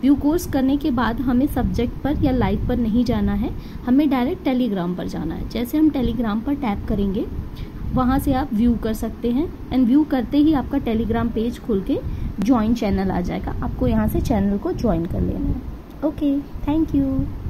व्यू कोर्स करने के बाद हमें सब्जेक्ट पर या लाइव पर नहीं जाना है हमें डायरेक्ट टेलीग्राम पर जाना है जैसे हम टेलीग्राम पर टैप करेंगे वहाँ से आप व्यू कर सकते हैं एंड व्यू करते ही आपका टेलीग्राम पेज खोल के ज्वाइन चैनल आ जाएगा आपको यहाँ से चैनल को ज्वाइन कर लेना है ओके थैंक यू